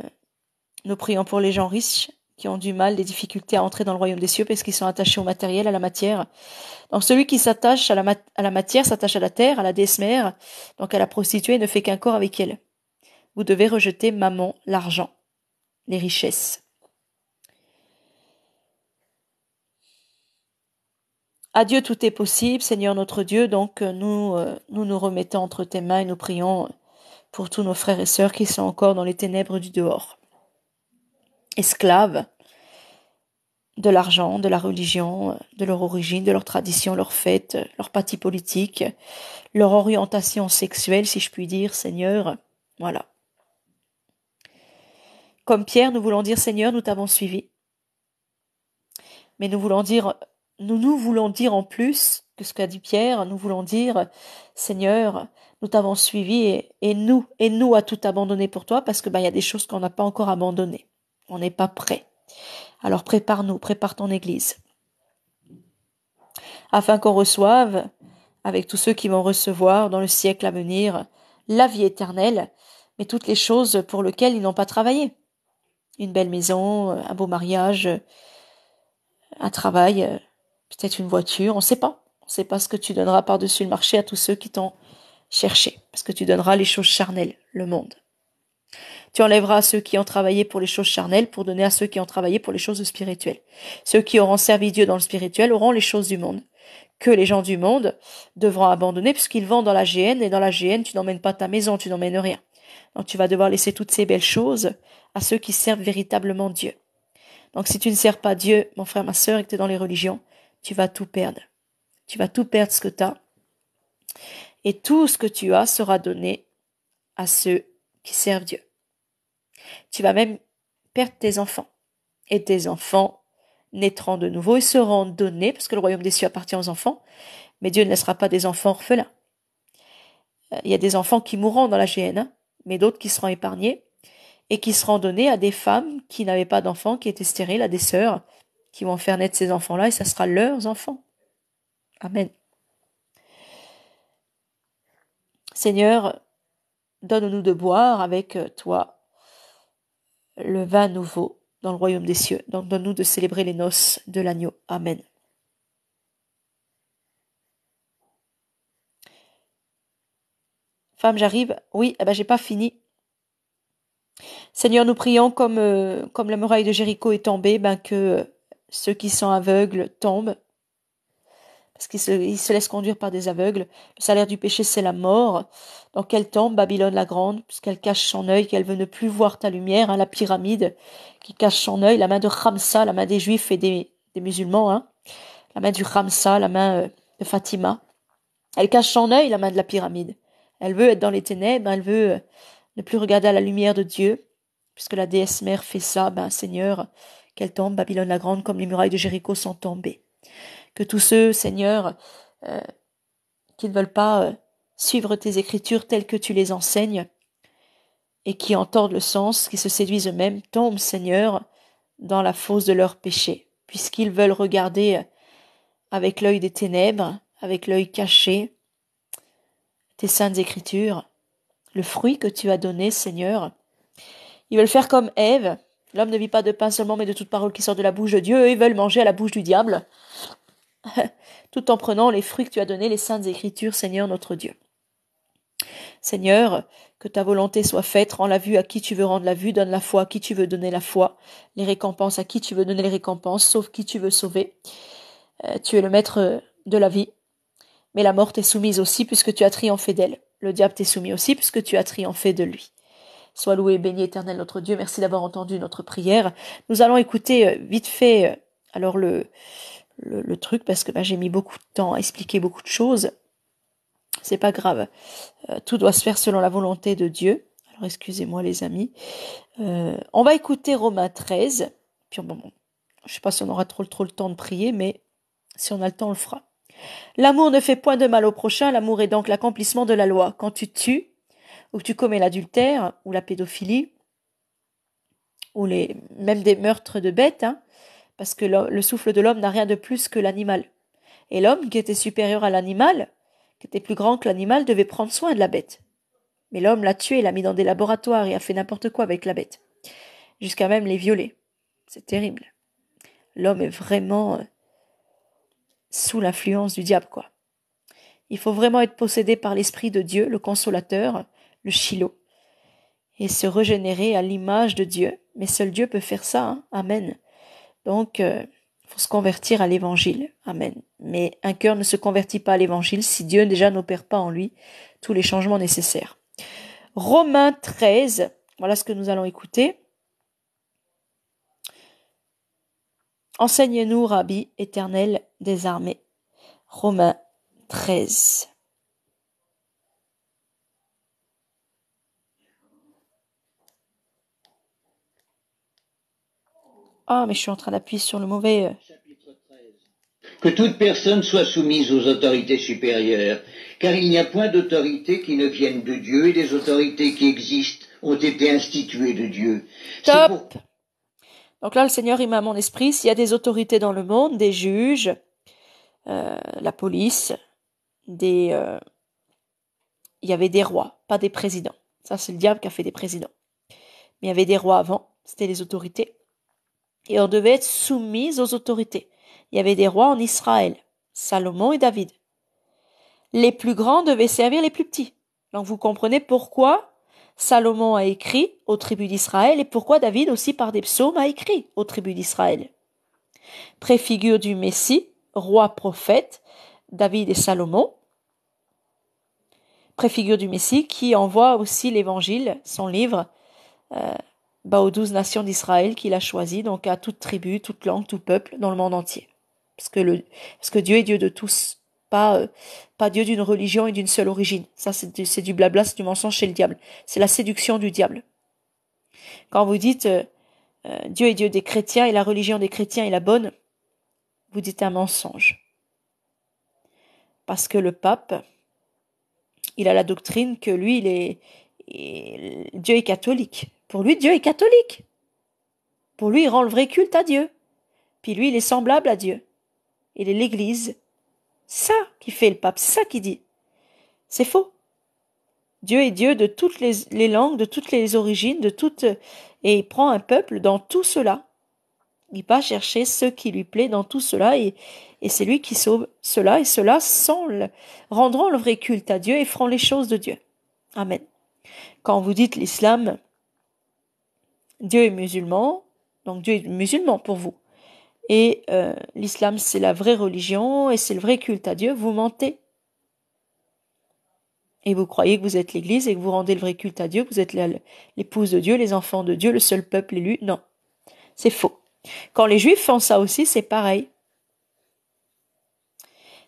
nous prions pour les gens riches qui ont du mal, des difficultés à entrer dans le royaume des cieux parce qu'ils sont attachés au matériel, à la matière. Donc celui qui s'attache à la, à la matière s'attache à la terre, à la déesse mère, donc à la prostituée et ne fait qu'un corps avec elle. Vous devez rejeter maman, l'argent, les richesses. À Dieu tout est possible, Seigneur notre Dieu, donc euh, euh, nous, nous remettons entre tes mains et nous prions euh, pour tous nos frères et sœurs qui sont encore dans les ténèbres du dehors, esclaves de l'argent, de la religion, de leur origine, de leur tradition, leurs fêtes, leur parti politique, leur orientation sexuelle, si je puis dire, Seigneur. Voilà. Comme Pierre, nous voulons dire, Seigneur, nous t'avons suivi. Mais nous voulons dire nous nous voulons dire en plus que ce qu'a dit Pierre, nous voulons dire Seigneur, nous t'avons suivi et, nous, et nous à tout abandonné pour toi parce que ben, il y a des choses qu'on n'a pas encore abandonnées. On n'est pas prêt. Alors prépare-nous, prépare ton Église. Afin qu'on reçoive, avec tous ceux qui vont recevoir dans le siècle à venir, la vie éternelle, mais toutes les choses pour lesquelles ils n'ont pas travaillé. Une belle maison, un beau mariage, un travail, peut-être une voiture, on ne sait pas. On ne sait pas ce que tu donneras par-dessus le marché à tous ceux qui t'ont cherché, parce que tu donneras les choses charnelles, le monde. Tu enlèveras à ceux qui ont travaillé pour les choses charnelles pour donner à ceux qui ont travaillé pour les choses spirituelles. Ceux qui auront servi Dieu dans le spirituel auront les choses du monde, que les gens du monde devront abandonner puisqu'ils vont dans la GN et dans la GN tu n'emmènes pas ta maison, tu n'emmènes rien. Donc tu vas devoir laisser toutes ces belles choses à ceux qui servent véritablement Dieu. Donc si tu ne sers pas Dieu, mon frère, ma sœur, et que tu es dans les religions, tu vas tout perdre. Tu vas tout perdre ce que tu as. Et tout ce que tu as sera donné à ceux qui servent Dieu. Tu vas même perdre tes enfants. Et tes enfants naîtront de nouveau et seront donnés, parce que le royaume des cieux appartient aux enfants, mais Dieu ne laissera pas des enfants orphelins. Euh, il y a des enfants qui mourront dans la GN, hein, mais d'autres qui seront épargnés et qui seront donnés à des femmes qui n'avaient pas d'enfants, qui étaient stériles, à des sœurs, qui vont faire naître ces enfants-là, et ça sera leurs enfants. Amen. Seigneur, donne-nous de boire avec euh, toi le vin nouveau dans le royaume des cieux. Donc donne-nous de célébrer les noces de l'agneau. Amen. Femme, j'arrive. Oui, je eh ben, j'ai pas fini. Seigneur, nous prions comme, euh, comme la muraille de Jéricho est tombée, ben, que ceux qui sont aveugles tombent, parce qu'ils se, laissent conduire par des aveugles. Le salaire du péché, c'est la mort. Dans elle tombe Babylone la grande, puisqu'elle cache son œil, qu'elle veut ne plus voir ta lumière, à hein, la pyramide qui cache son œil, la main de Ramsa, la main des juifs et des, musulmans, hein, la main du Ramsa, la main euh, de Fatima. Elle cache son œil, la main de la pyramide. Elle veut être dans les ténèbres, elle veut euh, ne plus regarder à la lumière de Dieu, puisque la déesse mère fait ça, ben Seigneur, qu'elle tombe, Babylone la Grande, comme les murailles de Jéricho sont tombées. Que tous ceux, Seigneur, euh, qui ne veulent pas euh, suivre tes écritures telles que tu les enseignes, et qui entendent le sens, qui se séduisent eux-mêmes, tombent, Seigneur, dans la fosse de leurs péchés, puisqu'ils veulent regarder euh, avec l'œil des ténèbres, avec l'œil caché, tes saintes écritures, le fruit que tu as donné, Seigneur. Ils veulent faire comme Ève, L'homme ne vit pas de pain seulement, mais de toute parole qui sort de la bouche de Dieu, et veulent manger à la bouche du diable, tout en prenant les fruits que tu as donnés, les saintes écritures, Seigneur notre Dieu. Seigneur, que ta volonté soit faite, rends la vue à qui tu veux rendre la vue, donne la foi à qui tu veux donner la foi, les récompenses à qui tu veux donner les récompenses, sauve qui tu veux sauver. Euh, tu es le maître de la vie, mais la mort t'est soumise aussi puisque tu as triomphé d'elle. Le diable t'est soumis aussi puisque tu as triomphé de lui. Sois loué béni éternel notre Dieu. Merci d'avoir entendu notre prière. Nous allons écouter euh, vite fait euh, alors le, le, truc parce que j'ai mis beaucoup de temps à expliquer beaucoup de choses. C'est pas grave. Euh, tout doit se faire selon la volonté de Dieu. Alors excusez-moi les amis. on va écouter Romains 13. Puis bon, je sais pas si on aura trop trop le temps de prier, mais si on a le temps, on le fera. L'amour ne fait point de mal au prochain, l'amour est donc l'accomplissement de la loi. Quand tu tues, ou tu commets l'adultère ou la pédophilie ou les, même des meurtres de bêtes, hein, parce que le, le souffle de l'homme n'a rien de plus que l'animal. Et l'homme qui était supérieur à l'animal, qui était plus grand que l'animal, devait prendre soin de la bête. Mais l'homme l'a tué, l'a mis dans des laboratoires et a fait n'importe quoi avec la bête, jusqu'à même les violer. C'est terrible. L'homme est vraiment euh, sous l'influence du diable, quoi. Il faut vraiment être possédé par l'Esprit de Dieu, le consolateur, le chilo, et se régénérer à l'image de Dieu. Mais seul Dieu peut faire ça. Hein. Amen. Donc, il euh, faut se convertir à l'évangile. Amen. Mais un cœur ne se convertit pas à l'évangile si Dieu déjà n'opère pas en lui tous les changements nécessaires. Romains 13, voilà ce que nous allons écouter. Enseigne-nous, Rabbi, éternel des armées. Romains 13. Ah, mais je suis en train d'appuyer sur le mauvais. Euh. Que toute personne soit soumise aux autorités supérieures, car il n'y a point d'autorité qui ne vienne de Dieu et des autorités qui existent ont été instituées de Dieu. Top. Donc là, le Seigneur, il m'a mon esprit. S'il y a des autorités dans le monde, des juges, euh, la police, des, euh, il y avait des rois, pas des présidents. Ça, c'est le diable qui a fait des présidents. Mais il y avait des rois avant, c'était les autorités et on devait être soumis aux autorités. Il y avait des rois en Israël, Salomon et David. Les plus grands devaient servir les plus petits. Donc vous comprenez pourquoi Salomon a écrit aux tribus d'Israël et pourquoi David aussi par des psaumes a écrit aux tribus d'Israël. Préfigure du Messie, roi prophète, David et Salomon. Préfigure du Messie qui envoie aussi l'évangile, son livre, euh, bah, aux douze nations d'Israël qu'il a choisies, donc à toute tribu, toute langue, tout peuple dans le monde entier. Parce que, le, que Dieu est Dieu de tous, pas, euh, pas Dieu d'une religion et d'une seule origine. Ça, c'est du, blabla, c'est du mensonge chez le diable. C'est la séduction du diable. Quand vous dites euh, euh, Dieu est Dieu des chrétiens et la religion des chrétiens est la bonne, vous dites un mensonge. Parce que le pape, il a la doctrine que lui, il est, Dieu est catholique. Pour lui, Dieu est catholique. Pour lui, il rend le vrai culte à Dieu. Puis lui, il est semblable à Dieu. Il est l'Église. Ça qui fait le pape, ça qui dit. C'est faux. Dieu est Dieu de toutes les, langues, de toutes les origines, de toutes, et il prend un peuple dans tout cela. Il va chercher ce qui lui plaît dans tout cela, et, c'est lui qui sauve cela, et cela sans le, rendront le vrai culte à Dieu et feront les choses de Dieu. Amen. Quand vous dites l'islam, Dieu est musulman, donc Dieu est musulman pour vous. Et euh, l'islam, c'est la vraie religion et c'est le vrai culte à Dieu. Vous mentez. Et vous croyez que vous êtes l'Église et que vous rendez le vrai culte à Dieu, que vous êtes l'épouse de Dieu, les enfants de Dieu, le seul peuple élu. Non, c'est faux. Quand les Juifs font ça aussi, c'est pareil.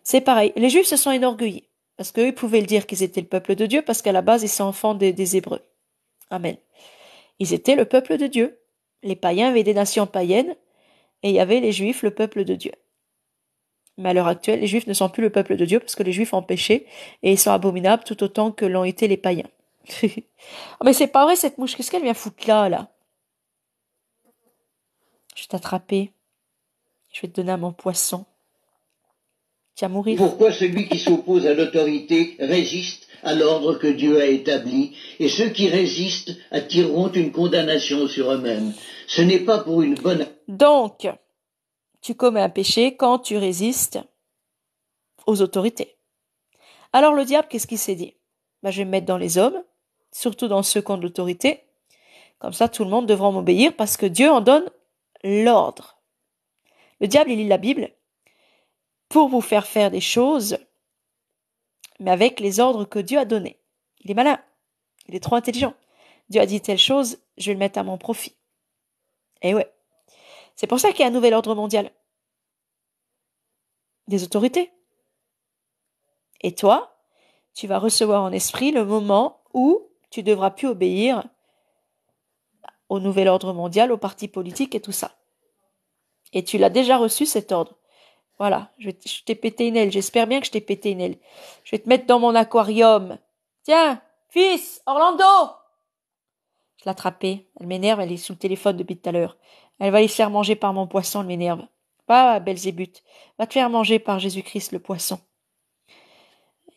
C'est pareil. Les Juifs se sont énorgueillis parce qu'ils pouvaient le dire qu'ils étaient le peuple de Dieu parce qu'à la base, ils sont enfants des Hébreux. Amen. Ils étaient le peuple de Dieu. Les païens avaient des nations païennes, et il y avait les juifs, le peuple de Dieu. Mais à l'heure actuelle, les juifs ne sont plus le peuple de Dieu parce que les juifs ont péché et ils sont abominables tout autant que l'ont été les païens. mais c'est pas vrai cette mouche, qu'est-ce qu'elle vient foutre là, là Je vais t'attraper. Je vais te donner à mon poisson. Tu vas mourir. Pourquoi celui qui s'oppose à l'autorité résiste à l'ordre que Dieu a établi, et ceux qui résistent attireront une condamnation sur eux-mêmes. Ce n'est pas pour une bonne... Donc, tu commets un péché quand tu résistes aux autorités. Alors le diable, qu'est-ce qu'il s'est dit bah, Je vais me mettre dans les hommes, surtout dans ceux qui ont de l'autorité. Comme ça, tout le monde devra m'obéir parce que Dieu en donne l'ordre. Le diable, il lit la Bible pour vous faire faire des choses mais avec les ordres que Dieu a donnés. Il est malin, il est trop intelligent. Dieu a dit telle chose, je vais le mettre à mon profit. Eh ouais. C'est pour ça qu'il y a un nouvel ordre mondial. Des autorités. Et toi, tu vas recevoir en esprit le moment où tu devras plus obéir au nouvel ordre mondial, aux partis politiques et tout ça. Et tu l'as déjà reçu cet ordre. Voilà, je, t'ai pété une aile. J'espère bien que je t'ai pété une aile. Je vais te mettre dans mon aquarium. Tiens, fils, Orlando Je l'attrapais. Elle m'énerve, elle est sous le téléphone depuis tout à l'heure. Elle va aller faire manger par mon poisson, elle m'énerve. Pas, Belzébuth, va te faire manger par Jésus-Christ le poisson.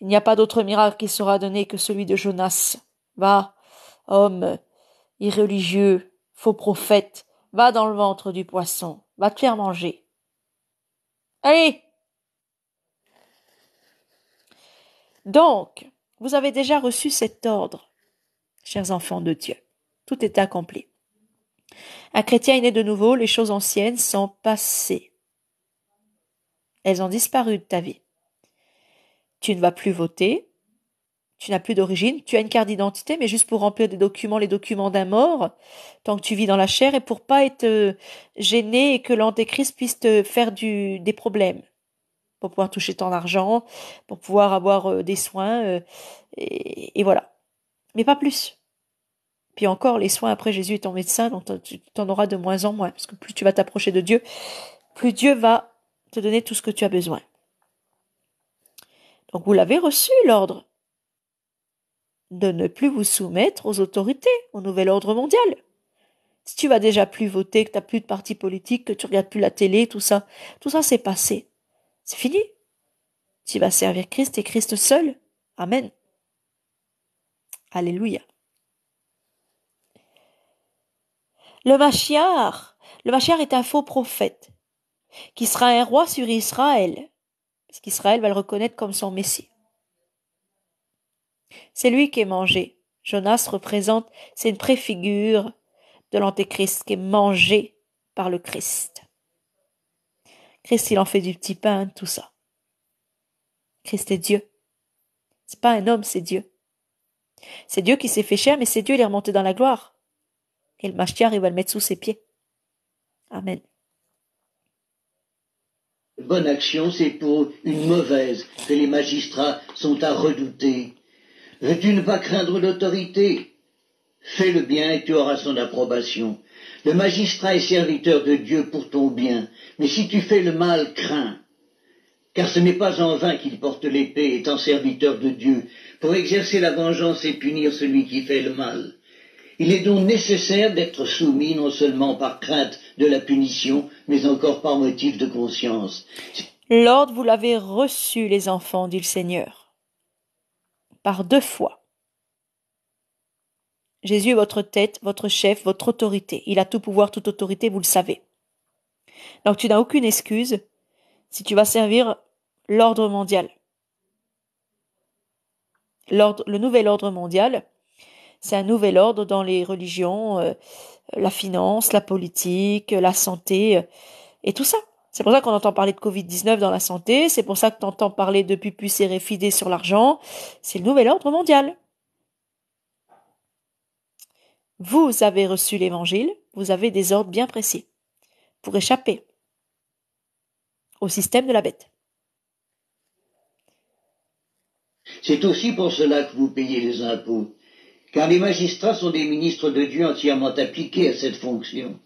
Il n'y a pas d'autre miracle qui sera donné que celui de Jonas. Va, homme irreligieux, faux prophète, va dans le ventre du poisson, va te faire manger. Allez Donc, vous avez déjà reçu cet ordre, chers enfants de Dieu. Tout est accompli. Un chrétien est né de nouveau, les choses anciennes sont passées. Elles ont disparu de ta vie. Tu ne vas plus voter, tu n'as plus d'origine, tu as une carte d'identité, mais juste pour remplir des documents, les documents d'un mort, tant que tu vis dans la chair, et pour pas être euh, gêné et que l'antéchrist puisse te faire du, des problèmes, pour pouvoir toucher ton argent, pour pouvoir avoir euh, des soins, euh, et, voilà. Mais pas plus. Puis encore, les soins après Jésus est ton médecin, donc tu t'en auras de moins en moins, parce que plus tu vas t'approcher de Dieu, plus Dieu va te donner tout ce que tu as besoin. Donc vous l'avez reçu l'ordre de ne plus vous soumettre aux autorités, au nouvel ordre mondial. Si tu vas déjà plus voter, que tu n'as plus de parti politique, que tu regardes plus la télé, tout ça, tout ça c'est passé. C'est fini. Tu vas servir Christ et Christ seul. Amen. Alléluia. Le Machiar, le Machiar est un faux prophète qui sera un roi sur Israël, parce qu'Israël va le reconnaître comme son Messie. C'est lui qui est mangé. Jonas représente, c'est une préfigure de l'antéchrist qui est mangé par le Christ. Christ, il en fait du petit pain, tout ça. Christ est Dieu. C'est pas un homme, c'est Dieu. C'est Dieu qui s'est fait chair, mais c'est Dieu, qui est remonté dans la gloire. Et le machtiar il va le mettre sous ses pieds. Amen. Bonne action, c'est pour une mauvaise que les magistrats sont à redouter veux tu ne pas craindre l'autorité. Fais le bien et tu auras son approbation. Le magistrat est serviteur de Dieu pour ton bien, mais si tu fais le mal, crains. Car ce n'est pas en vain qu'il porte l'épée, étant serviteur de Dieu, pour exercer la vengeance et punir celui qui fait le mal. Il est donc nécessaire d'être soumis non seulement par crainte de la punition, mais encore par motif de conscience. L'ordre, vous l'avez reçu, les enfants, dit le Seigneur par deux fois. Jésus est votre tête, votre chef, votre autorité. Il a tout pouvoir, toute autorité, vous le savez. Donc tu n'as aucune excuse si tu vas servir l'ordre mondial. le nouvel ordre mondial, c'est un nouvel ordre dans les religions, euh, la finance, la politique, la santé euh, et tout ça. C'est pour ça qu'on entend parler de Covid-19 dans la santé, c'est pour ça que tu entends parler de pupus et sur l'argent. C'est le nouvel ordre mondial. Vous avez reçu l'évangile, vous avez des ordres bien précis pour échapper au système de la bête. C'est aussi pour cela que vous payez les impôts, car les magistrats sont des ministres de Dieu entièrement appliqués à cette fonction.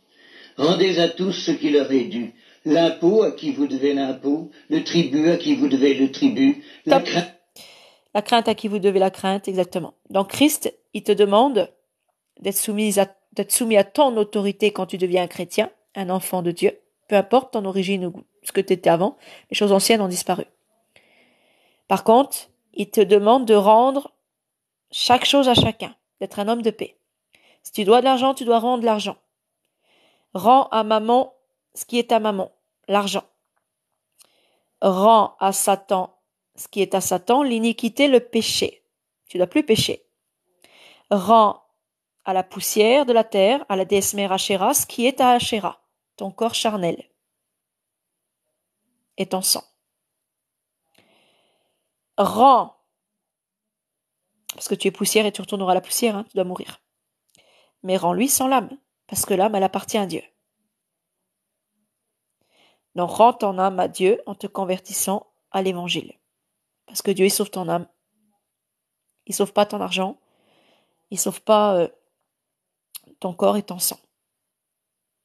Rendez à tous ce qui leur est dû, l'impôt à qui vous devez l'impôt, le tribut à qui vous devez le tribut, la crainte. La crainte à qui vous devez la crainte, exactement. Donc Christ, il te demande d'être soumis à, soumis à ton autorité quand tu deviens un chrétien, un enfant de Dieu, peu importe ton origine ou ce que tu étais avant, les choses anciennes ont disparu. Par contre, il te demande de rendre chaque chose à chacun, d'être un homme de paix. Si tu dois de l'argent, tu dois rendre l'argent. Rends à maman ce qui est à maman, l'argent. Rends à Satan ce qui est à Satan, l'iniquité, le péché. Tu ne dois plus pécher. Rends à la poussière de la terre, à la déesse mère Achéra, ce qui est à Achéra, ton corps charnel et ton sang. Rends, parce que tu es poussière et tu retourneras à la poussière, hein, tu dois mourir. Mais rends-lui sans l'âme, parce que l'âme, elle appartient à Dieu. Donc rends ton âme à Dieu en te convertissant à l'évangile. Parce que Dieu, il sauve ton âme. Il sauve pas ton argent. Il sauve pas euh, ton corps et ton sang.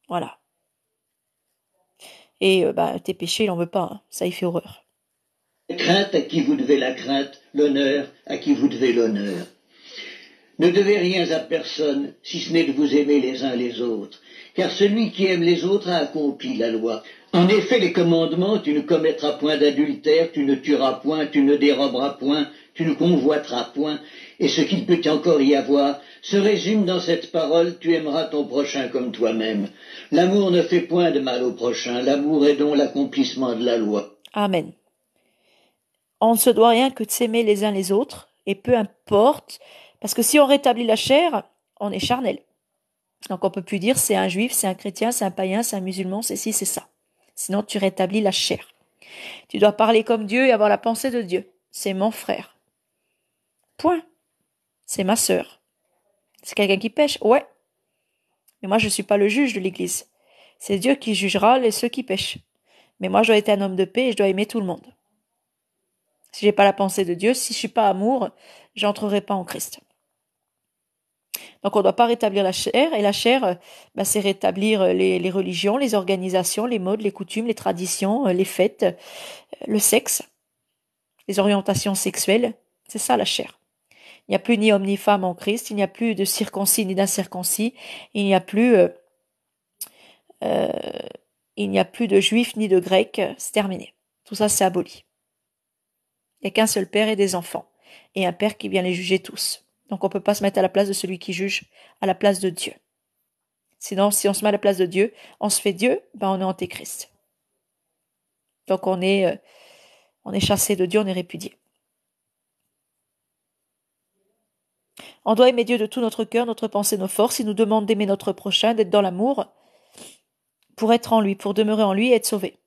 Voilà. Et euh, bah, tes péchés, il n'en veut pas. Hein. Ça, il fait horreur. Crainte à qui vous devez la crainte, l'honneur à qui vous devez l'honneur. Ne devez rien à personne si ce n'est de vous aimer les uns les autres car celui qui aime les autres a accompli la loi. En effet, les commandements, tu ne commettras point d'adultère, tu ne tueras point, tu ne déroberas point, tu ne convoiteras point, et ce qu'il peut encore y avoir se résume dans cette parole, tu aimeras ton prochain comme toi-même. L'amour ne fait point de mal au prochain, l'amour est donc l'accomplissement de la loi. Amen. On ne se doit rien que de s'aimer les uns les autres, et peu importe, parce que si on rétablit la chair, on est charnel. Donc on peut plus dire c'est un juif, c'est un chrétien, c'est un païen, c'est un musulman, c'est ci, c'est ça. Sinon tu rétablis la chair. Tu dois parler comme Dieu et avoir la pensée de Dieu. C'est mon frère. Point. C'est ma sœur. C'est quelqu'un qui pêche, ouais. Mais moi je ne suis pas le juge de l'Église. C'est Dieu qui jugera les ceux qui pêchent. Mais moi je dois être un homme de paix et je dois aimer tout le monde. Si j'ai pas la pensée de Dieu, si je suis pas amour, j'entrerai pas en Christ. Donc on ne doit pas rétablir la chair, et la chair, euh, bah, c'est rétablir euh, les, religions, les organisations, les modes, les coutumes, les traditions, euh, les fêtes, le sexe, les orientations sexuelles, c'est ça la chair. Il n'y a plus ni homme ni femme en Christ, il n'y a plus de circoncis ni d'incirconcis, il n'y a plus... il n'y a plus de juifs ni de grecs, c'est terminé. Tout ça, c'est aboli. Il n'y a qu'un seul père et des enfants, et un père qui vient les juger tous. Donc on ne peut pas se mettre à la place de celui qui juge, à la place de Dieu. Sinon, si on se met à la place de Dieu, on se fait Dieu, ben on est antéchrist. Donc on est, euh, on est chassé de Dieu, on est répudié. On doit aimer Dieu de tout notre cœur, notre pensée, nos forces. Il nous demande d'aimer notre prochain, d'être dans l'amour, pour être en lui, pour demeurer en lui et être sauvé.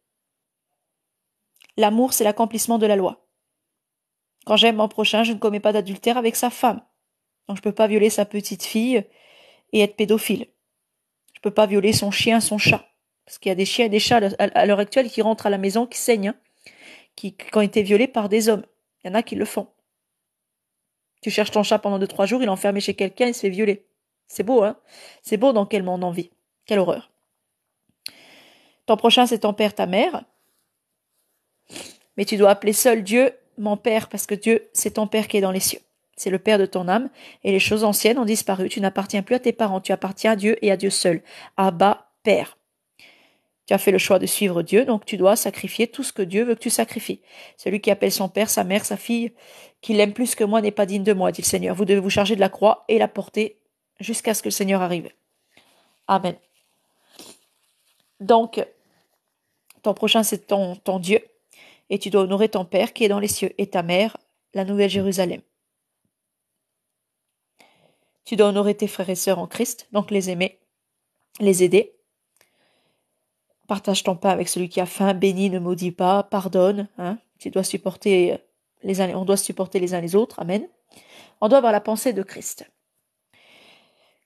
L'amour, c'est l'accomplissement de la loi. Quand j'aime mon prochain, je ne commets pas d'adultère avec sa femme. Donc je peux pas violer sa petite fille et être pédophile. Je peux pas violer son chien, son chat. Parce qu'il y a des chiens et des chats à l'heure actuelle qui rentrent à la maison, qui saignent, hein, qui, qui ont été violés par des hommes. Il y en a qui le font. Tu cherches ton chat pendant deux, trois jours, il est enfermé chez quelqu'un, il se fait violer. C'est beau, hein C'est beau dans quel monde on vit. Quelle horreur. Ton prochain, c'est ton père, ta mère. Mais tu dois appeler seul Dieu mon père, parce que Dieu, c'est ton père qui est dans les cieux c'est le Père de ton âme, et les choses anciennes ont disparu, tu n'appartiens plus à tes parents, tu appartiens à Dieu et à Dieu seul. Abba, Père. Tu as fait le choix de suivre Dieu, donc tu dois sacrifier tout ce que Dieu veut que tu sacrifies. Celui qui appelle son père, sa mère, sa fille, qui l'aime plus que moi, n'est pas digne de moi, dit le Seigneur. Vous devez vous charger de la croix et la porter jusqu'à ce que le Seigneur arrive. Amen. Donc, ton prochain, c'est ton, ton Dieu, et tu dois honorer ton Père qui est dans les cieux, et ta mère, la Nouvelle Jérusalem. Tu dois honorer tes frères et sœurs en Christ, donc les aimer, les aider. Partage ton pain avec celui qui a faim, bénis, ne maudis pas, pardonne. Hein. Tu dois supporter euh, les uns, on doit supporter les uns les autres. Amen. On doit avoir la pensée de Christ.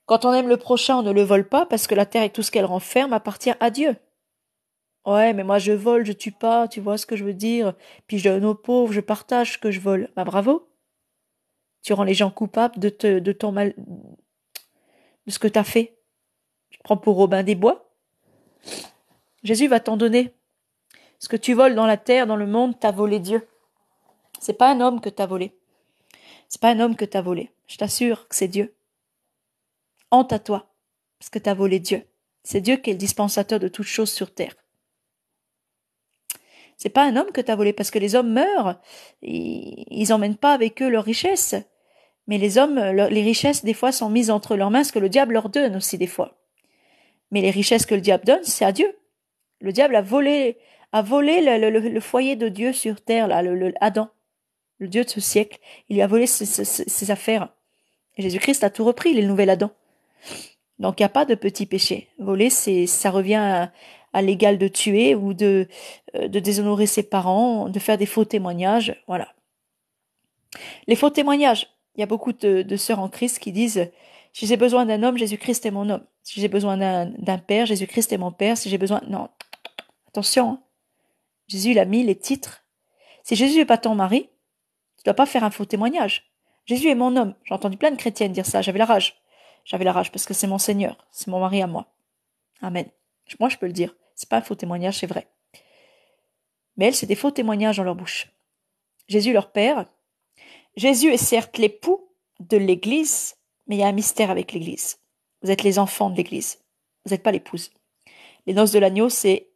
Quand on aime le prochain, on ne le vole pas parce que la terre et tout ce qu'elle renferme appartient à Dieu. Ouais, mais moi je vole, je tue pas, tu vois ce que je veux dire. Puis je donne aux pauvres, je partage ce que je vole. Bah bravo. Tu rends les gens coupables de, de ton mal, de ce que tu as fait. Tu prends pour Robin des Bois. Jésus va t'en donner. Ce que tu voles dans la terre, dans le monde, t'as volé Dieu. C'est pas un homme que t'as volé. C'est pas un homme que t'as volé. Je t'assure que c'est Dieu. Honte à toi, parce que t'as volé Dieu. C'est Dieu qui est le dispensateur de toutes choses sur terre. C'est pas un homme que as volé, parce que les hommes meurent, ils, ils emmènent pas avec eux leurs richesses. Mais les hommes, les richesses, des fois, sont mises entre leurs mains, ce que le diable leur donne aussi, des fois. Mais les richesses que le diable donne, c'est à Dieu. Le diable a volé, a volé le, foyer de Dieu sur terre, là, le, Adam, le Dieu de ce siècle. Il lui a volé ses, ses, ses affaires. Jésus-Christ a tout repris, il est le nouvel Adam. Donc il n'y a pas de petit péché. Voler, c'est, ça revient à, l'égal de tuer ou euh, de, déshonorer ses parents, de faire des faux témoignages, voilà. Les faux témoignages. Il y a beaucoup de, sœurs en Christ qui disent si j'ai besoin d'un homme, Jésus-Christ est mon homme. Si j'ai besoin d'un père, Jésus-Christ est mon père. Si j'ai besoin... Non, attention. Hein. Jésus, il a mis les titres. Si Jésus n'est pas ton mari, tu dois pas faire un faux témoignage. Jésus est mon homme. J'ai entendu plein de chrétiennes dire ça. J'avais la rage. J'avais la rage parce que c'est mon Seigneur. C'est mon mari à moi. Amen. Moi, je peux le dire. C'est pas un faux témoignage, c'est vrai. Mais elles, c'est des faux témoignages dans leur bouche. Jésus leur père. Jésus est certes l'époux de l'Église, mais il y a un mystère avec l'Église. Vous êtes les enfants de l'Église. Vous n'êtes pas l'épouse. Les noces de l'agneau, c'est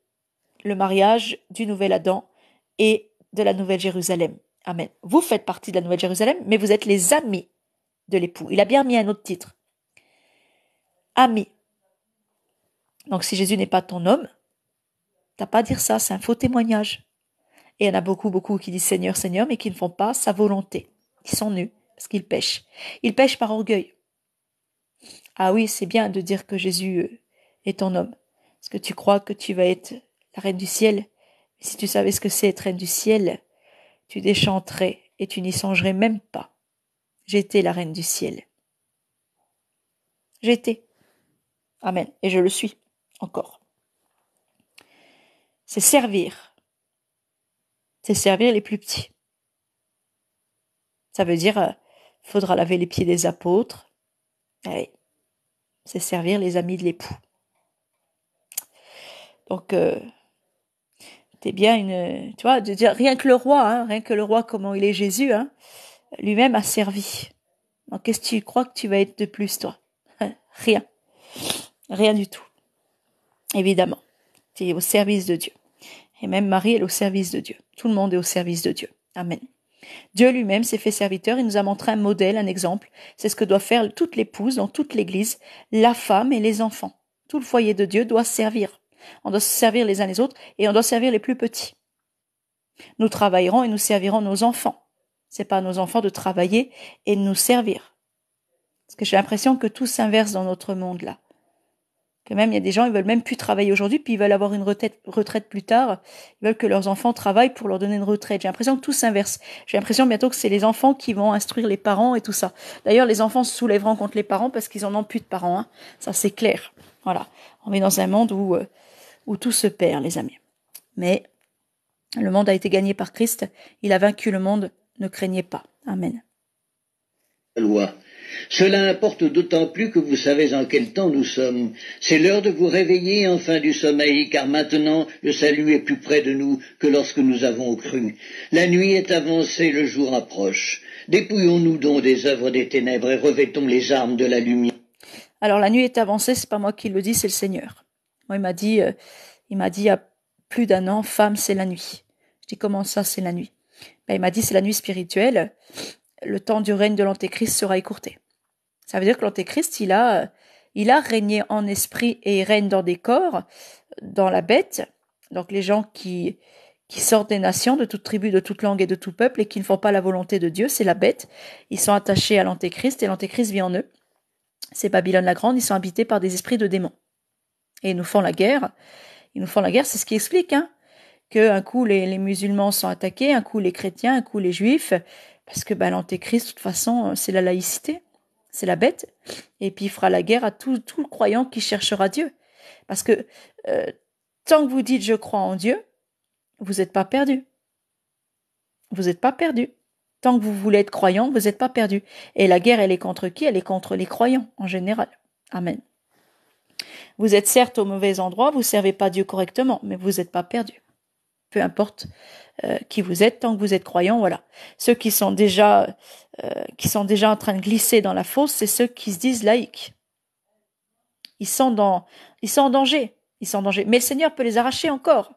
le mariage du nouvel Adam et de la nouvelle Jérusalem. Amen. Vous faites partie de la nouvelle Jérusalem, mais vous êtes les amis de l'époux. Il a bien mis un autre titre. Amis. Donc si Jésus n'est pas ton homme, pas dire ça, c'est un faux témoignage. Et il y en a beaucoup, beaucoup qui disent Seigneur, Seigneur, mais qui ne font pas sa volonté. Ils sont nus, parce qu'ils pêchent. Ils pêchent par orgueil. Ah oui, c'est bien de dire que Jésus euh, est ton homme. Parce que tu crois que tu vas être la reine du ciel. Si tu savais ce que c'est être reine du ciel, tu déchanterais et tu n'y songerais même pas. J'étais la reine du ciel. J'étais. Amen. Et je le suis encore c'est servir. C'est servir les plus petits. Ça veut dire, euh, faudra laver les pieds des apôtres. Eh c'est servir les amis de l'époux. Donc, euh, tu es bien une, tu vois, de dire rien que le roi, hein, rien que le roi, comment il est Jésus, hein, lui-même a servi. Donc, qu'est-ce que tu crois que tu vas être de plus, toi hein Rien, rien du tout, évidemment. Tu es au service de Dieu. Et même Marie est au service de Dieu. Tout le monde est au service de Dieu. Amen. Dieu lui-même s'est fait serviteur, il nous a montré un modèle, un exemple. C'est ce que doit faire toute l'épouse dans toute l'Église, la femme et les enfants. Tout le foyer de Dieu doit servir. On doit se servir les uns les autres et on doit servir les plus petits. Nous travaillerons et nous servirons nos enfants. C'est pas à nos enfants de travailler et de nous servir. Parce que j'ai l'impression que tout s'inverse dans notre monde là. Quand même, il y a des gens, ils veulent même plus travailler aujourd'hui, puis ils veulent avoir une retraite, plus tard. Ils veulent que leurs enfants travaillent pour leur donner une retraite. J'ai l'impression que tout s'inverse. J'ai l'impression bientôt que c'est les enfants qui vont instruire les parents et tout ça. D'ailleurs, les enfants se soulèveront contre les parents parce qu'ils en ont plus de parents. Hein. Ça, c'est clair. Voilà. On est dans un monde où, euh, où tout se perd, les amis. Mais le monde a été gagné par Christ. Il a vaincu le monde. Ne craignez pas. Amen. loi. Cela importe d'autant plus que vous savez en quel temps nous sommes. C'est l'heure de vous réveiller enfin du sommeil, car maintenant le salut est plus près de nous que lorsque nous avons cru. La nuit est avancée, le jour approche. Dépouillons-nous donc des œuvres des ténèbres et revêtons les armes de la lumière. Alors la nuit est avancée, c'est pas moi qui le dis, c'est le Seigneur. Moi, il m'a dit, euh, il m'a dit il y a plus d'un an, femme, c'est la nuit. Je dis comment ça, c'est la nuit ben, Il m'a dit c'est la nuit spirituelle. Le temps du règne de l'Antéchrist sera écourté. Ça veut dire que l'antéchrist, il a, il a régné en esprit et il règne dans des corps, dans la bête. Donc les gens qui, qui sortent des nations, de toute tribu, de toute langue et de tout peuple et qui ne font pas la volonté de Dieu, c'est la bête. Ils sont attachés à l'antéchrist et l'antéchrist vit en eux. C'est Babylone la Grande, ils sont habités par des esprits de démons. Et ils nous font la guerre. Ils nous font la guerre, c'est ce qui explique, hein, que un coup les, musulmans sont attaqués, un coup les chrétiens, un coup les juifs, parce que bah, l'antéchrist, de toute façon, c'est la laïcité c'est la bête, et puis il fera la guerre à tout, le croyant qui cherchera Dieu. Parce que euh, tant que vous dites je crois en Dieu, vous n'êtes pas perdu. Vous n'êtes pas perdu. Tant que vous voulez être croyant, vous n'êtes pas perdu. Et la guerre, elle est contre qui Elle est contre les croyants en général. Amen. Vous êtes certes au mauvais endroit, vous servez pas Dieu correctement, mais vous n'êtes pas perdu. Peu importe euh, qui vous êtes, tant que vous êtes croyant, voilà. Ceux qui sont déjà euh, qui sont déjà en train de glisser dans la fosse, c'est ceux qui se disent laïcs. Ils sont, dans, ils sont en danger. Ils sont en danger. Mais le Seigneur peut les arracher encore.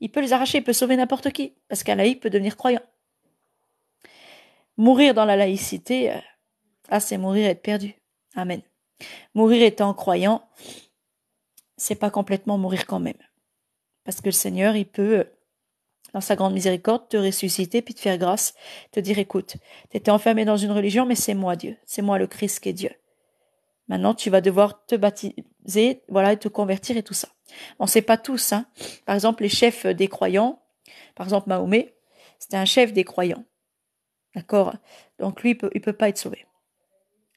Il peut les arracher, il peut sauver n'importe qui, parce qu'un laïc peut devenir croyant. Mourir dans la laïcité, euh, ah, c'est mourir et être perdu. Amen. Mourir étant croyant, c'est pas complètement mourir quand même. Parce que le Seigneur, il peut euh, dans sa grande miséricorde, te ressusciter puis te faire grâce, te dire écoute, t'étais enfermé dans une religion, mais c'est moi Dieu, c'est moi le Christ qui est Dieu. Maintenant, tu vas devoir te baptiser, voilà, et te convertir et tout ça. On ne sait pas tous, hein. Par exemple, les chefs des croyants, par exemple Mahomet, c'était un chef des croyants. D'accord Donc lui, il peut, peut pas être sauvé.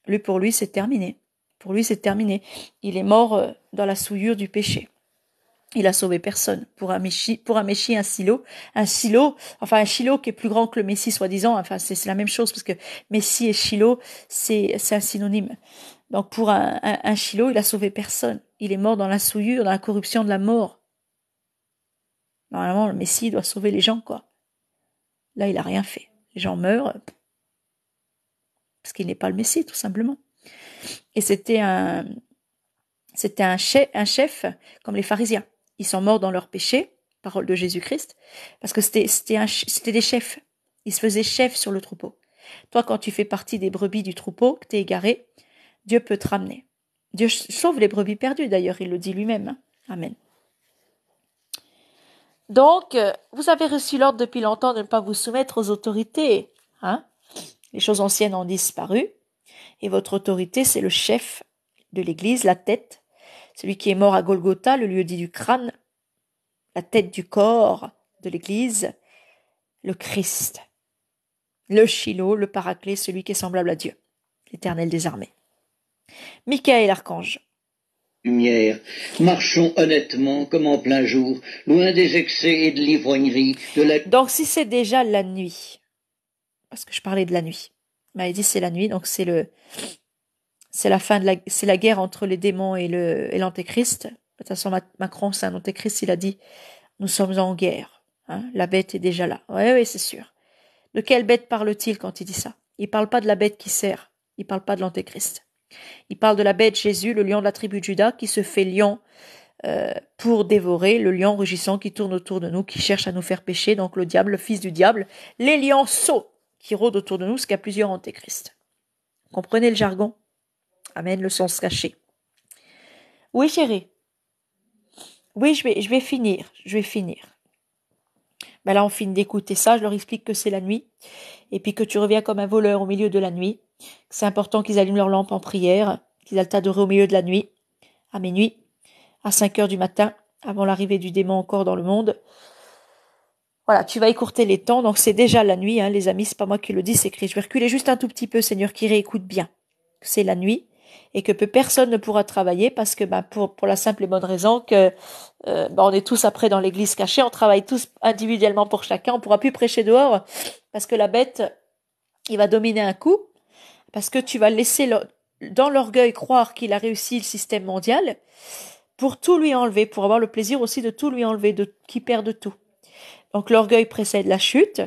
Lui, pour lui, c'est terminé. Pour lui, c'est terminé. Il est mort euh, dans la souillure du péché. Il a sauvé personne. Pour un Messie, pour un Messie, un silo, un silo, enfin un silo qui est plus grand que le Messie soi-disant. Enfin, c'est la même chose parce que Messie et silo, c'est un synonyme. Donc pour un, un, silo, il a sauvé personne. Il est mort dans la souillure, dans la corruption de la mort. Normalement, le Messie doit sauver les gens, quoi. Là, il a rien fait. Les gens meurent parce qu'il n'est pas le Messie, tout simplement. Et c'était un, c'était un chef, un chef comme les pharisiens ils sont morts dans leur péché, parole de Jésus-Christ, parce que c'était des chefs. Ils se faisaient chefs sur le troupeau. Toi, quand tu fais partie des brebis du troupeau, que tu es égaré, Dieu peut te ramener. Dieu sauve les brebis perdues, d'ailleurs, il le dit lui-même. Hein. Amen. Donc, euh, vous avez reçu l'ordre depuis longtemps de ne pas vous soumettre aux autorités. Hein. les choses anciennes ont disparu, et votre autorité, c'est le chef de l'Église, la tête, celui qui est mort à Golgotha, le lieu dit du crâne, la tête du corps de l'Église, le Christ, le chilo, le Paraclet, celui qui est semblable à Dieu, l'Éternel des armées. Michael, l'archange. Lumière, marchons honnêtement comme en plein jour, loin des excès et de l'ivrognerie, Donc si c'est déjà la nuit, parce que je parlais de la nuit, il dit c'est la nuit, donc c'est le c'est la fin de la, c'est la guerre entre les démons et le, l'antéchrist. De toute façon, Macron, c'est un antéchrist, il a dit, nous sommes en guerre. Hein. la bête est déjà là. Oui, oui, c'est sûr. De quelle bête parle-t-il quand il dit ça Il ne parle pas de la bête qui sert. Il ne parle pas de l'antéchrist. Il parle de la bête Jésus, le lion de la tribu de Judas, qui se fait lion euh, pour dévorer le lion rugissant qui tourne autour de nous, qui cherche à nous faire pécher, donc le diable, le fils du diable, les lions sots qui rôdent autour de nous, ce qu'a plusieurs antéchrists. Comprenez le jargon Amen, le sens caché. Oui, chérie. Oui, je vais, je vais finir. Je vais finir. Ben là, on finit d'écouter ça. Je leur explique que c'est la nuit. Et puis que tu reviens comme un voleur au milieu de la nuit. C'est important qu'ils allument leur lampe en prière. Qu'ils aillent t'adorer au milieu de la nuit. À minuit. À 5 heures du matin. Avant l'arrivée du démon encore dans le monde. Voilà, tu vas écourter les temps, donc c'est déjà la nuit, hein, les amis, c'est pas moi qui le dis, c'est écrit. Je vais reculer juste un tout petit peu, Seigneur, qui réécoute bien. C'est la nuit, et que peu personne ne pourra travailler parce que bah, pour, pour la simple et bonne raison que euh, bah, on est tous après dans l'église cachée, on travaille tous individuellement pour chacun, on pourra plus prêcher dehors parce que la bête, il va dominer un coup, parce que tu vas laisser dans l'orgueil croire qu'il a réussi le système mondial pour tout lui enlever, pour avoir le plaisir aussi de tout lui enlever, de qui perd de tout. Donc l'orgueil précède la chute.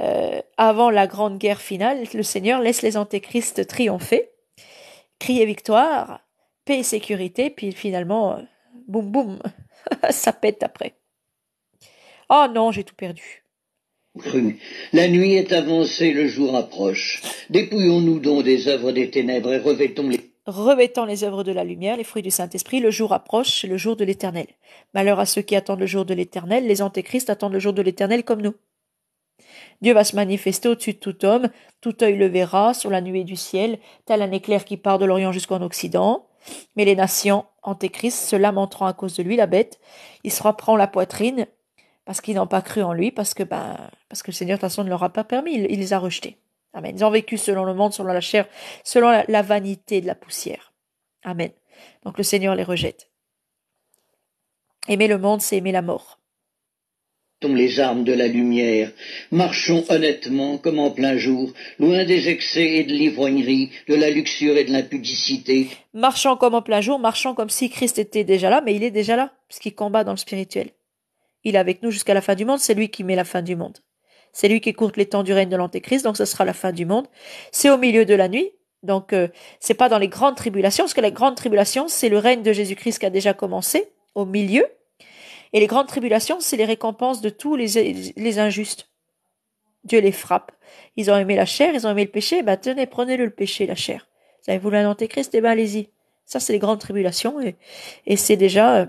Euh, avant la grande guerre finale, le Seigneur laisse les antéchristes triompher crier victoire, paix et sécurité, puis finalement, euh, boum boum, ça pète après. Oh non, j'ai tout perdu. La nuit est avancée, le jour approche. Dépouillons-nous donc des œuvres des ténèbres et revêtons les revêtant les œuvres de la lumière, les fruits du Saint-Esprit, le jour approche, c'est le jour de l'Éternel. Malheur à ceux qui attendent le jour de l'Éternel, les antéchrists attendent le jour de l'Éternel comme nous. Dieu va se manifester au-dessus de tout homme, tout œil le verra sur la nuée du ciel, tel un éclair qui part de l'Orient jusqu'en Occident. Mais les nations, antéchrist, se lamenteront à cause de lui, la bête, Il se reprend la poitrine parce qu'ils n'ont pas cru en lui, parce que, ben, parce que le Seigneur, de toute façon, ne leur a pas permis, il, les a rejetés. Amen. Ils ont vécu selon le monde, selon la chair, selon la vanité de la poussière. Amen. Donc le Seigneur les rejette. Aimer le monde, c'est aimer la mort les armes de la lumière. Marchons honnêtement, comme en plein jour, loin des excès et de l'ivrognerie, de la luxure et de l'impudicité. Marchons comme en plein jour, marchons comme si Christ était déjà là, mais il est déjà là, puisqu'il combat dans le spirituel. Il est avec nous jusqu'à la fin du monde, c'est lui qui met la fin du monde. C'est lui qui compte les temps du règne de l'Antéchrist, donc ce sera la fin du monde. C'est au milieu de la nuit, donc euh, c'est pas dans les grandes tribulations, parce que les grandes tribulations, c'est le règne de Jésus-Christ qui a déjà commencé, au milieu, et les grandes tribulations, c'est les récompenses de tous les, les injustes. Dieu les frappe. Ils ont aimé la chair, ils ont aimé le péché, ben tenez, prenez-le le péché, la chair. Vous avez voulu un antéchrist, eh ben allez-y. Ça, c'est les grandes tribulations et, c'est déjà euh,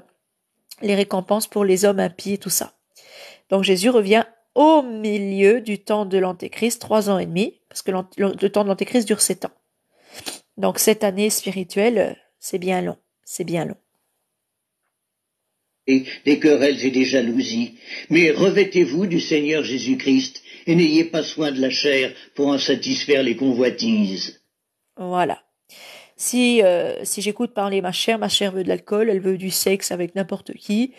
les récompenses pour les hommes impies et tout ça. Donc Jésus revient au milieu du temps de l'Antéchrist, trois ans et demi, parce que le temps de l'Antéchrist dure sept ans. Donc cette année spirituelle, euh, c'est bien long, c'est bien long des querelles et des jalousies, mais revêtez-vous du Seigneur Jésus-Christ et n'ayez pas soin de la chair pour en satisfaire les convoitises. Voilà. Si, euh, si j'écoute parler ma chère, ma chère veut de l'alcool, elle veut du sexe avec n'importe qui,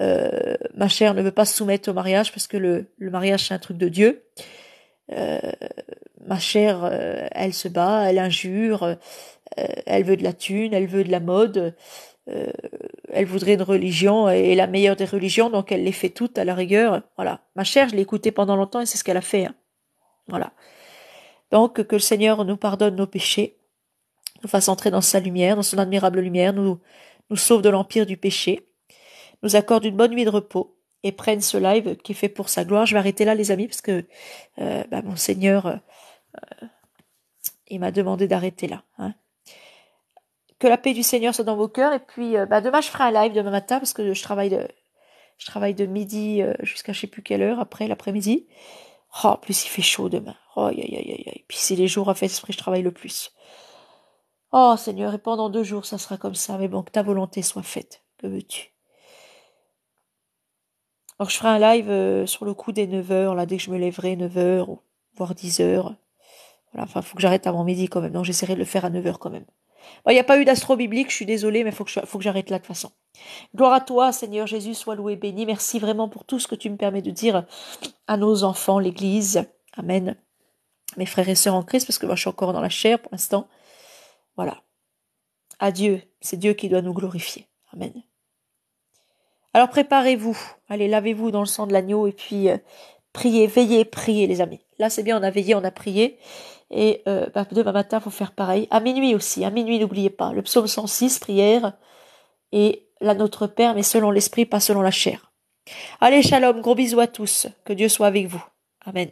euh, ma chère ne veut pas se soumettre au mariage parce que le, mariage c'est un truc de Dieu. Euh, ma chère, elle se bat, elle injure, elle veut de la thune, elle veut de la mode, euh, elle voudrait une religion et la meilleure des religions, donc elle les fait toutes à la rigueur. Voilà. Ma chère, je l'ai écoutée pendant longtemps et c'est ce qu'elle a fait. Hein. Voilà. Donc que le Seigneur nous pardonne nos péchés, nous fasse entrer dans sa lumière, dans son admirable lumière, nous, nous sauve de l'empire du péché, nous accorde une bonne nuit de repos et prenne ce live qui est fait pour sa gloire. Je vais arrêter là, les amis, parce que euh, bah, mon Seigneur, euh, il m'a demandé d'arrêter là. Hein que la paix du Seigneur soit dans vos cœurs. Et puis, euh, bah, demain, je ferai un live demain matin parce que je travaille de, je travaille de midi euh, jusqu'à je sais plus quelle heure après l'après-midi. Oh, plus, il fait chaud demain. Oh, aïe, aïe, aïe, aïe. Puis c'est les jours à fait que je travaille le plus. Oh, Seigneur, et pendant deux jours, ça sera comme ça. Mais bon, que ta volonté soit faite. Que veux-tu? Alors, je ferai un live euh, sur le coup des 9h, là, dès que je me lèverai, 9h, voire 10h. Voilà, enfin, faut que j'arrête avant midi quand même. Donc, j'essaierai de le faire à 9h quand même. Il n'y a pas eu d'astro biblique, je suis désolée, mais il faut que j'arrête là de toute façon. Gloire à toi, Seigneur Jésus, sois loué, et béni. Merci vraiment pour tout ce que tu me permets de dire à nos enfants, l'Église. Amen. Mes frères et sœurs en Christ, parce que moi je suis encore dans la chair pour l'instant. Voilà. Adieu, c'est Dieu qui doit nous glorifier. Amen. Alors préparez-vous, allez lavez-vous dans le sang de l'agneau et puis euh, priez, veillez, priez les amis. Là c'est bien, on a veillé, on a prié, et demain matin, il faut faire pareil. À minuit aussi, à minuit, n'oubliez pas. Le psaume 106, prière, et la Notre Père, mais selon l'esprit, pas selon la chair. Allez, shalom, gros bisous à tous. Que Dieu soit avec vous. Amen.